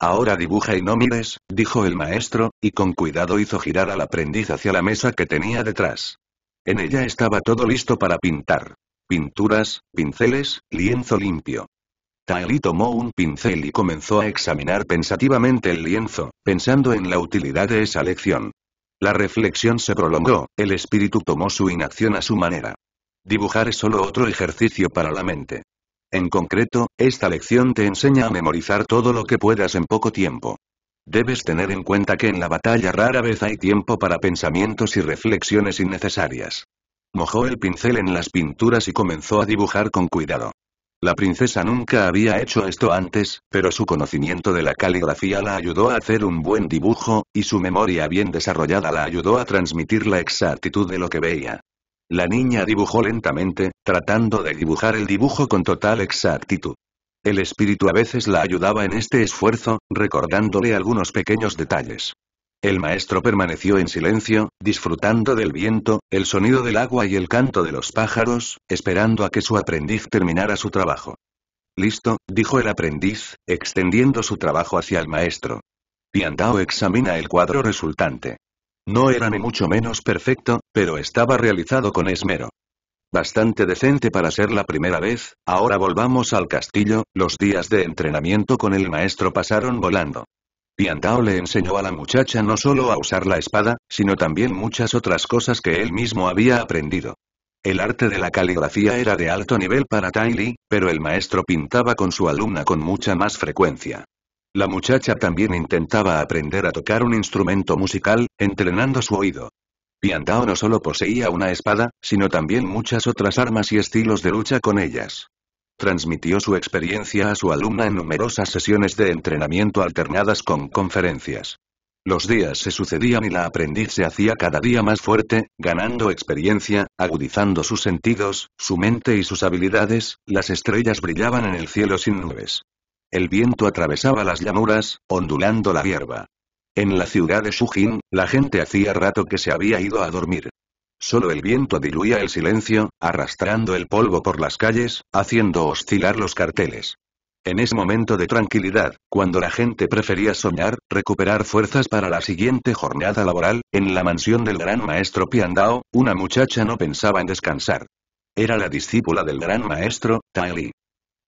Ahora dibuja y no mires, dijo el maestro, y con cuidado hizo girar al aprendiz hacia la mesa que tenía detrás. En ella estaba todo listo para pintar. Pinturas, pinceles, lienzo limpio. Taeli tomó un pincel y comenzó a examinar pensativamente el lienzo, pensando en la utilidad de esa lección. La reflexión se prolongó, el espíritu tomó su inacción a su manera. Dibujar es solo otro ejercicio para la mente. En concreto, esta lección te enseña a memorizar todo lo que puedas en poco tiempo. Debes tener en cuenta que en la batalla rara vez hay tiempo para pensamientos y reflexiones innecesarias. Mojó el pincel en las pinturas y comenzó a dibujar con cuidado. La princesa nunca había hecho esto antes, pero su conocimiento de la caligrafía la ayudó a hacer un buen dibujo, y su memoria bien desarrollada la ayudó a transmitir la exactitud de lo que veía. La niña dibujó lentamente, tratando de dibujar el dibujo con total exactitud. El espíritu a veces la ayudaba en este esfuerzo, recordándole algunos pequeños detalles. El maestro permaneció en silencio, disfrutando del viento, el sonido del agua y el canto de los pájaros, esperando a que su aprendiz terminara su trabajo. Listo, dijo el aprendiz, extendiendo su trabajo hacia el maestro. Piantao examina el cuadro resultante. No era ni mucho menos perfecto, pero estaba realizado con esmero. Bastante decente para ser la primera vez, ahora volvamos al castillo, los días de entrenamiento con el maestro pasaron volando. Piantao le enseñó a la muchacha no solo a usar la espada, sino también muchas otras cosas que él mismo había aprendido. El arte de la caligrafía era de alto nivel para Tai Li, pero el maestro pintaba con su alumna con mucha más frecuencia. La muchacha también intentaba aprender a tocar un instrumento musical, entrenando su oído. Piantao no solo poseía una espada, sino también muchas otras armas y estilos de lucha con ellas. Transmitió su experiencia a su alumna en numerosas sesiones de entrenamiento alternadas con conferencias. Los días se sucedían y la aprendiz se hacía cada día más fuerte, ganando experiencia, agudizando sus sentidos, su mente y sus habilidades, las estrellas brillaban en el cielo sin nubes. El viento atravesaba las llanuras, ondulando la hierba. En la ciudad de Shujin, la gente hacía rato que se había ido a dormir. Solo el viento diluía el silencio, arrastrando el polvo por las calles, haciendo oscilar los carteles. En ese momento de tranquilidad, cuando la gente prefería soñar, recuperar fuerzas para la siguiente jornada laboral, en la mansión del gran maestro Piandao, una muchacha no pensaba en descansar. Era la discípula del gran maestro, Li.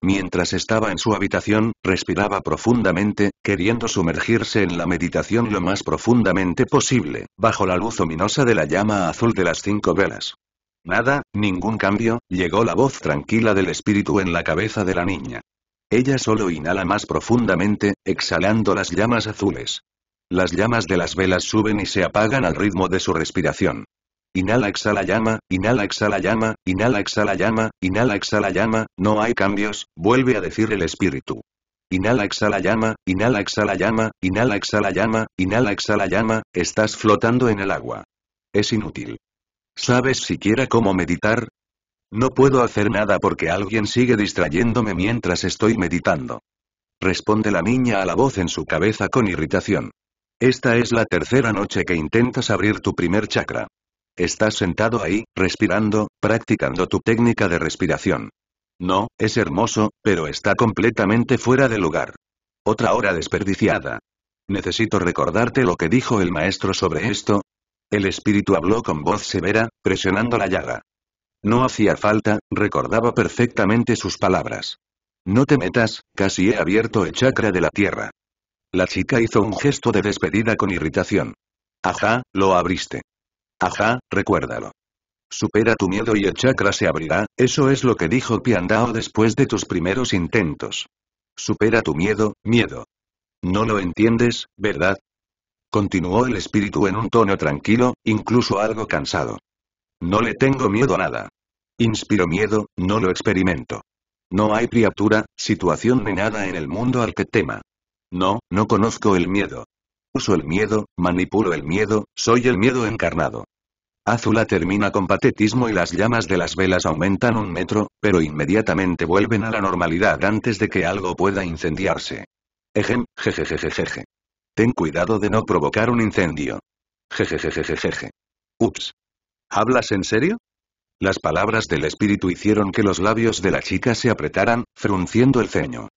Mientras estaba en su habitación, respiraba profundamente, queriendo sumergirse en la meditación lo más profundamente posible, bajo la luz ominosa de la llama azul de las cinco velas. Nada, ningún cambio, llegó la voz tranquila del espíritu en la cabeza de la niña. Ella solo inhala más profundamente, exhalando las llamas azules. Las llamas de las velas suben y se apagan al ritmo de su respiración. Inhala exhala llama, inhala exhala llama, inhala exhala llama, inhala exhala llama, no hay cambios, vuelve a decir el espíritu. Inhala exhala llama, inhala exhala llama, inhala exhala llama, inhala exhala llama, estás flotando en el agua. Es inútil. ¿Sabes siquiera cómo meditar? No puedo hacer nada porque alguien sigue distrayéndome mientras estoy meditando. Responde la niña a la voz en su cabeza con irritación. Esta es la tercera noche que intentas abrir tu primer chakra. Estás sentado ahí, respirando, practicando tu técnica de respiración. No, es hermoso, pero está completamente fuera de lugar. Otra hora desperdiciada. Necesito recordarte lo que dijo el maestro sobre esto. El espíritu habló con voz severa, presionando la llaga. No hacía falta, recordaba perfectamente sus palabras. No te metas, casi he abierto el chakra de la tierra. La chica hizo un gesto de despedida con irritación. Ajá, lo abriste. Ajá, recuérdalo. Supera tu miedo y el chakra se abrirá, eso es lo que dijo Piandao después de tus primeros intentos. Supera tu miedo, miedo. No lo entiendes, ¿verdad? Continuó el espíritu en un tono tranquilo, incluso algo cansado. No le tengo miedo a nada. Inspiro miedo, no lo experimento. No hay criatura, situación ni nada en el mundo al que tema. No, no conozco el miedo. Uso el miedo, manipulo el miedo, soy el miedo encarnado. Azula termina con patetismo y las llamas de las velas aumentan un metro, pero inmediatamente vuelven a la normalidad antes de que algo pueda incendiarse. Ejem, jejejejeje. Ten cuidado de no provocar un incendio. Jejejejejeje. Ups. ¿Hablas en serio? Las palabras del espíritu hicieron que los labios de la chica se apretaran, frunciendo el ceño.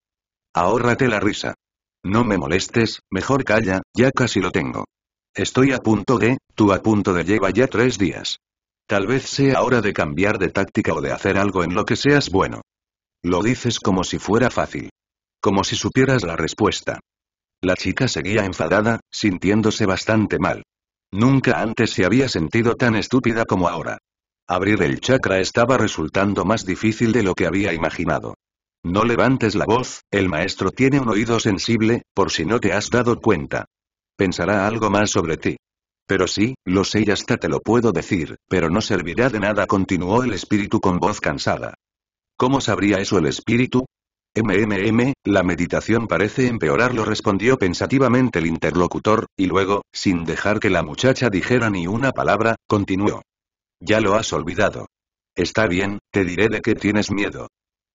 Ahórrate la risa. No me molestes, mejor calla, ya casi lo tengo. Estoy a punto de, tú a punto de lleva ya tres días. Tal vez sea hora de cambiar de táctica o de hacer algo en lo que seas bueno. Lo dices como si fuera fácil. Como si supieras la respuesta. La chica seguía enfadada, sintiéndose bastante mal. Nunca antes se había sentido tan estúpida como ahora. Abrir el chakra estaba resultando más difícil de lo que había imaginado. No levantes la voz, el maestro tiene un oído sensible, por si no te has dado cuenta pensará algo más sobre ti. Pero sí, lo sé y hasta te lo puedo decir, pero no servirá de nada, continuó el espíritu con voz cansada. ¿Cómo sabría eso el espíritu? MMM, la meditación parece empeorarlo, respondió pensativamente el interlocutor, y luego, sin dejar que la muchacha dijera ni una palabra, continuó. Ya lo has olvidado. Está bien, te diré de qué tienes miedo.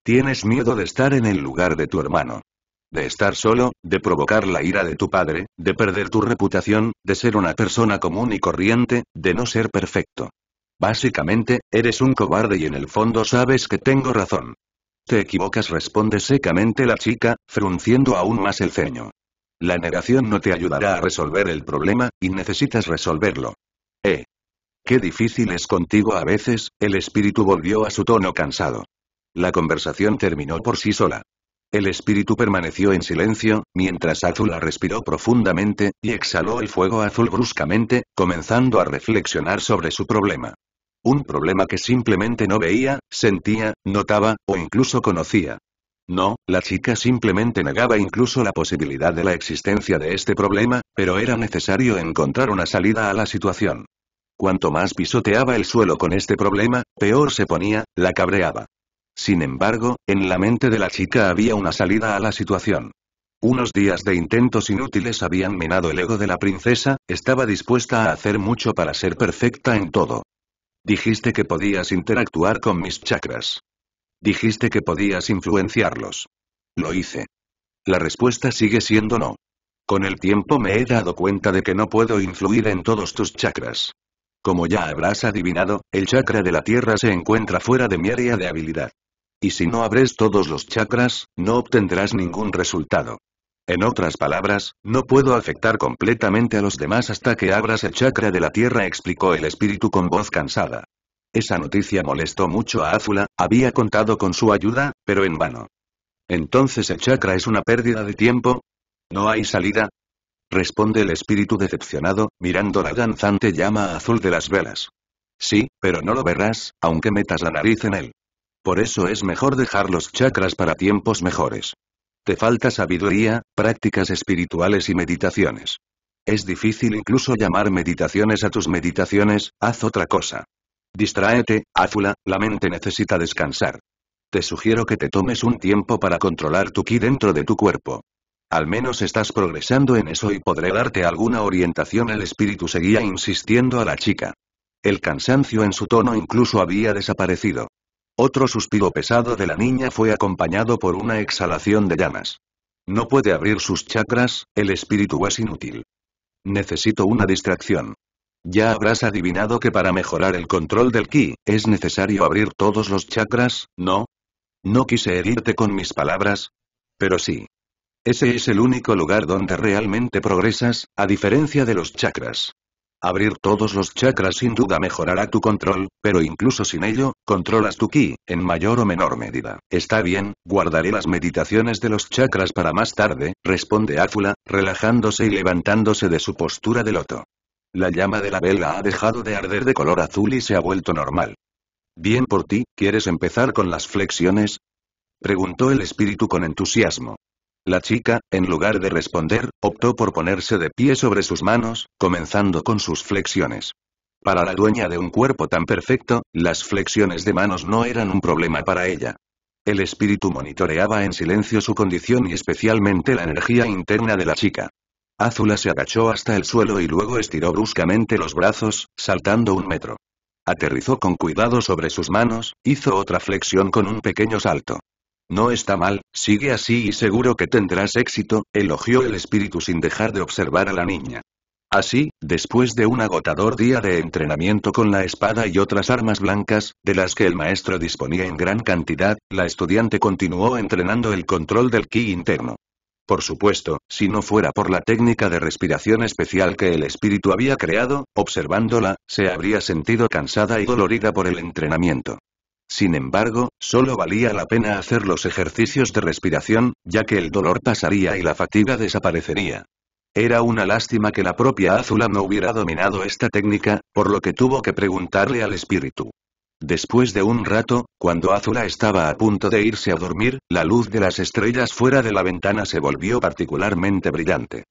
Tienes miedo de estar en el lugar de tu hermano de estar solo, de provocar la ira de tu padre, de perder tu reputación, de ser una persona común y corriente, de no ser perfecto. Básicamente, eres un cobarde y en el fondo sabes que tengo razón. Te equivocas responde secamente la chica, frunciendo aún más el ceño. La negación no te ayudará a resolver el problema, y necesitas resolverlo. Eh. Qué difícil es contigo a veces, el espíritu volvió a su tono cansado. La conversación terminó por sí sola. El espíritu permaneció en silencio, mientras Azula respiró profundamente, y exhaló el fuego azul bruscamente, comenzando a reflexionar sobre su problema. Un problema que simplemente no veía, sentía, notaba, o incluso conocía. No, la chica simplemente negaba incluso la posibilidad de la existencia de este problema, pero era necesario encontrar una salida a la situación. Cuanto más pisoteaba el suelo con este problema, peor se ponía, la cabreaba. Sin embargo, en la mente de la chica había una salida a la situación. Unos días de intentos inútiles habían minado el ego de la princesa, estaba dispuesta a hacer mucho para ser perfecta en todo. Dijiste que podías interactuar con mis chakras. Dijiste que podías influenciarlos. Lo hice. La respuesta sigue siendo no. Con el tiempo me he dado cuenta de que no puedo influir en todos tus chakras. Como ya habrás adivinado, el chakra de la tierra se encuentra fuera de mi área de habilidad. Y si no abres todos los chakras, no obtendrás ningún resultado. En otras palabras, no puedo afectar completamente a los demás hasta que abras el chakra de la tierra, explicó el espíritu con voz cansada. Esa noticia molestó mucho a Azula, había contado con su ayuda, pero en vano. Entonces el chakra es una pérdida de tiempo. ¿No hay salida? Responde el espíritu decepcionado, mirando la danzante llama azul de las velas. Sí, pero no lo verás, aunque metas la nariz en él. Por eso es mejor dejar los chakras para tiempos mejores. Te falta sabiduría, prácticas espirituales y meditaciones. Es difícil incluso llamar meditaciones a tus meditaciones, haz otra cosa. Distráete, Azula, la mente necesita descansar. Te sugiero que te tomes un tiempo para controlar tu ki dentro de tu cuerpo. Al menos estás progresando en eso y podré darte alguna orientación. El espíritu seguía insistiendo a la chica. El cansancio en su tono incluso había desaparecido. Otro suspiro pesado de la niña fue acompañado por una exhalación de llamas. No puede abrir sus chakras, el espíritu es inútil. Necesito una distracción. Ya habrás adivinado que para mejorar el control del ki, es necesario abrir todos los chakras, ¿no? No quise herirte con mis palabras. Pero sí. Ese es el único lugar donde realmente progresas, a diferencia de los chakras. Abrir todos los chakras sin duda mejorará tu control, pero incluso sin ello, controlas tu ki, en mayor o menor medida. Está bien, guardaré las meditaciones de los chakras para más tarde, responde Áfula, relajándose y levantándose de su postura de loto. La llama de la vela ha dejado de arder de color azul y se ha vuelto normal. Bien por ti, ¿quieres empezar con las flexiones? Preguntó el espíritu con entusiasmo. La chica, en lugar de responder, optó por ponerse de pie sobre sus manos, comenzando con sus flexiones. Para la dueña de un cuerpo tan perfecto, las flexiones de manos no eran un problema para ella. El espíritu monitoreaba en silencio su condición y especialmente la energía interna de la chica. Azula se agachó hasta el suelo y luego estiró bruscamente los brazos, saltando un metro. Aterrizó con cuidado sobre sus manos, hizo otra flexión con un pequeño salto. No está mal, sigue así y seguro que tendrás éxito, elogió el espíritu sin dejar de observar a la niña. Así, después de un agotador día de entrenamiento con la espada y otras armas blancas, de las que el maestro disponía en gran cantidad, la estudiante continuó entrenando el control del ki interno. Por supuesto, si no fuera por la técnica de respiración especial que el espíritu había creado, observándola, se habría sentido cansada y dolorida por el entrenamiento. Sin embargo, solo valía la pena hacer los ejercicios de respiración, ya que el dolor pasaría y la fatiga desaparecería. Era una lástima que la propia Azula no hubiera dominado esta técnica, por lo que tuvo que preguntarle al espíritu. Después de un rato, cuando Azula estaba a punto de irse a dormir, la luz de las estrellas fuera de la ventana se volvió particularmente brillante.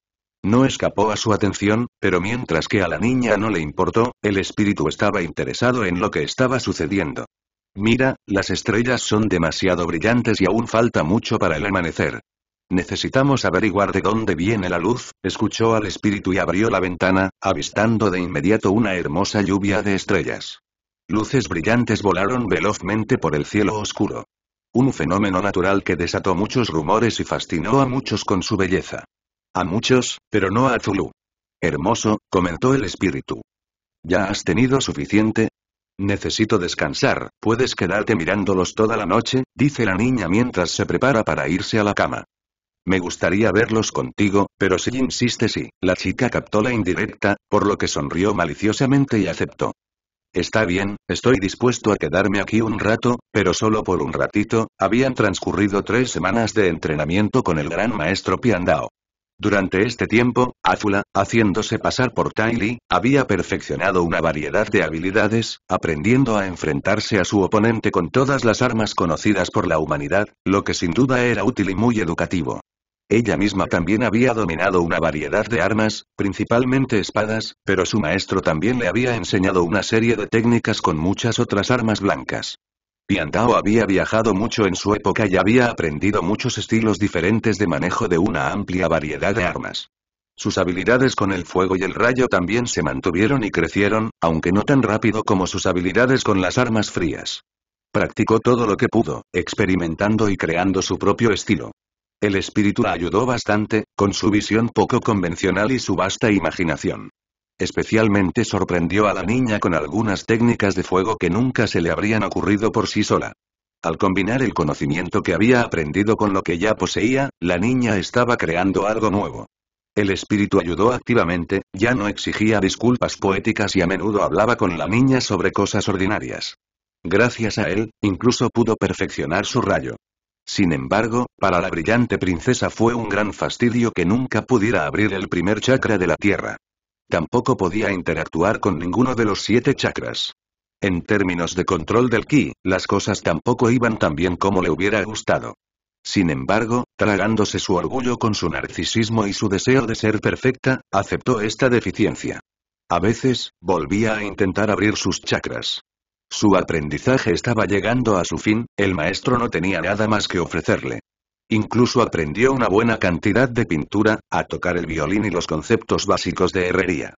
No escapó a su atención, pero mientras que a la niña no le importó, el espíritu estaba interesado en lo que estaba sucediendo. Mira, las estrellas son demasiado brillantes y aún falta mucho para el amanecer. Necesitamos averiguar de dónde viene la luz, escuchó al espíritu y abrió la ventana, avistando de inmediato una hermosa lluvia de estrellas. Luces brillantes volaron velozmente por el cielo oscuro. Un fenómeno natural que desató muchos rumores y fascinó a muchos con su belleza. A muchos, pero no a Zulu. Hermoso, comentó el espíritu. Ya has tenido suficiente, Necesito descansar, ¿puedes quedarte mirándolos toda la noche? dice la niña mientras se prepara para irse a la cama. Me gustaría verlos contigo, pero si insiste sí, la chica captó la indirecta, por lo que sonrió maliciosamente y aceptó. Está bien, estoy dispuesto a quedarme aquí un rato, pero solo por un ratito, habían transcurrido tres semanas de entrenamiento con el gran maestro Piandao. Durante este tiempo, Azula, haciéndose pasar por Tylee, había perfeccionado una variedad de habilidades, aprendiendo a enfrentarse a su oponente con todas las armas conocidas por la humanidad, lo que sin duda era útil y muy educativo. Ella misma también había dominado una variedad de armas, principalmente espadas, pero su maestro también le había enseñado una serie de técnicas con muchas otras armas blancas. Yandao había viajado mucho en su época y había aprendido muchos estilos diferentes de manejo de una amplia variedad de armas. Sus habilidades con el fuego y el rayo también se mantuvieron y crecieron, aunque no tan rápido como sus habilidades con las armas frías. Practicó todo lo que pudo, experimentando y creando su propio estilo. El espíritu ayudó bastante, con su visión poco convencional y su vasta imaginación. Especialmente sorprendió a la niña con algunas técnicas de fuego que nunca se le habrían ocurrido por sí sola. Al combinar el conocimiento que había aprendido con lo que ya poseía, la niña estaba creando algo nuevo. El espíritu ayudó activamente, ya no exigía disculpas poéticas y a menudo hablaba con la niña sobre cosas ordinarias. Gracias a él, incluso pudo perfeccionar su rayo. Sin embargo, para la brillante princesa fue un gran fastidio que nunca pudiera abrir el primer chakra de la Tierra. Tampoco podía interactuar con ninguno de los siete chakras. En términos de control del ki, las cosas tampoco iban tan bien como le hubiera gustado. Sin embargo, tragándose su orgullo con su narcisismo y su deseo de ser perfecta, aceptó esta deficiencia. A veces, volvía a intentar abrir sus chakras. Su aprendizaje estaba llegando a su fin, el maestro no tenía nada más que ofrecerle. Incluso aprendió una buena cantidad de pintura, a tocar el violín y los conceptos básicos de herrería.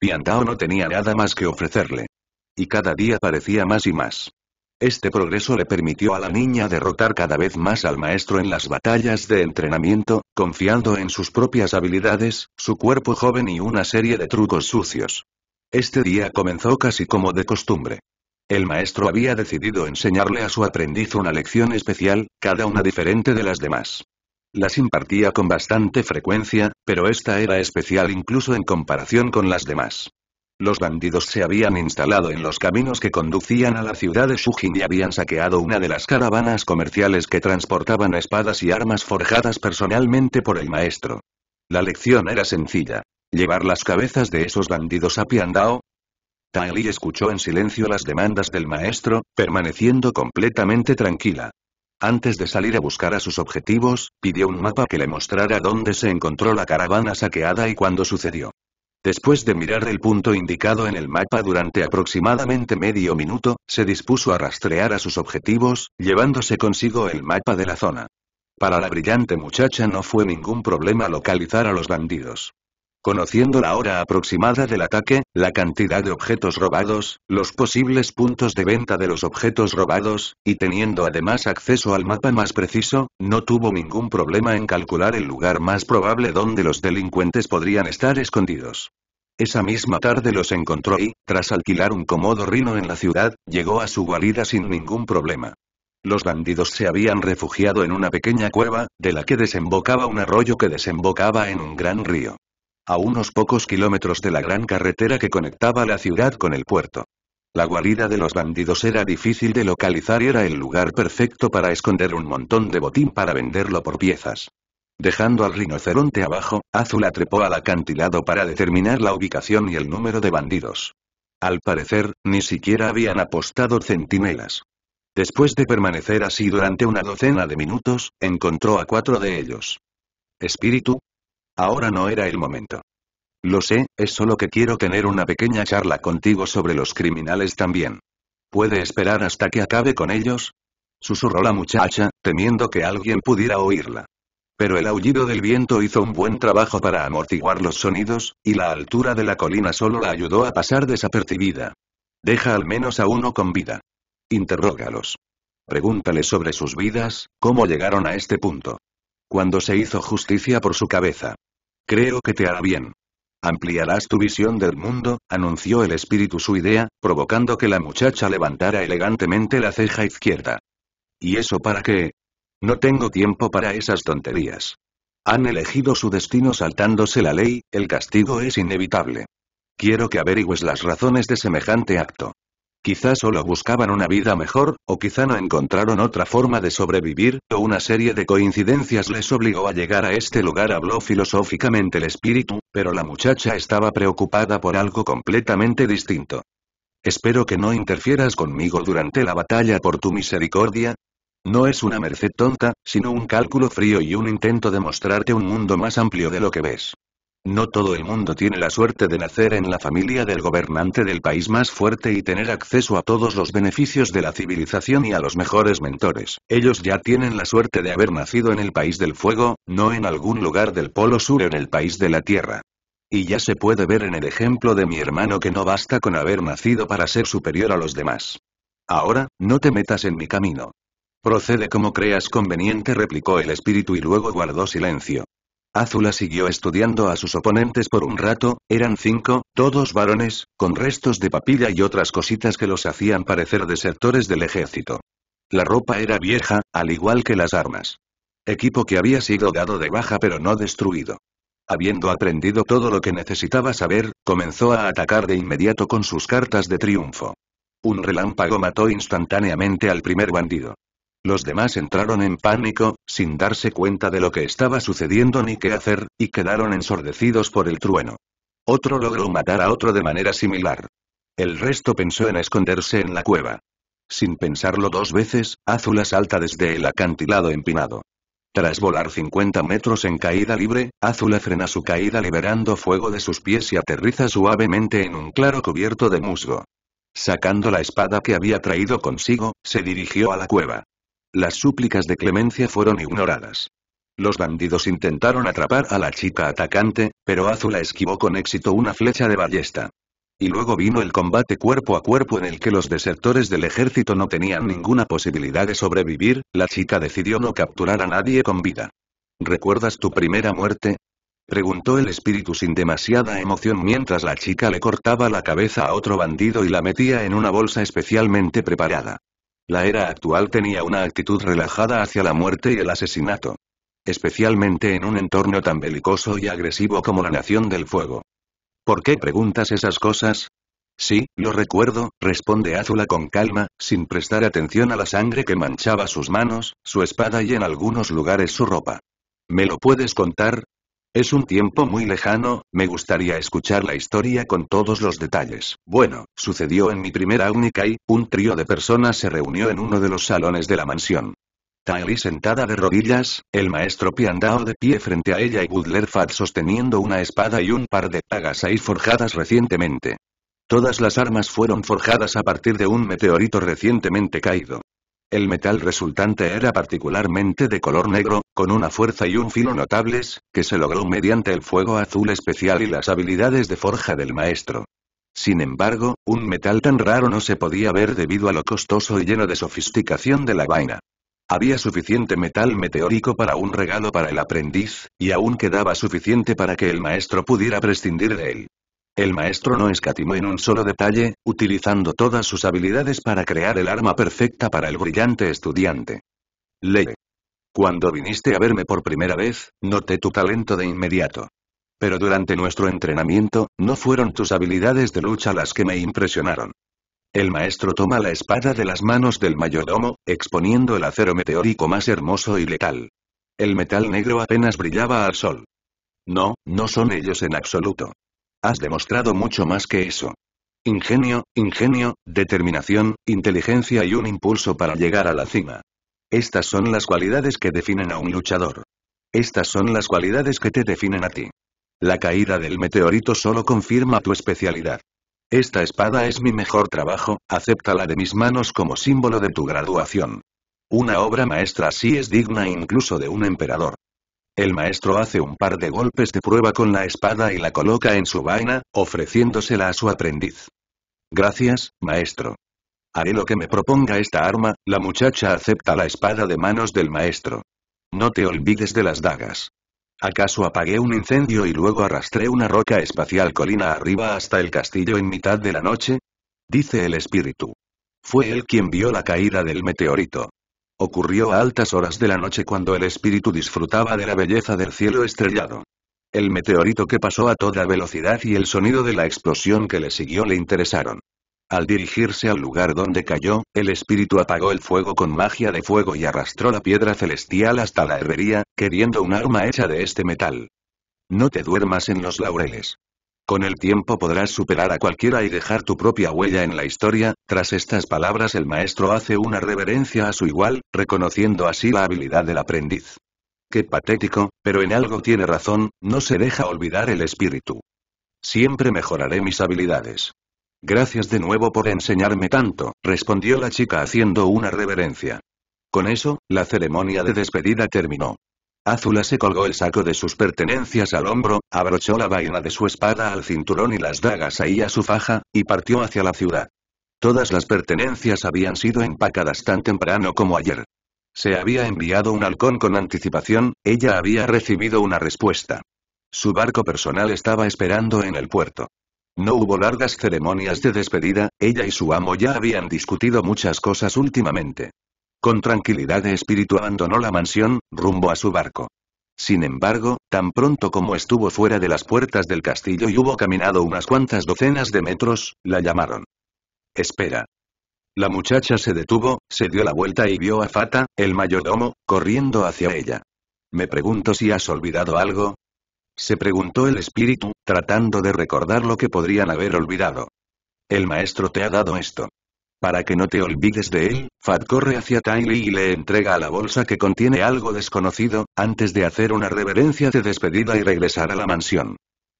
Piantao no tenía nada más que ofrecerle. Y cada día parecía más y más. Este progreso le permitió a la niña derrotar cada vez más al maestro en las batallas de entrenamiento, confiando en sus propias habilidades, su cuerpo joven y una serie de trucos sucios. Este día comenzó casi como de costumbre. El maestro había decidido enseñarle a su aprendiz una lección especial, cada una diferente de las demás. Las impartía con bastante frecuencia, pero esta era especial incluso en comparación con las demás. Los bandidos se habían instalado en los caminos que conducían a la ciudad de Shujin y habían saqueado una de las caravanas comerciales que transportaban espadas y armas forjadas personalmente por el maestro. La lección era sencilla. Llevar las cabezas de esos bandidos a Piandao, Taeli escuchó en silencio las demandas del maestro, permaneciendo completamente tranquila. Antes de salir a buscar a sus objetivos, pidió un mapa que le mostrara dónde se encontró la caravana saqueada y cuándo sucedió. Después de mirar el punto indicado en el mapa durante aproximadamente medio minuto, se dispuso a rastrear a sus objetivos, llevándose consigo el mapa de la zona. Para la brillante muchacha no fue ningún problema localizar a los bandidos. Conociendo la hora aproximada del ataque, la cantidad de objetos robados, los posibles puntos de venta de los objetos robados, y teniendo además acceso al mapa más preciso, no tuvo ningún problema en calcular el lugar más probable donde los delincuentes podrían estar escondidos. Esa misma tarde los encontró y, tras alquilar un cómodo rino en la ciudad, llegó a su guarida sin ningún problema. Los bandidos se habían refugiado en una pequeña cueva, de la que desembocaba un arroyo que desembocaba en un gran río a unos pocos kilómetros de la gran carretera que conectaba la ciudad con el puerto. La guarida de los bandidos era difícil de localizar y era el lugar perfecto para esconder un montón de botín para venderlo por piezas. Dejando al rinoceronte abajo, Azul trepó al acantilado para determinar la ubicación y el número de bandidos. Al parecer, ni siquiera habían apostado centinelas. Después de permanecer así durante una docena de minutos, encontró a cuatro de ellos. Espíritu, Ahora no era el momento. Lo sé, es solo que quiero tener una pequeña charla contigo sobre los criminales también. ¿Puede esperar hasta que acabe con ellos? Susurró la muchacha, temiendo que alguien pudiera oírla. Pero el aullido del viento hizo un buen trabajo para amortiguar los sonidos, y la altura de la colina solo la ayudó a pasar desapercibida. Deja al menos a uno con vida. Interrógalos. Pregúntale sobre sus vidas, cómo llegaron a este punto. Cuando se hizo justicia por su cabeza. Creo que te hará bien. Ampliarás tu visión del mundo, anunció el espíritu su idea, provocando que la muchacha levantara elegantemente la ceja izquierda. ¿Y eso para qué? No tengo tiempo para esas tonterías. Han elegido su destino saltándose la ley, el castigo es inevitable. Quiero que averigües las razones de semejante acto. Quizá solo buscaban una vida mejor, o quizá no encontraron otra forma de sobrevivir, o una serie de coincidencias les obligó a llegar a este lugar. Habló filosóficamente el espíritu, pero la muchacha estaba preocupada por algo completamente distinto. Espero que no interfieras conmigo durante la batalla por tu misericordia. No es una merced tonta, sino un cálculo frío y un intento de mostrarte un mundo más amplio de lo que ves. No todo el mundo tiene la suerte de nacer en la familia del gobernante del país más fuerte y tener acceso a todos los beneficios de la civilización y a los mejores mentores. Ellos ya tienen la suerte de haber nacido en el país del fuego, no en algún lugar del polo sur en el país de la tierra. Y ya se puede ver en el ejemplo de mi hermano que no basta con haber nacido para ser superior a los demás. Ahora, no te metas en mi camino. Procede como creas conveniente replicó el espíritu y luego guardó silencio. Azula siguió estudiando a sus oponentes por un rato, eran cinco, todos varones, con restos de papilla y otras cositas que los hacían parecer desertores del ejército. La ropa era vieja, al igual que las armas. Equipo que había sido dado de baja pero no destruido. Habiendo aprendido todo lo que necesitaba saber, comenzó a atacar de inmediato con sus cartas de triunfo. Un relámpago mató instantáneamente al primer bandido. Los demás entraron en pánico, sin darse cuenta de lo que estaba sucediendo ni qué hacer, y quedaron ensordecidos por el trueno. Otro logró matar a otro de manera similar. El resto pensó en esconderse en la cueva. Sin pensarlo dos veces, Azula salta desde el acantilado empinado. Tras volar 50 metros en caída libre, Azula frena su caída liberando fuego de sus pies y aterriza suavemente en un claro cubierto de musgo. Sacando la espada que había traído consigo, se dirigió a la cueva las súplicas de clemencia fueron ignoradas. Los bandidos intentaron atrapar a la chica atacante, pero Azula esquivó con éxito una flecha de ballesta. Y luego vino el combate cuerpo a cuerpo en el que los desertores del ejército no tenían ninguna posibilidad de sobrevivir, la chica decidió no capturar a nadie con vida. ¿Recuerdas tu primera muerte? Preguntó el espíritu sin demasiada emoción mientras la chica le cortaba la cabeza a otro bandido y la metía en una bolsa especialmente preparada. La era actual tenía una actitud relajada hacia la muerte y el asesinato. Especialmente en un entorno tan belicoso y agresivo como la Nación del Fuego. ¿Por qué preguntas esas cosas? Sí, lo recuerdo, responde Azula con calma, sin prestar atención a la sangre que manchaba sus manos, su espada y en algunos lugares su ropa. ¿Me lo puedes contar? Es un tiempo muy lejano, me gustaría escuchar la historia con todos los detalles. Bueno, sucedió en mi primera y, un trío de personas se reunió en uno de los salones de la mansión. Taeli sentada de rodillas, el maestro Piandao de pie frente a ella y Butler Fat sosteniendo una espada y un par de ahí forjadas recientemente. Todas las armas fueron forjadas a partir de un meteorito recientemente caído. El metal resultante era particularmente de color negro, con una fuerza y un filo notables, que se logró mediante el fuego azul especial y las habilidades de forja del maestro. Sin embargo, un metal tan raro no se podía ver debido a lo costoso y lleno de sofisticación de la vaina. Había suficiente metal meteórico para un regalo para el aprendiz, y aún quedaba suficiente para que el maestro pudiera prescindir de él. El maestro no escatimó en un solo detalle, utilizando todas sus habilidades para crear el arma perfecta para el brillante estudiante. Ley. Cuando viniste a verme por primera vez, noté tu talento de inmediato. Pero durante nuestro entrenamiento, no fueron tus habilidades de lucha las que me impresionaron. El maestro toma la espada de las manos del mayordomo, exponiendo el acero meteórico más hermoso y letal. El metal negro apenas brillaba al sol. No, no son ellos en absoluto. Has demostrado mucho más que eso. Ingenio, ingenio, determinación, inteligencia y un impulso para llegar a la cima. Estas son las cualidades que definen a un luchador. Estas son las cualidades que te definen a ti. La caída del meteorito solo confirma tu especialidad. Esta espada es mi mejor trabajo, acéptala de mis manos como símbolo de tu graduación. Una obra maestra así es digna incluso de un emperador. El maestro hace un par de golpes de prueba con la espada y la coloca en su vaina, ofreciéndosela a su aprendiz. Gracias, maestro. Haré lo que me proponga esta arma, la muchacha acepta la espada de manos del maestro. No te olvides de las dagas. ¿Acaso apagué un incendio y luego arrastré una roca espacial colina arriba hasta el castillo en mitad de la noche? Dice el espíritu. Fue él quien vio la caída del meteorito. Ocurrió a altas horas de la noche cuando el espíritu disfrutaba de la belleza del cielo estrellado. El meteorito que pasó a toda velocidad y el sonido de la explosión que le siguió le interesaron. Al dirigirse al lugar donde cayó, el espíritu apagó el fuego con magia de fuego y arrastró la piedra celestial hasta la herrería, queriendo un arma hecha de este metal. No te duermas en los laureles. Con el tiempo podrás superar a cualquiera y dejar tu propia huella en la historia. Tras estas palabras el maestro hace una reverencia a su igual, reconociendo así la habilidad del aprendiz. Qué patético, pero en algo tiene razón, no se deja olvidar el espíritu. Siempre mejoraré mis habilidades. Gracias de nuevo por enseñarme tanto, respondió la chica haciendo una reverencia. Con eso, la ceremonia de despedida terminó. Azula se colgó el saco de sus pertenencias al hombro, abrochó la vaina de su espada al cinturón y las dagas ahí a su faja, y partió hacia la ciudad. Todas las pertenencias habían sido empacadas tan temprano como ayer. Se había enviado un halcón con anticipación, ella había recibido una respuesta. Su barco personal estaba esperando en el puerto. No hubo largas ceremonias de despedida, ella y su amo ya habían discutido muchas cosas últimamente. Con tranquilidad de espíritu abandonó la mansión, rumbo a su barco. Sin embargo, tan pronto como estuvo fuera de las puertas del castillo y hubo caminado unas cuantas docenas de metros, la llamaron. Espera. La muchacha se detuvo, se dio la vuelta y vio a Fata, el mayordomo, corriendo hacia ella. Me pregunto si has olvidado algo. Se preguntó el espíritu, tratando de recordar lo que podrían haber olvidado. El maestro te ha dado esto. Para que no te olvides de él, Fat corre hacia Tylee y le entrega la bolsa que contiene algo desconocido, antes de hacer una reverencia de despedida y regresar a la mansión.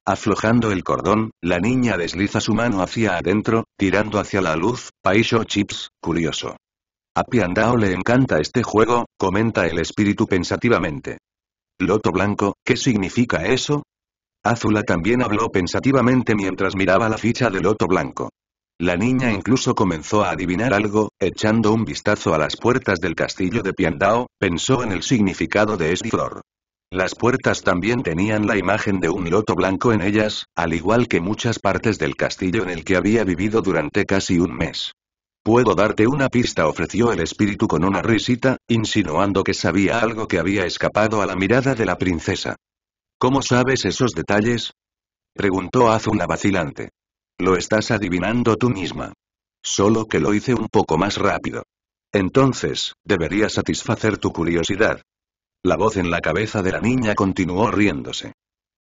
Aflojando el cordón, la niña desliza su mano hacia adentro, tirando hacia la luz, Paisho Chips, curioso. A Piandao le encanta este juego, comenta el espíritu pensativamente. Loto blanco, ¿qué significa eso? Azula también habló pensativamente mientras miraba la ficha de Loto blanco. La niña incluso comenzó a adivinar algo, echando un vistazo a las puertas del castillo de Piandao, pensó en el significado de esta flor. Las puertas también tenían la imagen de un loto blanco en ellas, al igual que muchas partes del castillo en el que había vivido durante casi un mes. Puedo darte una pista ofreció el espíritu con una risita, insinuando que sabía algo que había escapado a la mirada de la princesa. ¿Cómo sabes esos detalles? preguntó Azuna vacilante. Lo estás adivinando tú misma. Solo que lo hice un poco más rápido. Entonces, debería satisfacer tu curiosidad. La voz en la cabeza de la niña continuó riéndose.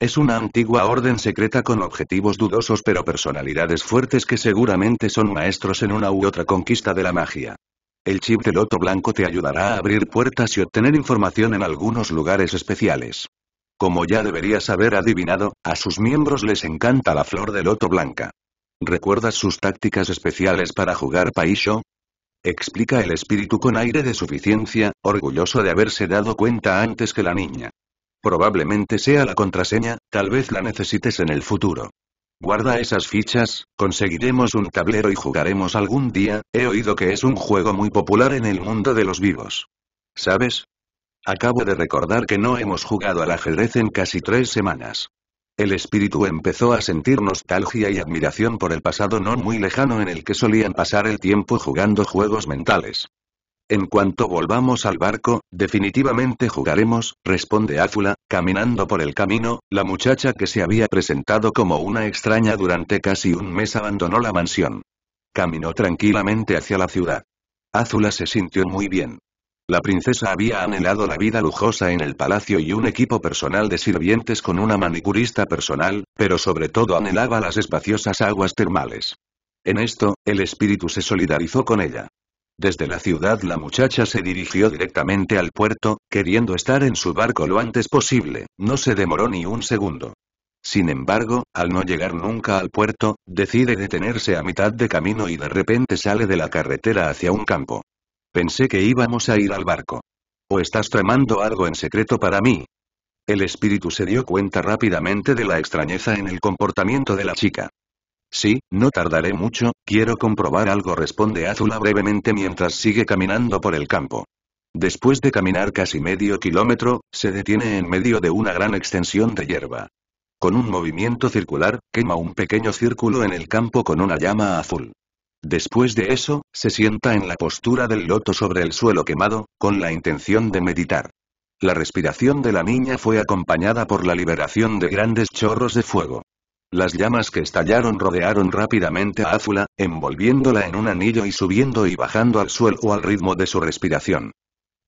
Es una antigua orden secreta con objetivos dudosos pero personalidades fuertes que seguramente son maestros en una u otra conquista de la magia. El chip de loto blanco te ayudará a abrir puertas y obtener información en algunos lugares especiales. Como ya deberías haber adivinado, a sus miembros les encanta la flor de loto blanca. ¿Recuerdas sus tácticas especiales para jugar Paisho? Explica el espíritu con aire de suficiencia, orgulloso de haberse dado cuenta antes que la niña. Probablemente sea la contraseña, tal vez la necesites en el futuro. Guarda esas fichas, conseguiremos un tablero y jugaremos algún día, he oído que es un juego muy popular en el mundo de los vivos. ¿Sabes? Acabo de recordar que no hemos jugado al ajedrez en casi tres semanas. El espíritu empezó a sentir nostalgia y admiración por el pasado no muy lejano en el que solían pasar el tiempo jugando juegos mentales. En cuanto volvamos al barco, definitivamente jugaremos, responde Ázula, caminando por el camino, la muchacha que se había presentado como una extraña durante casi un mes abandonó la mansión. Caminó tranquilamente hacia la ciudad. Azula se sintió muy bien. La princesa había anhelado la vida lujosa en el palacio y un equipo personal de sirvientes con una manicurista personal, pero sobre todo anhelaba las espaciosas aguas termales. En esto, el espíritu se solidarizó con ella. Desde la ciudad la muchacha se dirigió directamente al puerto, queriendo estar en su barco lo antes posible, no se demoró ni un segundo. Sin embargo, al no llegar nunca al puerto, decide detenerse a mitad de camino y de repente sale de la carretera hacia un campo. Pensé que íbamos a ir al barco. ¿O estás tramando algo en secreto para mí? El espíritu se dio cuenta rápidamente de la extrañeza en el comportamiento de la chica. Sí, no tardaré mucho, quiero comprobar algo responde Azula brevemente mientras sigue caminando por el campo. Después de caminar casi medio kilómetro, se detiene en medio de una gran extensión de hierba. Con un movimiento circular, quema un pequeño círculo en el campo con una llama azul. Después de eso, se sienta en la postura del loto sobre el suelo quemado, con la intención de meditar. La respiración de la niña fue acompañada por la liberación de grandes chorros de fuego. Las llamas que estallaron rodearon rápidamente a Azula, envolviéndola en un anillo y subiendo y bajando al suelo al ritmo de su respiración.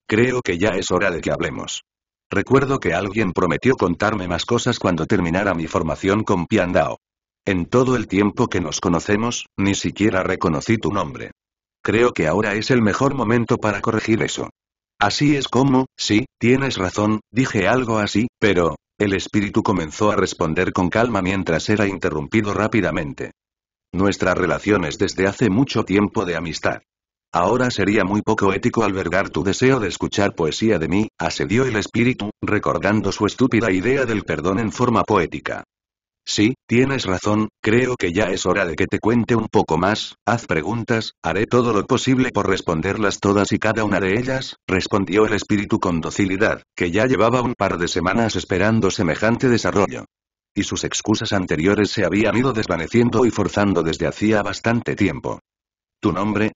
Creo que ya es hora de que hablemos. Recuerdo que alguien prometió contarme más cosas cuando terminara mi formación con Piandao. En todo el tiempo que nos conocemos, ni siquiera reconocí tu nombre. Creo que ahora es el mejor momento para corregir eso. Así es como, sí, tienes razón, dije algo así, pero... El espíritu comenzó a responder con calma mientras era interrumpido rápidamente. Nuestra relación es desde hace mucho tiempo de amistad. Ahora sería muy poco ético albergar tu deseo de escuchar poesía de mí, asedió el espíritu, recordando su estúpida idea del perdón en forma poética. Sí, tienes razón, creo que ya es hora de que te cuente un poco más, haz preguntas, haré todo lo posible por responderlas todas y cada una de ellas, respondió el espíritu con docilidad, que ya llevaba un par de semanas esperando semejante desarrollo. Y sus excusas anteriores se habían ido desvaneciendo y forzando desde hacía bastante tiempo. ¿Tu nombre?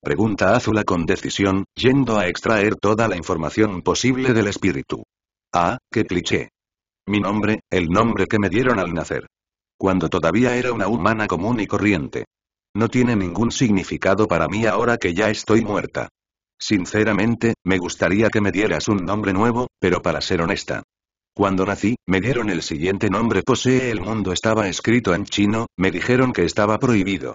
Pregunta Azula con decisión, yendo a extraer toda la información posible del espíritu. Ah, qué cliché. Mi nombre, el nombre que me dieron al nacer. Cuando todavía era una humana común y corriente. No tiene ningún significado para mí ahora que ya estoy muerta. Sinceramente, me gustaría que me dieras un nombre nuevo, pero para ser honesta. Cuando nací, me dieron el siguiente nombre posee el mundo estaba escrito en chino, me dijeron que estaba prohibido.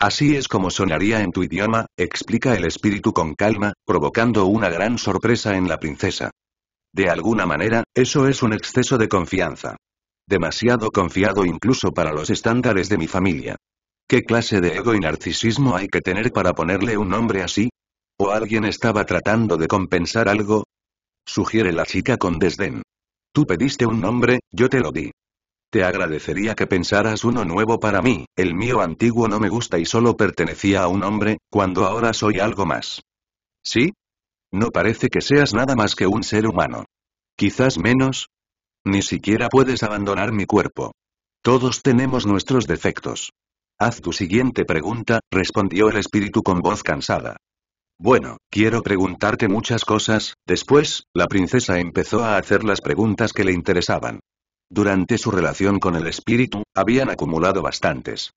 Así es como sonaría en tu idioma, explica el espíritu con calma, provocando una gran sorpresa en la princesa. De alguna manera, eso es un exceso de confianza. Demasiado confiado incluso para los estándares de mi familia. ¿Qué clase de ego y narcisismo hay que tener para ponerle un nombre así? ¿O alguien estaba tratando de compensar algo? Sugiere la chica con desdén. Tú pediste un nombre, yo te lo di. Te agradecería que pensaras uno nuevo para mí, el mío antiguo no me gusta y solo pertenecía a un hombre, cuando ahora soy algo más. ¿Sí? No parece que seas nada más que un ser humano. Quizás menos. Ni siquiera puedes abandonar mi cuerpo. Todos tenemos nuestros defectos. Haz tu siguiente pregunta, respondió el espíritu con voz cansada. Bueno, quiero preguntarte muchas cosas, después, la princesa empezó a hacer las preguntas que le interesaban. Durante su relación con el espíritu, habían acumulado bastantes.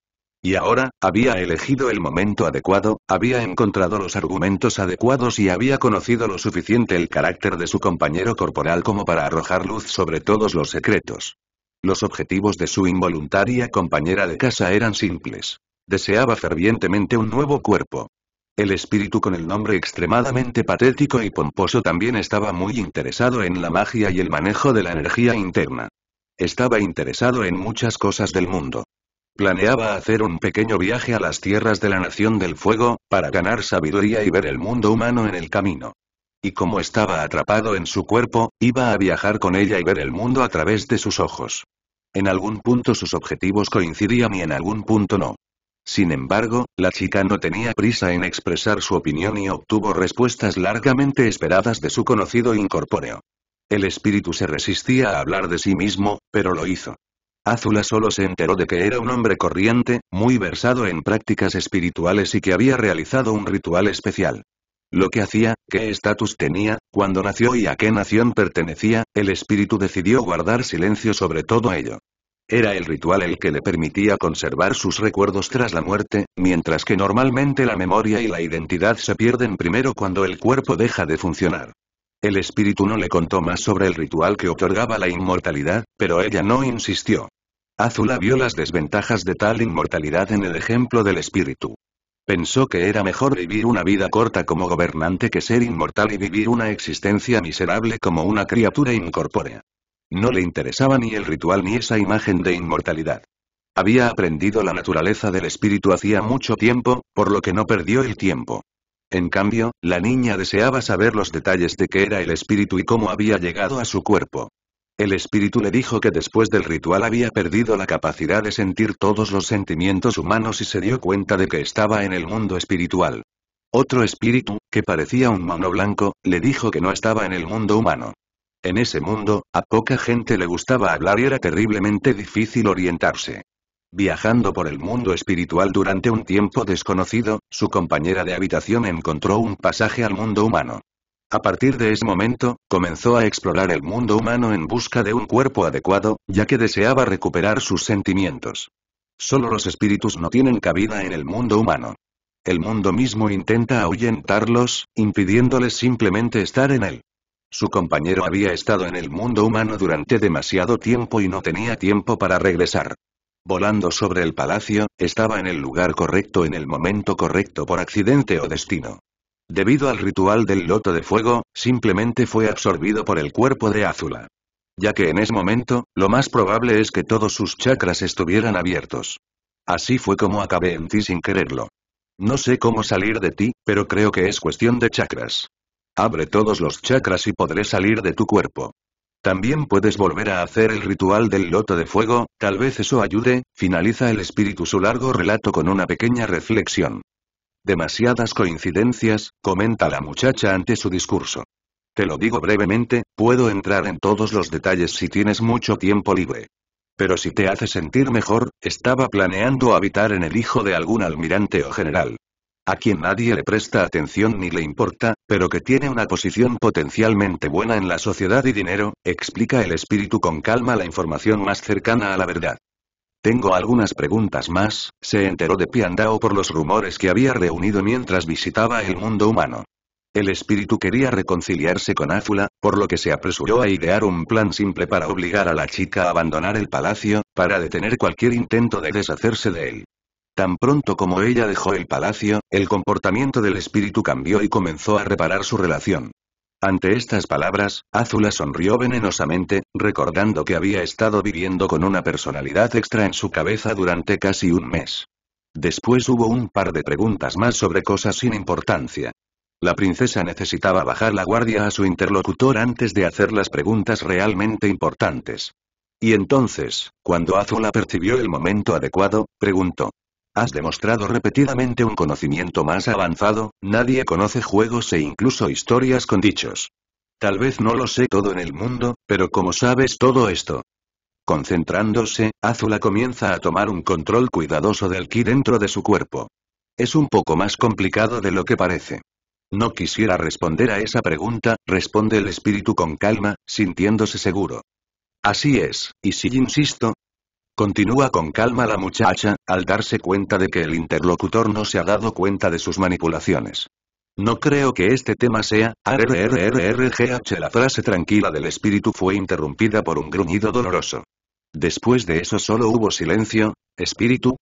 Y ahora, había elegido el momento adecuado, había encontrado los argumentos adecuados y había conocido lo suficiente el carácter de su compañero corporal como para arrojar luz sobre todos los secretos. Los objetivos de su involuntaria compañera de casa eran simples. Deseaba fervientemente un nuevo cuerpo. El espíritu con el nombre extremadamente patético y pomposo también estaba muy interesado en la magia y el manejo de la energía interna. Estaba interesado en muchas cosas del mundo. Planeaba hacer un pequeño viaje a las tierras de la Nación del Fuego, para ganar sabiduría y ver el mundo humano en el camino. Y como estaba atrapado en su cuerpo, iba a viajar con ella y ver el mundo a través de sus ojos. En algún punto sus objetivos coincidían y en algún punto no. Sin embargo, la chica no tenía prisa en expresar su opinión y obtuvo respuestas largamente esperadas de su conocido incorpóreo. El espíritu se resistía a hablar de sí mismo, pero lo hizo. Azula solo se enteró de que era un hombre corriente, muy versado en prácticas espirituales y que había realizado un ritual especial. Lo que hacía, qué estatus tenía, cuándo nació y a qué nación pertenecía, el espíritu decidió guardar silencio sobre todo ello. Era el ritual el que le permitía conservar sus recuerdos tras la muerte, mientras que normalmente la memoria y la identidad se pierden primero cuando el cuerpo deja de funcionar. El espíritu no le contó más sobre el ritual que otorgaba la inmortalidad, pero ella no insistió. Azula vio las desventajas de tal inmortalidad en el ejemplo del espíritu. Pensó que era mejor vivir una vida corta como gobernante que ser inmortal y vivir una existencia miserable como una criatura incorpórea. No le interesaba ni el ritual ni esa imagen de inmortalidad. Había aprendido la naturaleza del espíritu hacía mucho tiempo, por lo que no perdió el tiempo. En cambio, la niña deseaba saber los detalles de qué era el espíritu y cómo había llegado a su cuerpo. El espíritu le dijo que después del ritual había perdido la capacidad de sentir todos los sentimientos humanos y se dio cuenta de que estaba en el mundo espiritual. Otro espíritu, que parecía un mono blanco, le dijo que no estaba en el mundo humano. En ese mundo, a poca gente le gustaba hablar y era terriblemente difícil orientarse. Viajando por el mundo espiritual durante un tiempo desconocido, su compañera de habitación encontró un pasaje al mundo humano. A partir de ese momento, comenzó a explorar el mundo humano en busca de un cuerpo adecuado, ya que deseaba recuperar sus sentimientos. Solo los espíritus no tienen cabida en el mundo humano. El mundo mismo intenta ahuyentarlos, impidiéndoles simplemente estar en él. Su compañero había estado en el mundo humano durante demasiado tiempo y no tenía tiempo para regresar volando sobre el palacio, estaba en el lugar correcto en el momento correcto por accidente o destino. Debido al ritual del loto de fuego, simplemente fue absorbido por el cuerpo de Azula. Ya que en ese momento, lo más probable es que todos sus chakras estuvieran abiertos. Así fue como acabé en ti sin quererlo. No sé cómo salir de ti, pero creo que es cuestión de chakras. Abre todos los chakras y podré salir de tu cuerpo. También puedes volver a hacer el ritual del loto de fuego, tal vez eso ayude, finaliza el espíritu su largo relato con una pequeña reflexión. Demasiadas coincidencias, comenta la muchacha ante su discurso. Te lo digo brevemente, puedo entrar en todos los detalles si tienes mucho tiempo libre. Pero si te hace sentir mejor, estaba planeando habitar en el hijo de algún almirante o general a quien nadie le presta atención ni le importa, pero que tiene una posición potencialmente buena en la sociedad y dinero, explica el espíritu con calma la información más cercana a la verdad. Tengo algunas preguntas más, se enteró de Piandao por los rumores que había reunido mientras visitaba el mundo humano. El espíritu quería reconciliarse con Áfula, por lo que se apresuró a idear un plan simple para obligar a la chica a abandonar el palacio, para detener cualquier intento de deshacerse de él. Tan pronto como ella dejó el palacio, el comportamiento del espíritu cambió y comenzó a reparar su relación. Ante estas palabras, Azula sonrió venenosamente, recordando que había estado viviendo con una personalidad extra en su cabeza durante casi un mes. Después hubo un par de preguntas más sobre cosas sin importancia. La princesa necesitaba bajar la guardia a su interlocutor antes de hacer las preguntas realmente importantes. Y entonces, cuando Azula percibió el momento adecuado, preguntó. Has demostrado repetidamente un conocimiento más avanzado, nadie conoce juegos e incluso historias con dichos. Tal vez no lo sé todo en el mundo, pero como sabes todo esto. Concentrándose, Azula comienza a tomar un control cuidadoso del ki dentro de su cuerpo. Es un poco más complicado de lo que parece. No quisiera responder a esa pregunta, responde el espíritu con calma, sintiéndose seguro. Así es, y si insisto, Continúa con calma la muchacha, al darse cuenta de que el interlocutor no se ha dado cuenta de sus manipulaciones. No creo que este tema sea, RRRRGH la frase tranquila del espíritu fue interrumpida por un gruñido doloroso. Después de eso solo hubo silencio, espíritu.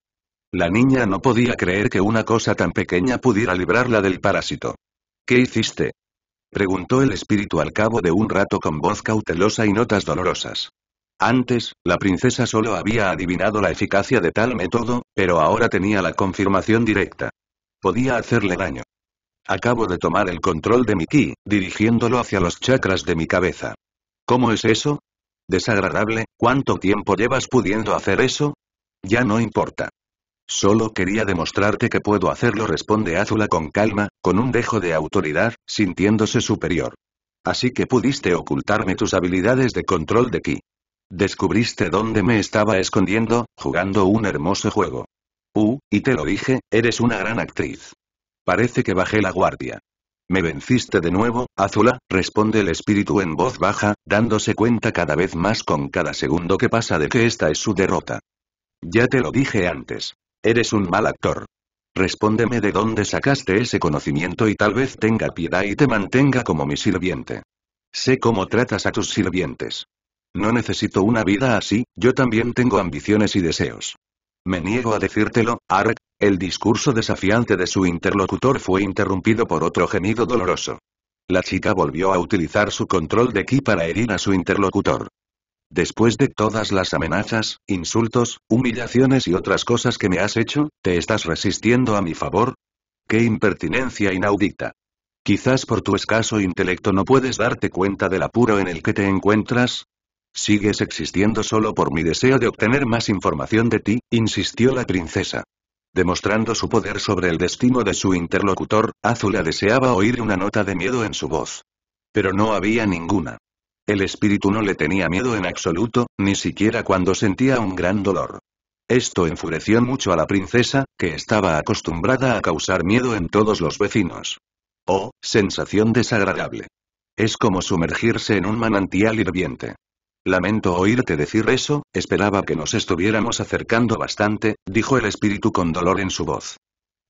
La niña no podía creer que una cosa tan pequeña pudiera librarla del parásito. ¿Qué hiciste? Preguntó el espíritu al cabo de un rato con voz cautelosa y notas dolorosas. Antes, la princesa solo había adivinado la eficacia de tal método, pero ahora tenía la confirmación directa. Podía hacerle daño. Acabo de tomar el control de mi ki, dirigiéndolo hacia los chakras de mi cabeza. ¿Cómo es eso? Desagradable, ¿cuánto tiempo llevas pudiendo hacer eso? Ya no importa. Solo quería demostrarte que puedo hacerlo, responde Azula con calma, con un dejo de autoridad, sintiéndose superior. Así que pudiste ocultarme tus habilidades de control de ki. Descubriste dónde me estaba escondiendo, jugando un hermoso juego. Uh, y te lo dije, eres una gran actriz. Parece que bajé la guardia. Me venciste de nuevo, Azula, responde el espíritu en voz baja, dándose cuenta cada vez más con cada segundo que pasa de que esta es su derrota. Ya te lo dije antes. Eres un mal actor. Respóndeme de dónde sacaste ese conocimiento y tal vez tenga piedad y te mantenga como mi sirviente. Sé cómo tratas a tus sirvientes. No necesito una vida así, yo también tengo ambiciones y deseos. Me niego a decírtelo, Ark. El discurso desafiante de su interlocutor fue interrumpido por otro gemido doloroso. La chica volvió a utilizar su control de ki para herir a su interlocutor. Después de todas las amenazas, insultos, humillaciones y otras cosas que me has hecho, ¿te estás resistiendo a mi favor? ¡Qué impertinencia inaudita! Quizás por tu escaso intelecto no puedes darte cuenta del apuro en el que te encuentras, Sigues existiendo solo por mi deseo de obtener más información de ti, insistió la princesa. Demostrando su poder sobre el destino de su interlocutor, Azula deseaba oír una nota de miedo en su voz. Pero no había ninguna. El espíritu no le tenía miedo en absoluto, ni siquiera cuando sentía un gran dolor. Esto enfureció mucho a la princesa, que estaba acostumbrada a causar miedo en todos los vecinos. Oh, sensación desagradable. Es como sumergirse en un manantial hirviente. Lamento oírte decir eso, esperaba que nos estuviéramos acercando bastante, dijo el espíritu con dolor en su voz.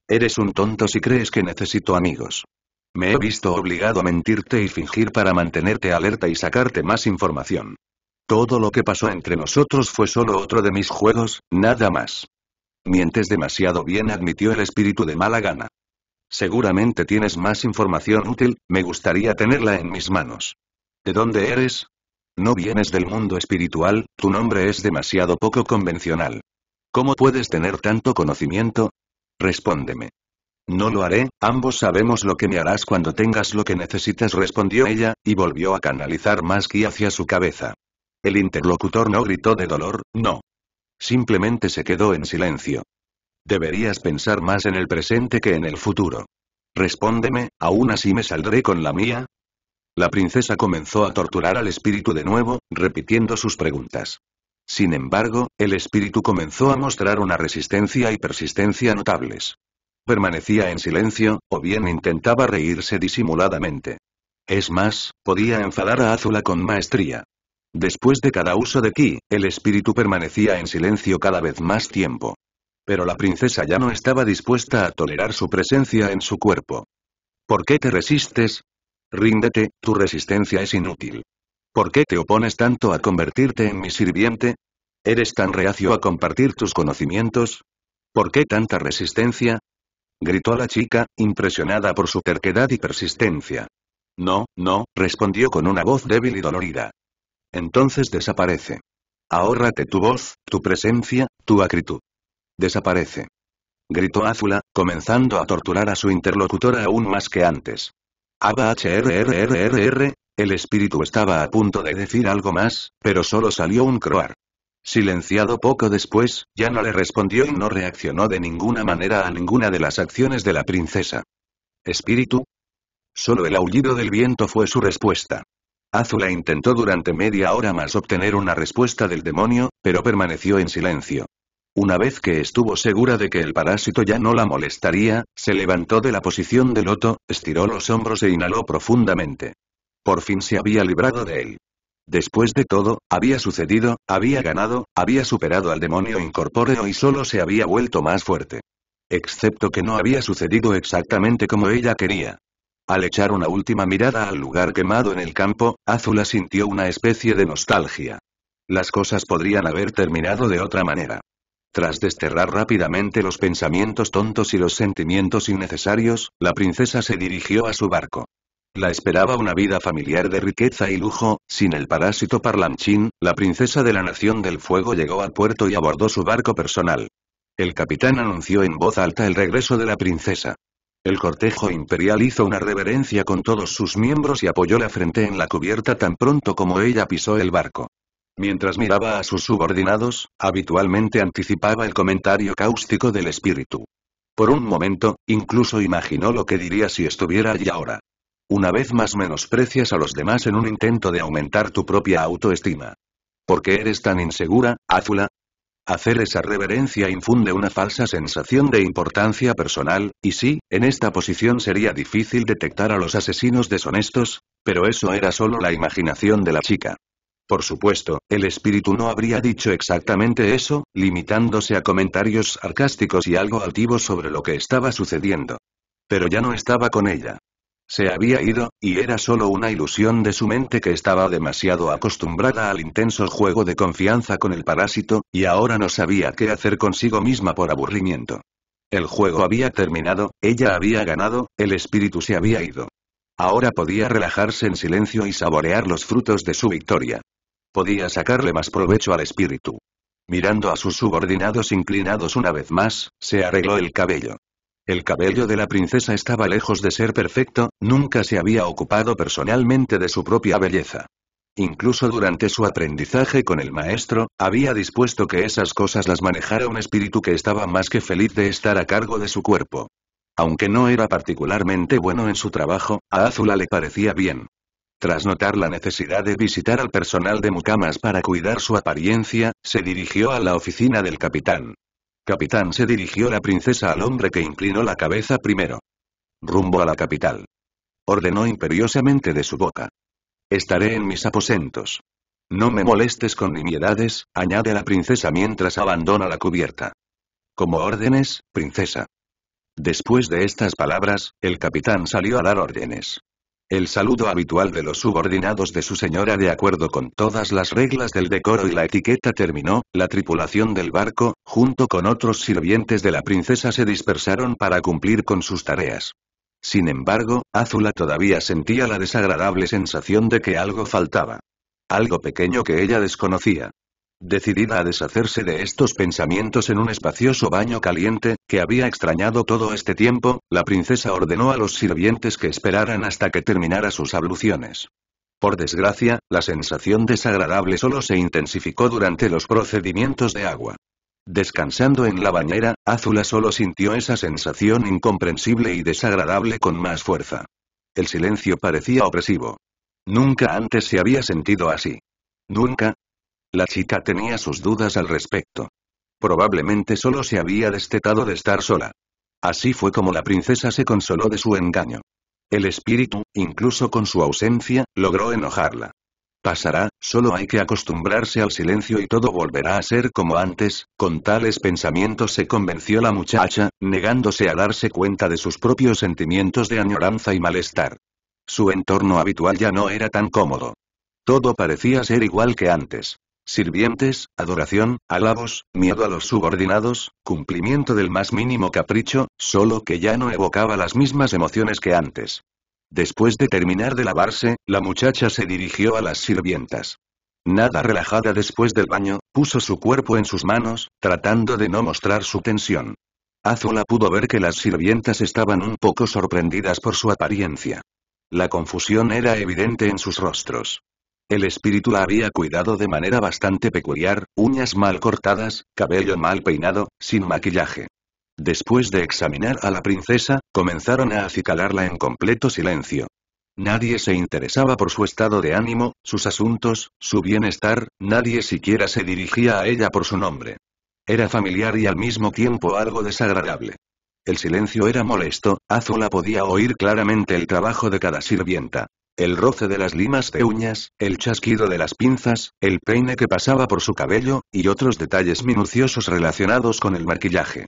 Eres un tonto si crees que necesito amigos. Me he visto obligado a mentirte y fingir para mantenerte alerta y sacarte más información. Todo lo que pasó entre nosotros fue solo otro de mis juegos, nada más. Mientes demasiado bien, admitió el espíritu de mala gana. Seguramente tienes más información útil, me gustaría tenerla en mis manos. ¿De dónde eres? No vienes del mundo espiritual, tu nombre es demasiado poco convencional. ¿Cómo puedes tener tanto conocimiento? Respóndeme. No lo haré, ambos sabemos lo que me harás cuando tengas lo que necesitas, respondió ella, y volvió a canalizar más guía hacia su cabeza. El interlocutor no gritó de dolor, no. Simplemente se quedó en silencio. Deberías pensar más en el presente que en el futuro. Respóndeme, ¿aún así me saldré con la mía? La princesa comenzó a torturar al espíritu de nuevo, repitiendo sus preguntas. Sin embargo, el espíritu comenzó a mostrar una resistencia y persistencia notables. Permanecía en silencio, o bien intentaba reírse disimuladamente. Es más, podía enfadar a Azula con maestría. Después de cada uso de ki, el espíritu permanecía en silencio cada vez más tiempo. Pero la princesa ya no estaba dispuesta a tolerar su presencia en su cuerpo. ¿Por qué te resistes? Ríndete, tu resistencia es inútil. ¿Por qué te opones tanto a convertirte en mi sirviente? ¿Eres tan reacio a compartir tus conocimientos? ¿Por qué tanta resistencia? Gritó la chica, impresionada por su terquedad y persistencia. No, no, respondió con una voz débil y dolorida. Entonces desaparece. Ahórrate tu voz, tu presencia, tu acritud. Desaparece. Gritó Azula, comenzando a torturar a su interlocutora aún más que antes. Abba el espíritu estaba a punto de decir algo más, pero solo salió un croar. Silenciado poco después, ya no le respondió y no reaccionó de ninguna manera a ninguna de las acciones de la princesa. ¿Espíritu? Solo el aullido del viento fue su respuesta. Azula intentó durante media hora más obtener una respuesta del demonio, pero permaneció en silencio. Una vez que estuvo segura de que el parásito ya no la molestaría, se levantó de la posición de loto, estiró los hombros e inhaló profundamente. Por fin se había librado de él. Después de todo, había sucedido, había ganado, había superado al demonio incorpóreo y solo se había vuelto más fuerte. Excepto que no había sucedido exactamente como ella quería. Al echar una última mirada al lugar quemado en el campo, Azula sintió una especie de nostalgia. Las cosas podrían haber terminado de otra manera. Tras desterrar rápidamente los pensamientos tontos y los sentimientos innecesarios, la princesa se dirigió a su barco. La esperaba una vida familiar de riqueza y lujo, sin el parásito Parlanchín, la princesa de la Nación del Fuego llegó al puerto y abordó su barco personal. El capitán anunció en voz alta el regreso de la princesa. El cortejo imperial hizo una reverencia con todos sus miembros y apoyó la frente en la cubierta tan pronto como ella pisó el barco. Mientras miraba a sus subordinados, habitualmente anticipaba el comentario cáustico del espíritu. Por un momento, incluso imaginó lo que diría si estuviera allí ahora. Una vez más menosprecias a los demás en un intento de aumentar tu propia autoestima. ¿Por qué eres tan insegura, Azula? Hacer esa reverencia infunde una falsa sensación de importancia personal, y sí, en esta posición sería difícil detectar a los asesinos deshonestos, pero eso era solo la imaginación de la chica. Por supuesto, el espíritu no habría dicho exactamente eso, limitándose a comentarios sarcásticos y algo altivos sobre lo que estaba sucediendo. Pero ya no estaba con ella. Se había ido, y era solo una ilusión de su mente que estaba demasiado acostumbrada al intenso juego de confianza con el parásito, y ahora no sabía qué hacer consigo misma por aburrimiento. El juego había terminado, ella había ganado, el espíritu se había ido. Ahora podía relajarse en silencio y saborear los frutos de su victoria. Podía sacarle más provecho al espíritu. Mirando a sus subordinados inclinados una vez más, se arregló el cabello. El cabello de la princesa estaba lejos de ser perfecto, nunca se había ocupado personalmente de su propia belleza. Incluso durante su aprendizaje con el maestro, había dispuesto que esas cosas las manejara un espíritu que estaba más que feliz de estar a cargo de su cuerpo. Aunque no era particularmente bueno en su trabajo, a Azula le parecía bien. Tras notar la necesidad de visitar al personal de mucamas para cuidar su apariencia, se dirigió a la oficina del capitán. Capitán se dirigió la princesa al hombre que inclinó la cabeza primero. Rumbo a la capital. Ordenó imperiosamente de su boca. Estaré en mis aposentos. No me molestes con nimiedades, añade la princesa mientras abandona la cubierta. Como órdenes, princesa. Después de estas palabras, el capitán salió a dar órdenes el saludo habitual de los subordinados de su señora de acuerdo con todas las reglas del decoro y la etiqueta terminó, la tripulación del barco, junto con otros sirvientes de la princesa se dispersaron para cumplir con sus tareas. Sin embargo, Azula todavía sentía la desagradable sensación de que algo faltaba. Algo pequeño que ella desconocía decidida a deshacerse de estos pensamientos en un espacioso baño caliente, que había extrañado todo este tiempo, la princesa ordenó a los sirvientes que esperaran hasta que terminara sus abluciones. Por desgracia, la sensación desagradable solo se intensificó durante los procedimientos de agua. Descansando en la bañera, Azula solo sintió esa sensación incomprensible y desagradable con más fuerza. El silencio parecía opresivo. Nunca antes se había sentido así. Nunca, la chica tenía sus dudas al respecto. Probablemente solo se había destetado de estar sola. Así fue como la princesa se consoló de su engaño. El espíritu, incluso con su ausencia, logró enojarla. Pasará, solo hay que acostumbrarse al silencio y todo volverá a ser como antes, con tales pensamientos se convenció la muchacha, negándose a darse cuenta de sus propios sentimientos de añoranza y malestar. Su entorno habitual ya no era tan cómodo. Todo parecía ser igual que antes. Sirvientes, adoración, alabos, miedo a los subordinados, cumplimiento del más mínimo capricho, solo que ya no evocaba las mismas emociones que antes. Después de terminar de lavarse, la muchacha se dirigió a las sirvientas. Nada relajada después del baño, puso su cuerpo en sus manos, tratando de no mostrar su tensión. Azula pudo ver que las sirvientas estaban un poco sorprendidas por su apariencia. La confusión era evidente en sus rostros. El espíritu la había cuidado de manera bastante peculiar, uñas mal cortadas, cabello mal peinado, sin maquillaje. Después de examinar a la princesa, comenzaron a acicalarla en completo silencio. Nadie se interesaba por su estado de ánimo, sus asuntos, su bienestar, nadie siquiera se dirigía a ella por su nombre. Era familiar y al mismo tiempo algo desagradable. El silencio era molesto, Azula podía oír claramente el trabajo de cada sirvienta el roce de las limas de uñas, el chasquido de las pinzas, el peine que pasaba por su cabello, y otros detalles minuciosos relacionados con el maquillaje.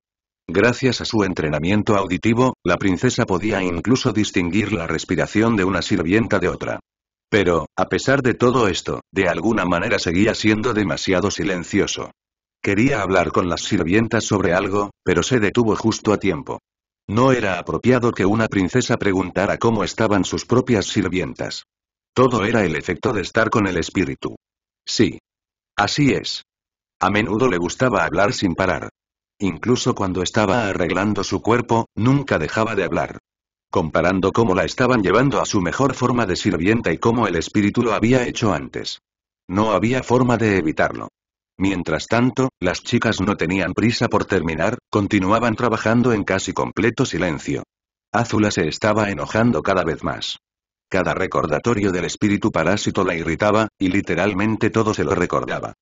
Gracias a su entrenamiento auditivo, la princesa podía incluso distinguir la respiración de una sirvienta de otra. Pero, a pesar de todo esto, de alguna manera seguía siendo demasiado silencioso. Quería hablar con las sirvientas sobre algo, pero se detuvo justo a tiempo. No era apropiado que una princesa preguntara cómo estaban sus propias sirvientas. Todo era el efecto de estar con el espíritu. Sí. Así es. A menudo le gustaba hablar sin parar. Incluso cuando estaba arreglando su cuerpo, nunca dejaba de hablar. Comparando cómo la estaban llevando a su mejor forma de sirvienta y cómo el espíritu lo había hecho antes. No había forma de evitarlo. Mientras tanto, las chicas no tenían prisa por terminar, continuaban trabajando en casi completo silencio. Azula se estaba enojando cada vez más. Cada recordatorio del espíritu parásito la irritaba, y literalmente todo se lo recordaba.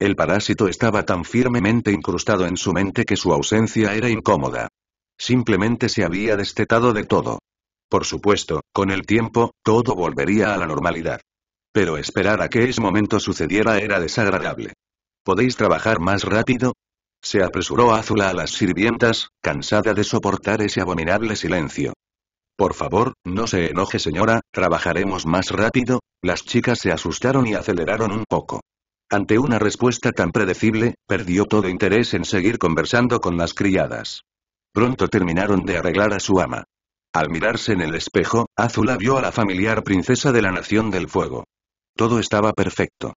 El parásito estaba tan firmemente incrustado en su mente que su ausencia era incómoda. Simplemente se había destetado de todo. Por supuesto, con el tiempo, todo volvería a la normalidad. Pero esperar a que ese momento sucediera era desagradable. ¿Podéis trabajar más rápido? Se apresuró Azula a las sirvientas, cansada de soportar ese abominable silencio. Por favor, no se enoje señora, trabajaremos más rápido. Las chicas se asustaron y aceleraron un poco. Ante una respuesta tan predecible, perdió todo interés en seguir conversando con las criadas. Pronto terminaron de arreglar a su ama. Al mirarse en el espejo, Azula vio a la familiar princesa de la Nación del Fuego. Todo estaba perfecto.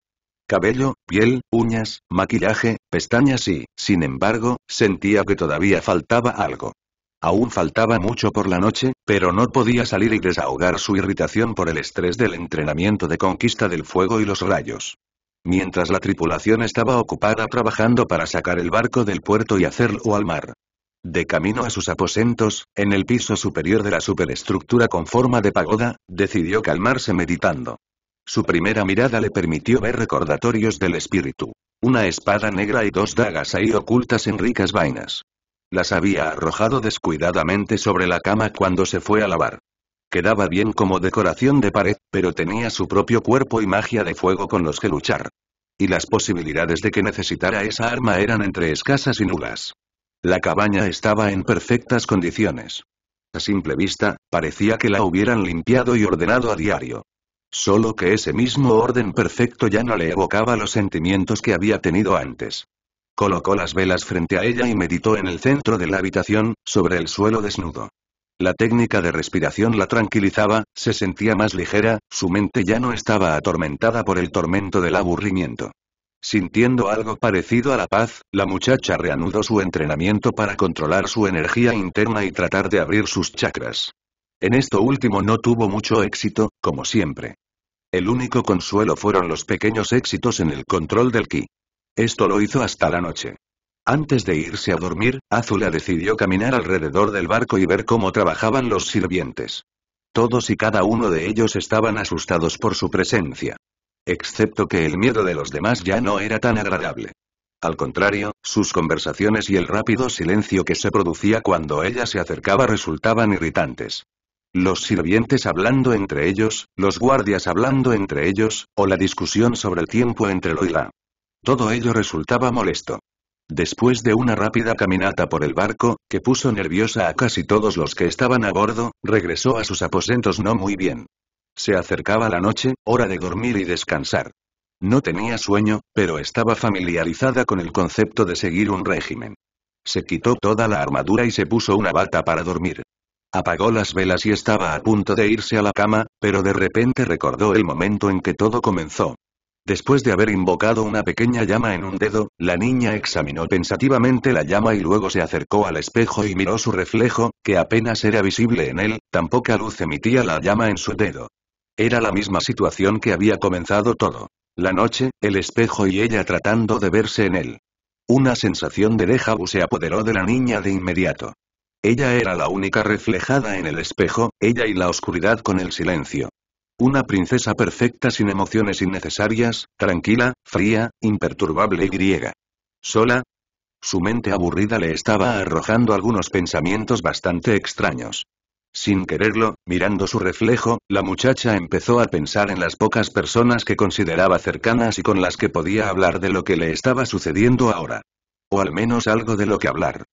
Cabello, piel, uñas, maquillaje, pestañas y, sin embargo, sentía que todavía faltaba algo. Aún faltaba mucho por la noche, pero no podía salir y desahogar su irritación por el estrés del entrenamiento de conquista del fuego y los rayos. Mientras la tripulación estaba ocupada trabajando para sacar el barco del puerto y hacerlo al mar. De camino a sus aposentos, en el piso superior de la superestructura con forma de pagoda, decidió calmarse meditando. Su primera mirada le permitió ver recordatorios del espíritu. Una espada negra y dos dagas ahí ocultas en ricas vainas. Las había arrojado descuidadamente sobre la cama cuando se fue a lavar. Quedaba bien como decoración de pared, pero tenía su propio cuerpo y magia de fuego con los que luchar. Y las posibilidades de que necesitara esa arma eran entre escasas y nulas. La cabaña estaba en perfectas condiciones. A simple vista, parecía que la hubieran limpiado y ordenado a diario. Solo que ese mismo orden perfecto ya no le evocaba los sentimientos que había tenido antes. Colocó las velas frente a ella y meditó en el centro de la habitación, sobre el suelo desnudo. La técnica de respiración la tranquilizaba, se sentía más ligera, su mente ya no estaba atormentada por el tormento del aburrimiento. Sintiendo algo parecido a la paz, la muchacha reanudó su entrenamiento para controlar su energía interna y tratar de abrir sus chakras. En esto último no tuvo mucho éxito, como siempre. El único consuelo fueron los pequeños éxitos en el control del ki. Esto lo hizo hasta la noche. Antes de irse a dormir, Azula decidió caminar alrededor del barco y ver cómo trabajaban los sirvientes. Todos y cada uno de ellos estaban asustados por su presencia. Excepto que el miedo de los demás ya no era tan agradable. Al contrario, sus conversaciones y el rápido silencio que se producía cuando ella se acercaba resultaban irritantes. Los sirvientes hablando entre ellos, los guardias hablando entre ellos, o la discusión sobre el tiempo entre lo y la. Todo ello resultaba molesto. Después de una rápida caminata por el barco, que puso nerviosa a casi todos los que estaban a bordo, regresó a sus aposentos no muy bien. Se acercaba la noche, hora de dormir y descansar. No tenía sueño, pero estaba familiarizada con el concepto de seguir un régimen. Se quitó toda la armadura y se puso una bata para dormir. Apagó las velas y estaba a punto de irse a la cama, pero de repente recordó el momento en que todo comenzó. Después de haber invocado una pequeña llama en un dedo, la niña examinó pensativamente la llama y luego se acercó al espejo y miró su reflejo, que apenas era visible en él, tampoco luz emitía la llama en su dedo. Era la misma situación que había comenzado todo. La noche, el espejo y ella tratando de verse en él. Una sensación de déjà vu se apoderó de la niña de inmediato. Ella era la única reflejada en el espejo, ella y la oscuridad con el silencio. Una princesa perfecta sin emociones innecesarias, tranquila, fría, imperturbable y griega. Sola. Su mente aburrida le estaba arrojando algunos pensamientos bastante extraños. Sin quererlo, mirando su reflejo, la muchacha empezó a pensar en las pocas personas que consideraba cercanas y con las que podía hablar de lo que le estaba sucediendo ahora. O al menos algo de lo que hablar.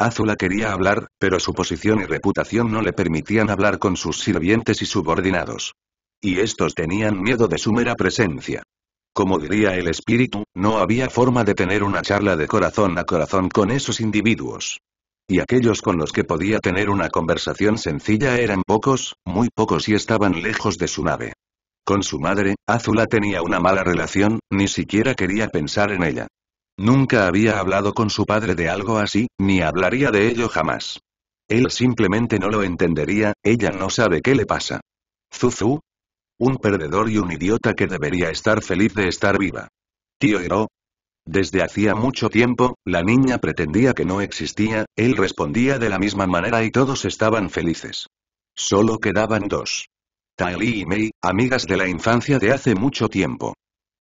Azula quería hablar, pero su posición y reputación no le permitían hablar con sus sirvientes y subordinados. Y estos tenían miedo de su mera presencia. Como diría el espíritu, no había forma de tener una charla de corazón a corazón con esos individuos. Y aquellos con los que podía tener una conversación sencilla eran pocos, muy pocos y estaban lejos de su nave. Con su madre, Azula tenía una mala relación, ni siquiera quería pensar en ella. Nunca había hablado con su padre de algo así, ni hablaría de ello jamás. Él simplemente no lo entendería, ella no sabe qué le pasa. Zuzu. Un perdedor y un idiota que debería estar feliz de estar viva. Tío Hiro. Desde hacía mucho tiempo, la niña pretendía que no existía, él respondía de la misma manera y todos estaban felices. Solo quedaban dos. Taeli y Mei, amigas de la infancia de hace mucho tiempo.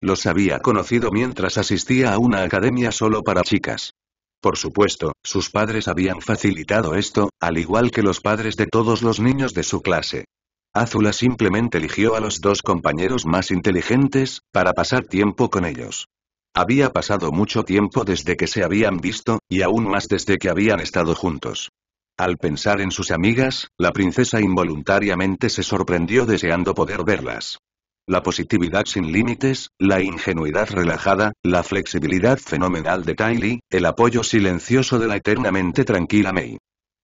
Los había conocido mientras asistía a una academia solo para chicas. Por supuesto, sus padres habían facilitado esto, al igual que los padres de todos los niños de su clase. Azula simplemente eligió a los dos compañeros más inteligentes, para pasar tiempo con ellos. Había pasado mucho tiempo desde que se habían visto, y aún más desde que habían estado juntos. Al pensar en sus amigas, la princesa involuntariamente se sorprendió deseando poder verlas la positividad sin límites, la ingenuidad relajada, la flexibilidad fenomenal de Tylee, el apoyo silencioso de la eternamente tranquila May.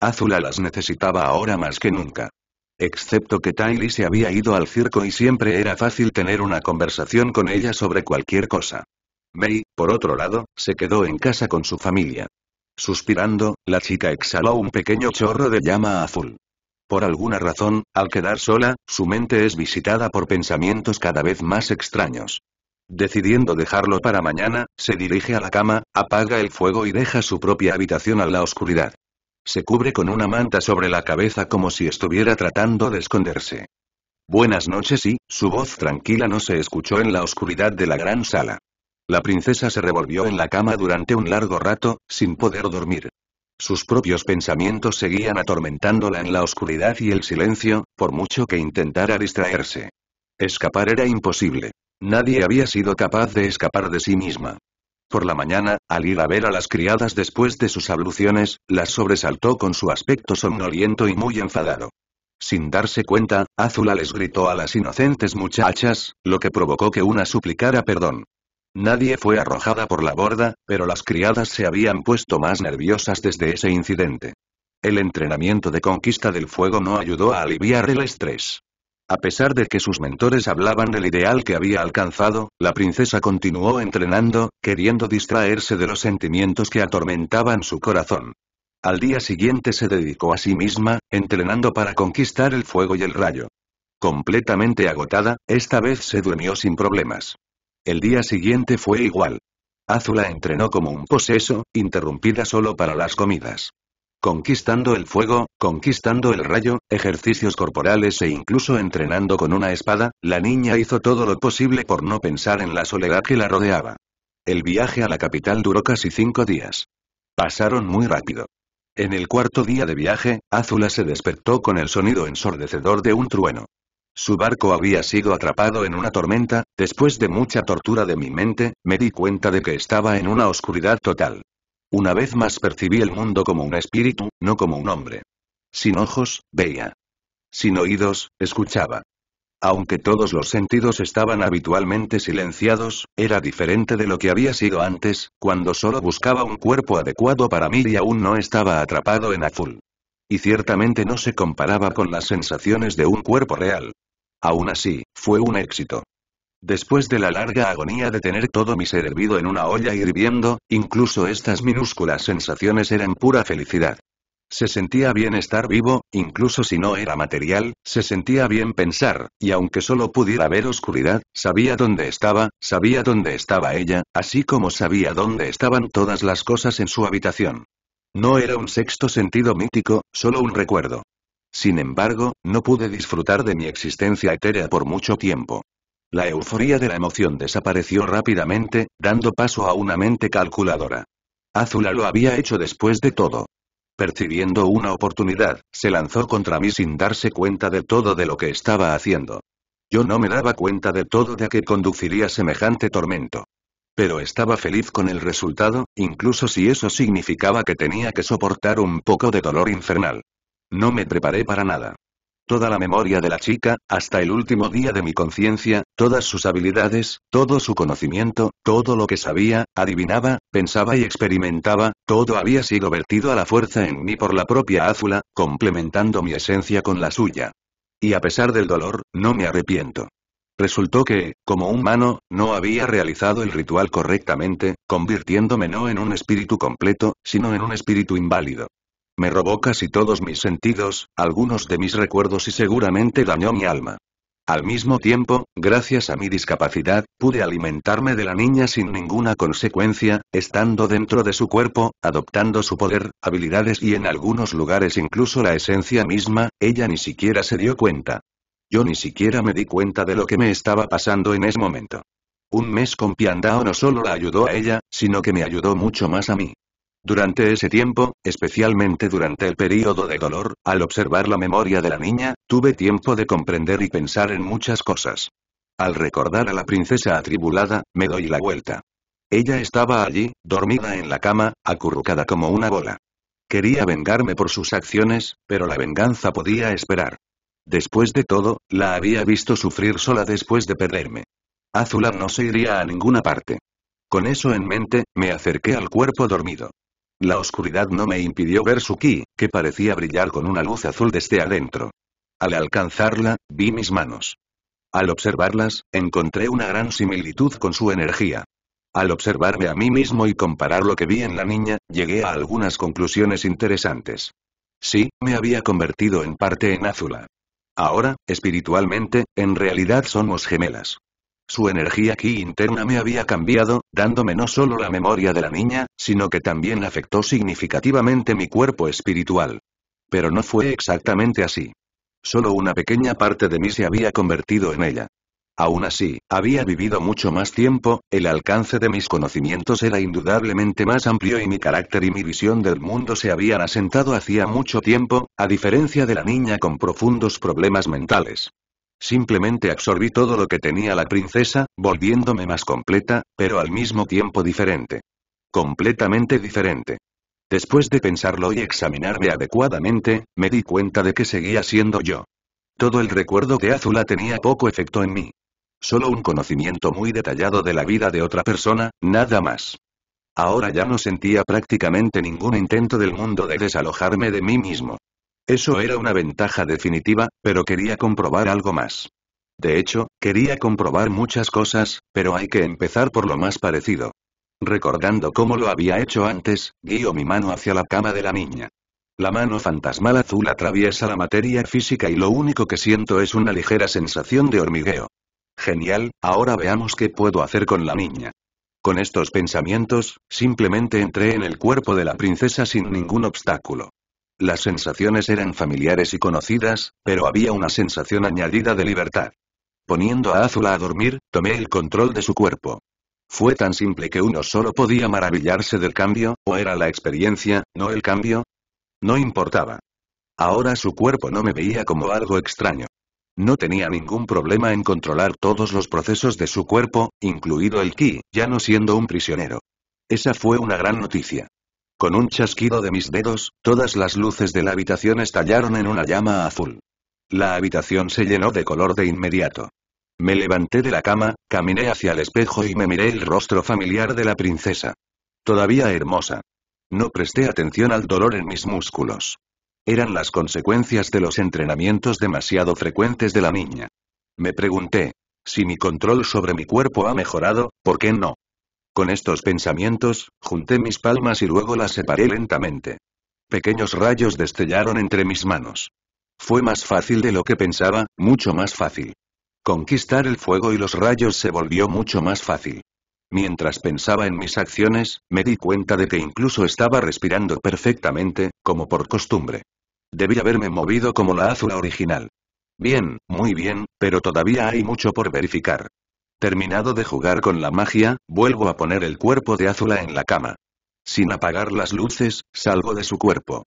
Azula las necesitaba ahora más que nunca. Excepto que Tylee se había ido al circo y siempre era fácil tener una conversación con ella sobre cualquier cosa. May, por otro lado, se quedó en casa con su familia. Suspirando, la chica exhaló un pequeño chorro de llama azul. Por alguna razón, al quedar sola, su mente es visitada por pensamientos cada vez más extraños. Decidiendo dejarlo para mañana, se dirige a la cama, apaga el fuego y deja su propia habitación a la oscuridad. Se cubre con una manta sobre la cabeza como si estuviera tratando de esconderse. Buenas noches y, su voz tranquila no se escuchó en la oscuridad de la gran sala. La princesa se revolvió en la cama durante un largo rato, sin poder dormir. Sus propios pensamientos seguían atormentándola en la oscuridad y el silencio, por mucho que intentara distraerse. Escapar era imposible. Nadie había sido capaz de escapar de sí misma. Por la mañana, al ir a ver a las criadas después de sus abluciones, las sobresaltó con su aspecto somnoliento y muy enfadado. Sin darse cuenta, Azula les gritó a las inocentes muchachas, lo que provocó que una suplicara perdón. Nadie fue arrojada por la borda, pero las criadas se habían puesto más nerviosas desde ese incidente. El entrenamiento de conquista del fuego no ayudó a aliviar el estrés. A pesar de que sus mentores hablaban del ideal que había alcanzado, la princesa continuó entrenando, queriendo distraerse de los sentimientos que atormentaban su corazón. Al día siguiente se dedicó a sí misma, entrenando para conquistar el fuego y el rayo. Completamente agotada, esta vez se durmió sin problemas. El día siguiente fue igual. Azula entrenó como un poseso, interrumpida solo para las comidas. Conquistando el fuego, conquistando el rayo, ejercicios corporales e incluso entrenando con una espada, la niña hizo todo lo posible por no pensar en la soledad que la rodeaba. El viaje a la capital duró casi cinco días. Pasaron muy rápido. En el cuarto día de viaje, Azula se despertó con el sonido ensordecedor de un trueno. Su barco había sido atrapado en una tormenta, después de mucha tortura de mi mente, me di cuenta de que estaba en una oscuridad total. Una vez más percibí el mundo como un espíritu, no como un hombre. Sin ojos, veía. Sin oídos, escuchaba. Aunque todos los sentidos estaban habitualmente silenciados, era diferente de lo que había sido antes, cuando solo buscaba un cuerpo adecuado para mí y aún no estaba atrapado en azul. Y ciertamente no se comparaba con las sensaciones de un cuerpo real. Aún así, fue un éxito. Después de la larga agonía de tener todo mi ser hervido en una olla hirviendo, incluso estas minúsculas sensaciones eran pura felicidad. Se sentía bien estar vivo, incluso si no era material, se sentía bien pensar, y aunque solo pudiera ver oscuridad, sabía dónde estaba, sabía dónde estaba ella, así como sabía dónde estaban todas las cosas en su habitación. No era un sexto sentido mítico, solo un recuerdo. Sin embargo, no pude disfrutar de mi existencia etérea por mucho tiempo. La euforía de la emoción desapareció rápidamente, dando paso a una mente calculadora. Azula lo había hecho después de todo. Percibiendo una oportunidad, se lanzó contra mí sin darse cuenta de todo de lo que estaba haciendo. Yo no me daba cuenta de todo de a qué conduciría semejante tormento. Pero estaba feliz con el resultado, incluso si eso significaba que tenía que soportar un poco de dolor infernal. No me preparé para nada. Toda la memoria de la chica, hasta el último día de mi conciencia, todas sus habilidades, todo su conocimiento, todo lo que sabía, adivinaba, pensaba y experimentaba, todo había sido vertido a la fuerza en mí por la propia Azula, complementando mi esencia con la suya. Y a pesar del dolor, no me arrepiento. Resultó que, como humano, no había realizado el ritual correctamente, convirtiéndome no en un espíritu completo, sino en un espíritu inválido. Me robó casi todos mis sentidos, algunos de mis recuerdos y seguramente dañó mi alma. Al mismo tiempo, gracias a mi discapacidad, pude alimentarme de la niña sin ninguna consecuencia, estando dentro de su cuerpo, adoptando su poder, habilidades y en algunos lugares incluso la esencia misma, ella ni siquiera se dio cuenta. Yo ni siquiera me di cuenta de lo que me estaba pasando en ese momento. Un mes con Piandao no solo la ayudó a ella, sino que me ayudó mucho más a mí. Durante ese tiempo, especialmente durante el período de dolor, al observar la memoria de la niña, tuve tiempo de comprender y pensar en muchas cosas. Al recordar a la princesa atribulada, me doy la vuelta. Ella estaba allí, dormida en la cama, acurrucada como una bola. Quería vengarme por sus acciones, pero la venganza podía esperar. Después de todo, la había visto sufrir sola después de perderme. Azula no se iría a ninguna parte. Con eso en mente, me acerqué al cuerpo dormido. La oscuridad no me impidió ver su ki, que parecía brillar con una luz azul desde adentro. Al alcanzarla, vi mis manos. Al observarlas, encontré una gran similitud con su energía. Al observarme a mí mismo y comparar lo que vi en la niña, llegué a algunas conclusiones interesantes. Sí, me había convertido en parte en Azula. Ahora, espiritualmente, en realidad somos gemelas. Su energía ki interna me había cambiado, dándome no solo la memoria de la niña, sino que también afectó significativamente mi cuerpo espiritual. Pero no fue exactamente así. Solo una pequeña parte de mí se había convertido en ella. Aún así, había vivido mucho más tiempo, el alcance de mis conocimientos era indudablemente más amplio y mi carácter y mi visión del mundo se habían asentado hacía mucho tiempo, a diferencia de la niña con profundos problemas mentales. Simplemente absorbí todo lo que tenía la princesa, volviéndome más completa, pero al mismo tiempo diferente. Completamente diferente. Después de pensarlo y examinarme adecuadamente, me di cuenta de que seguía siendo yo. Todo el recuerdo de Azula tenía poco efecto en mí. Solo un conocimiento muy detallado de la vida de otra persona, nada más. Ahora ya no sentía prácticamente ningún intento del mundo de desalojarme de mí mismo. Eso era una ventaja definitiva, pero quería comprobar algo más. De hecho, quería comprobar muchas cosas, pero hay que empezar por lo más parecido. Recordando cómo lo había hecho antes, guío mi mano hacia la cama de la niña. La mano fantasmal azul atraviesa la materia física y lo único que siento es una ligera sensación de hormigueo. Genial, ahora veamos qué puedo hacer con la niña. Con estos pensamientos, simplemente entré en el cuerpo de la princesa sin ningún obstáculo. Las sensaciones eran familiares y conocidas, pero había una sensación añadida de libertad. Poniendo a Azula a dormir, tomé el control de su cuerpo. Fue tan simple que uno solo podía maravillarse del cambio, o era la experiencia, no el cambio. No importaba. Ahora su cuerpo no me veía como algo extraño. No tenía ningún problema en controlar todos los procesos de su cuerpo, incluido el ki, ya no siendo un prisionero. Esa fue una gran noticia. Con un chasquido de mis dedos, todas las luces de la habitación estallaron en una llama azul. La habitación se llenó de color de inmediato. Me levanté de la cama, caminé hacia el espejo y me miré el rostro familiar de la princesa. Todavía hermosa. No presté atención al dolor en mis músculos. Eran las consecuencias de los entrenamientos demasiado frecuentes de la niña. Me pregunté, si mi control sobre mi cuerpo ha mejorado, ¿por qué no? Con estos pensamientos, junté mis palmas y luego las separé lentamente. Pequeños rayos destellaron entre mis manos. Fue más fácil de lo que pensaba, mucho más fácil. Conquistar el fuego y los rayos se volvió mucho más fácil. Mientras pensaba en mis acciones, me di cuenta de que incluso estaba respirando perfectamente, como por costumbre. Debí haberme movido como la azula original. Bien, muy bien, pero todavía hay mucho por verificar. Terminado de jugar con la magia, vuelvo a poner el cuerpo de Azula en la cama. Sin apagar las luces, salgo de su cuerpo.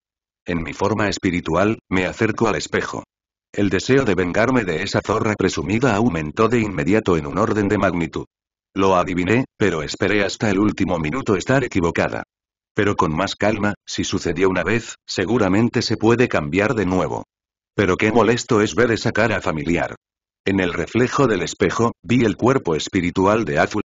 En mi forma espiritual, me acerco al espejo. El deseo de vengarme de esa zorra presumida aumentó de inmediato en un orden de magnitud. Lo adiviné, pero esperé hasta el último minuto estar equivocada. Pero con más calma, si sucedió una vez, seguramente se puede cambiar de nuevo. Pero qué molesto es ver esa cara familiar. En el reflejo del espejo, vi el cuerpo espiritual de Azul.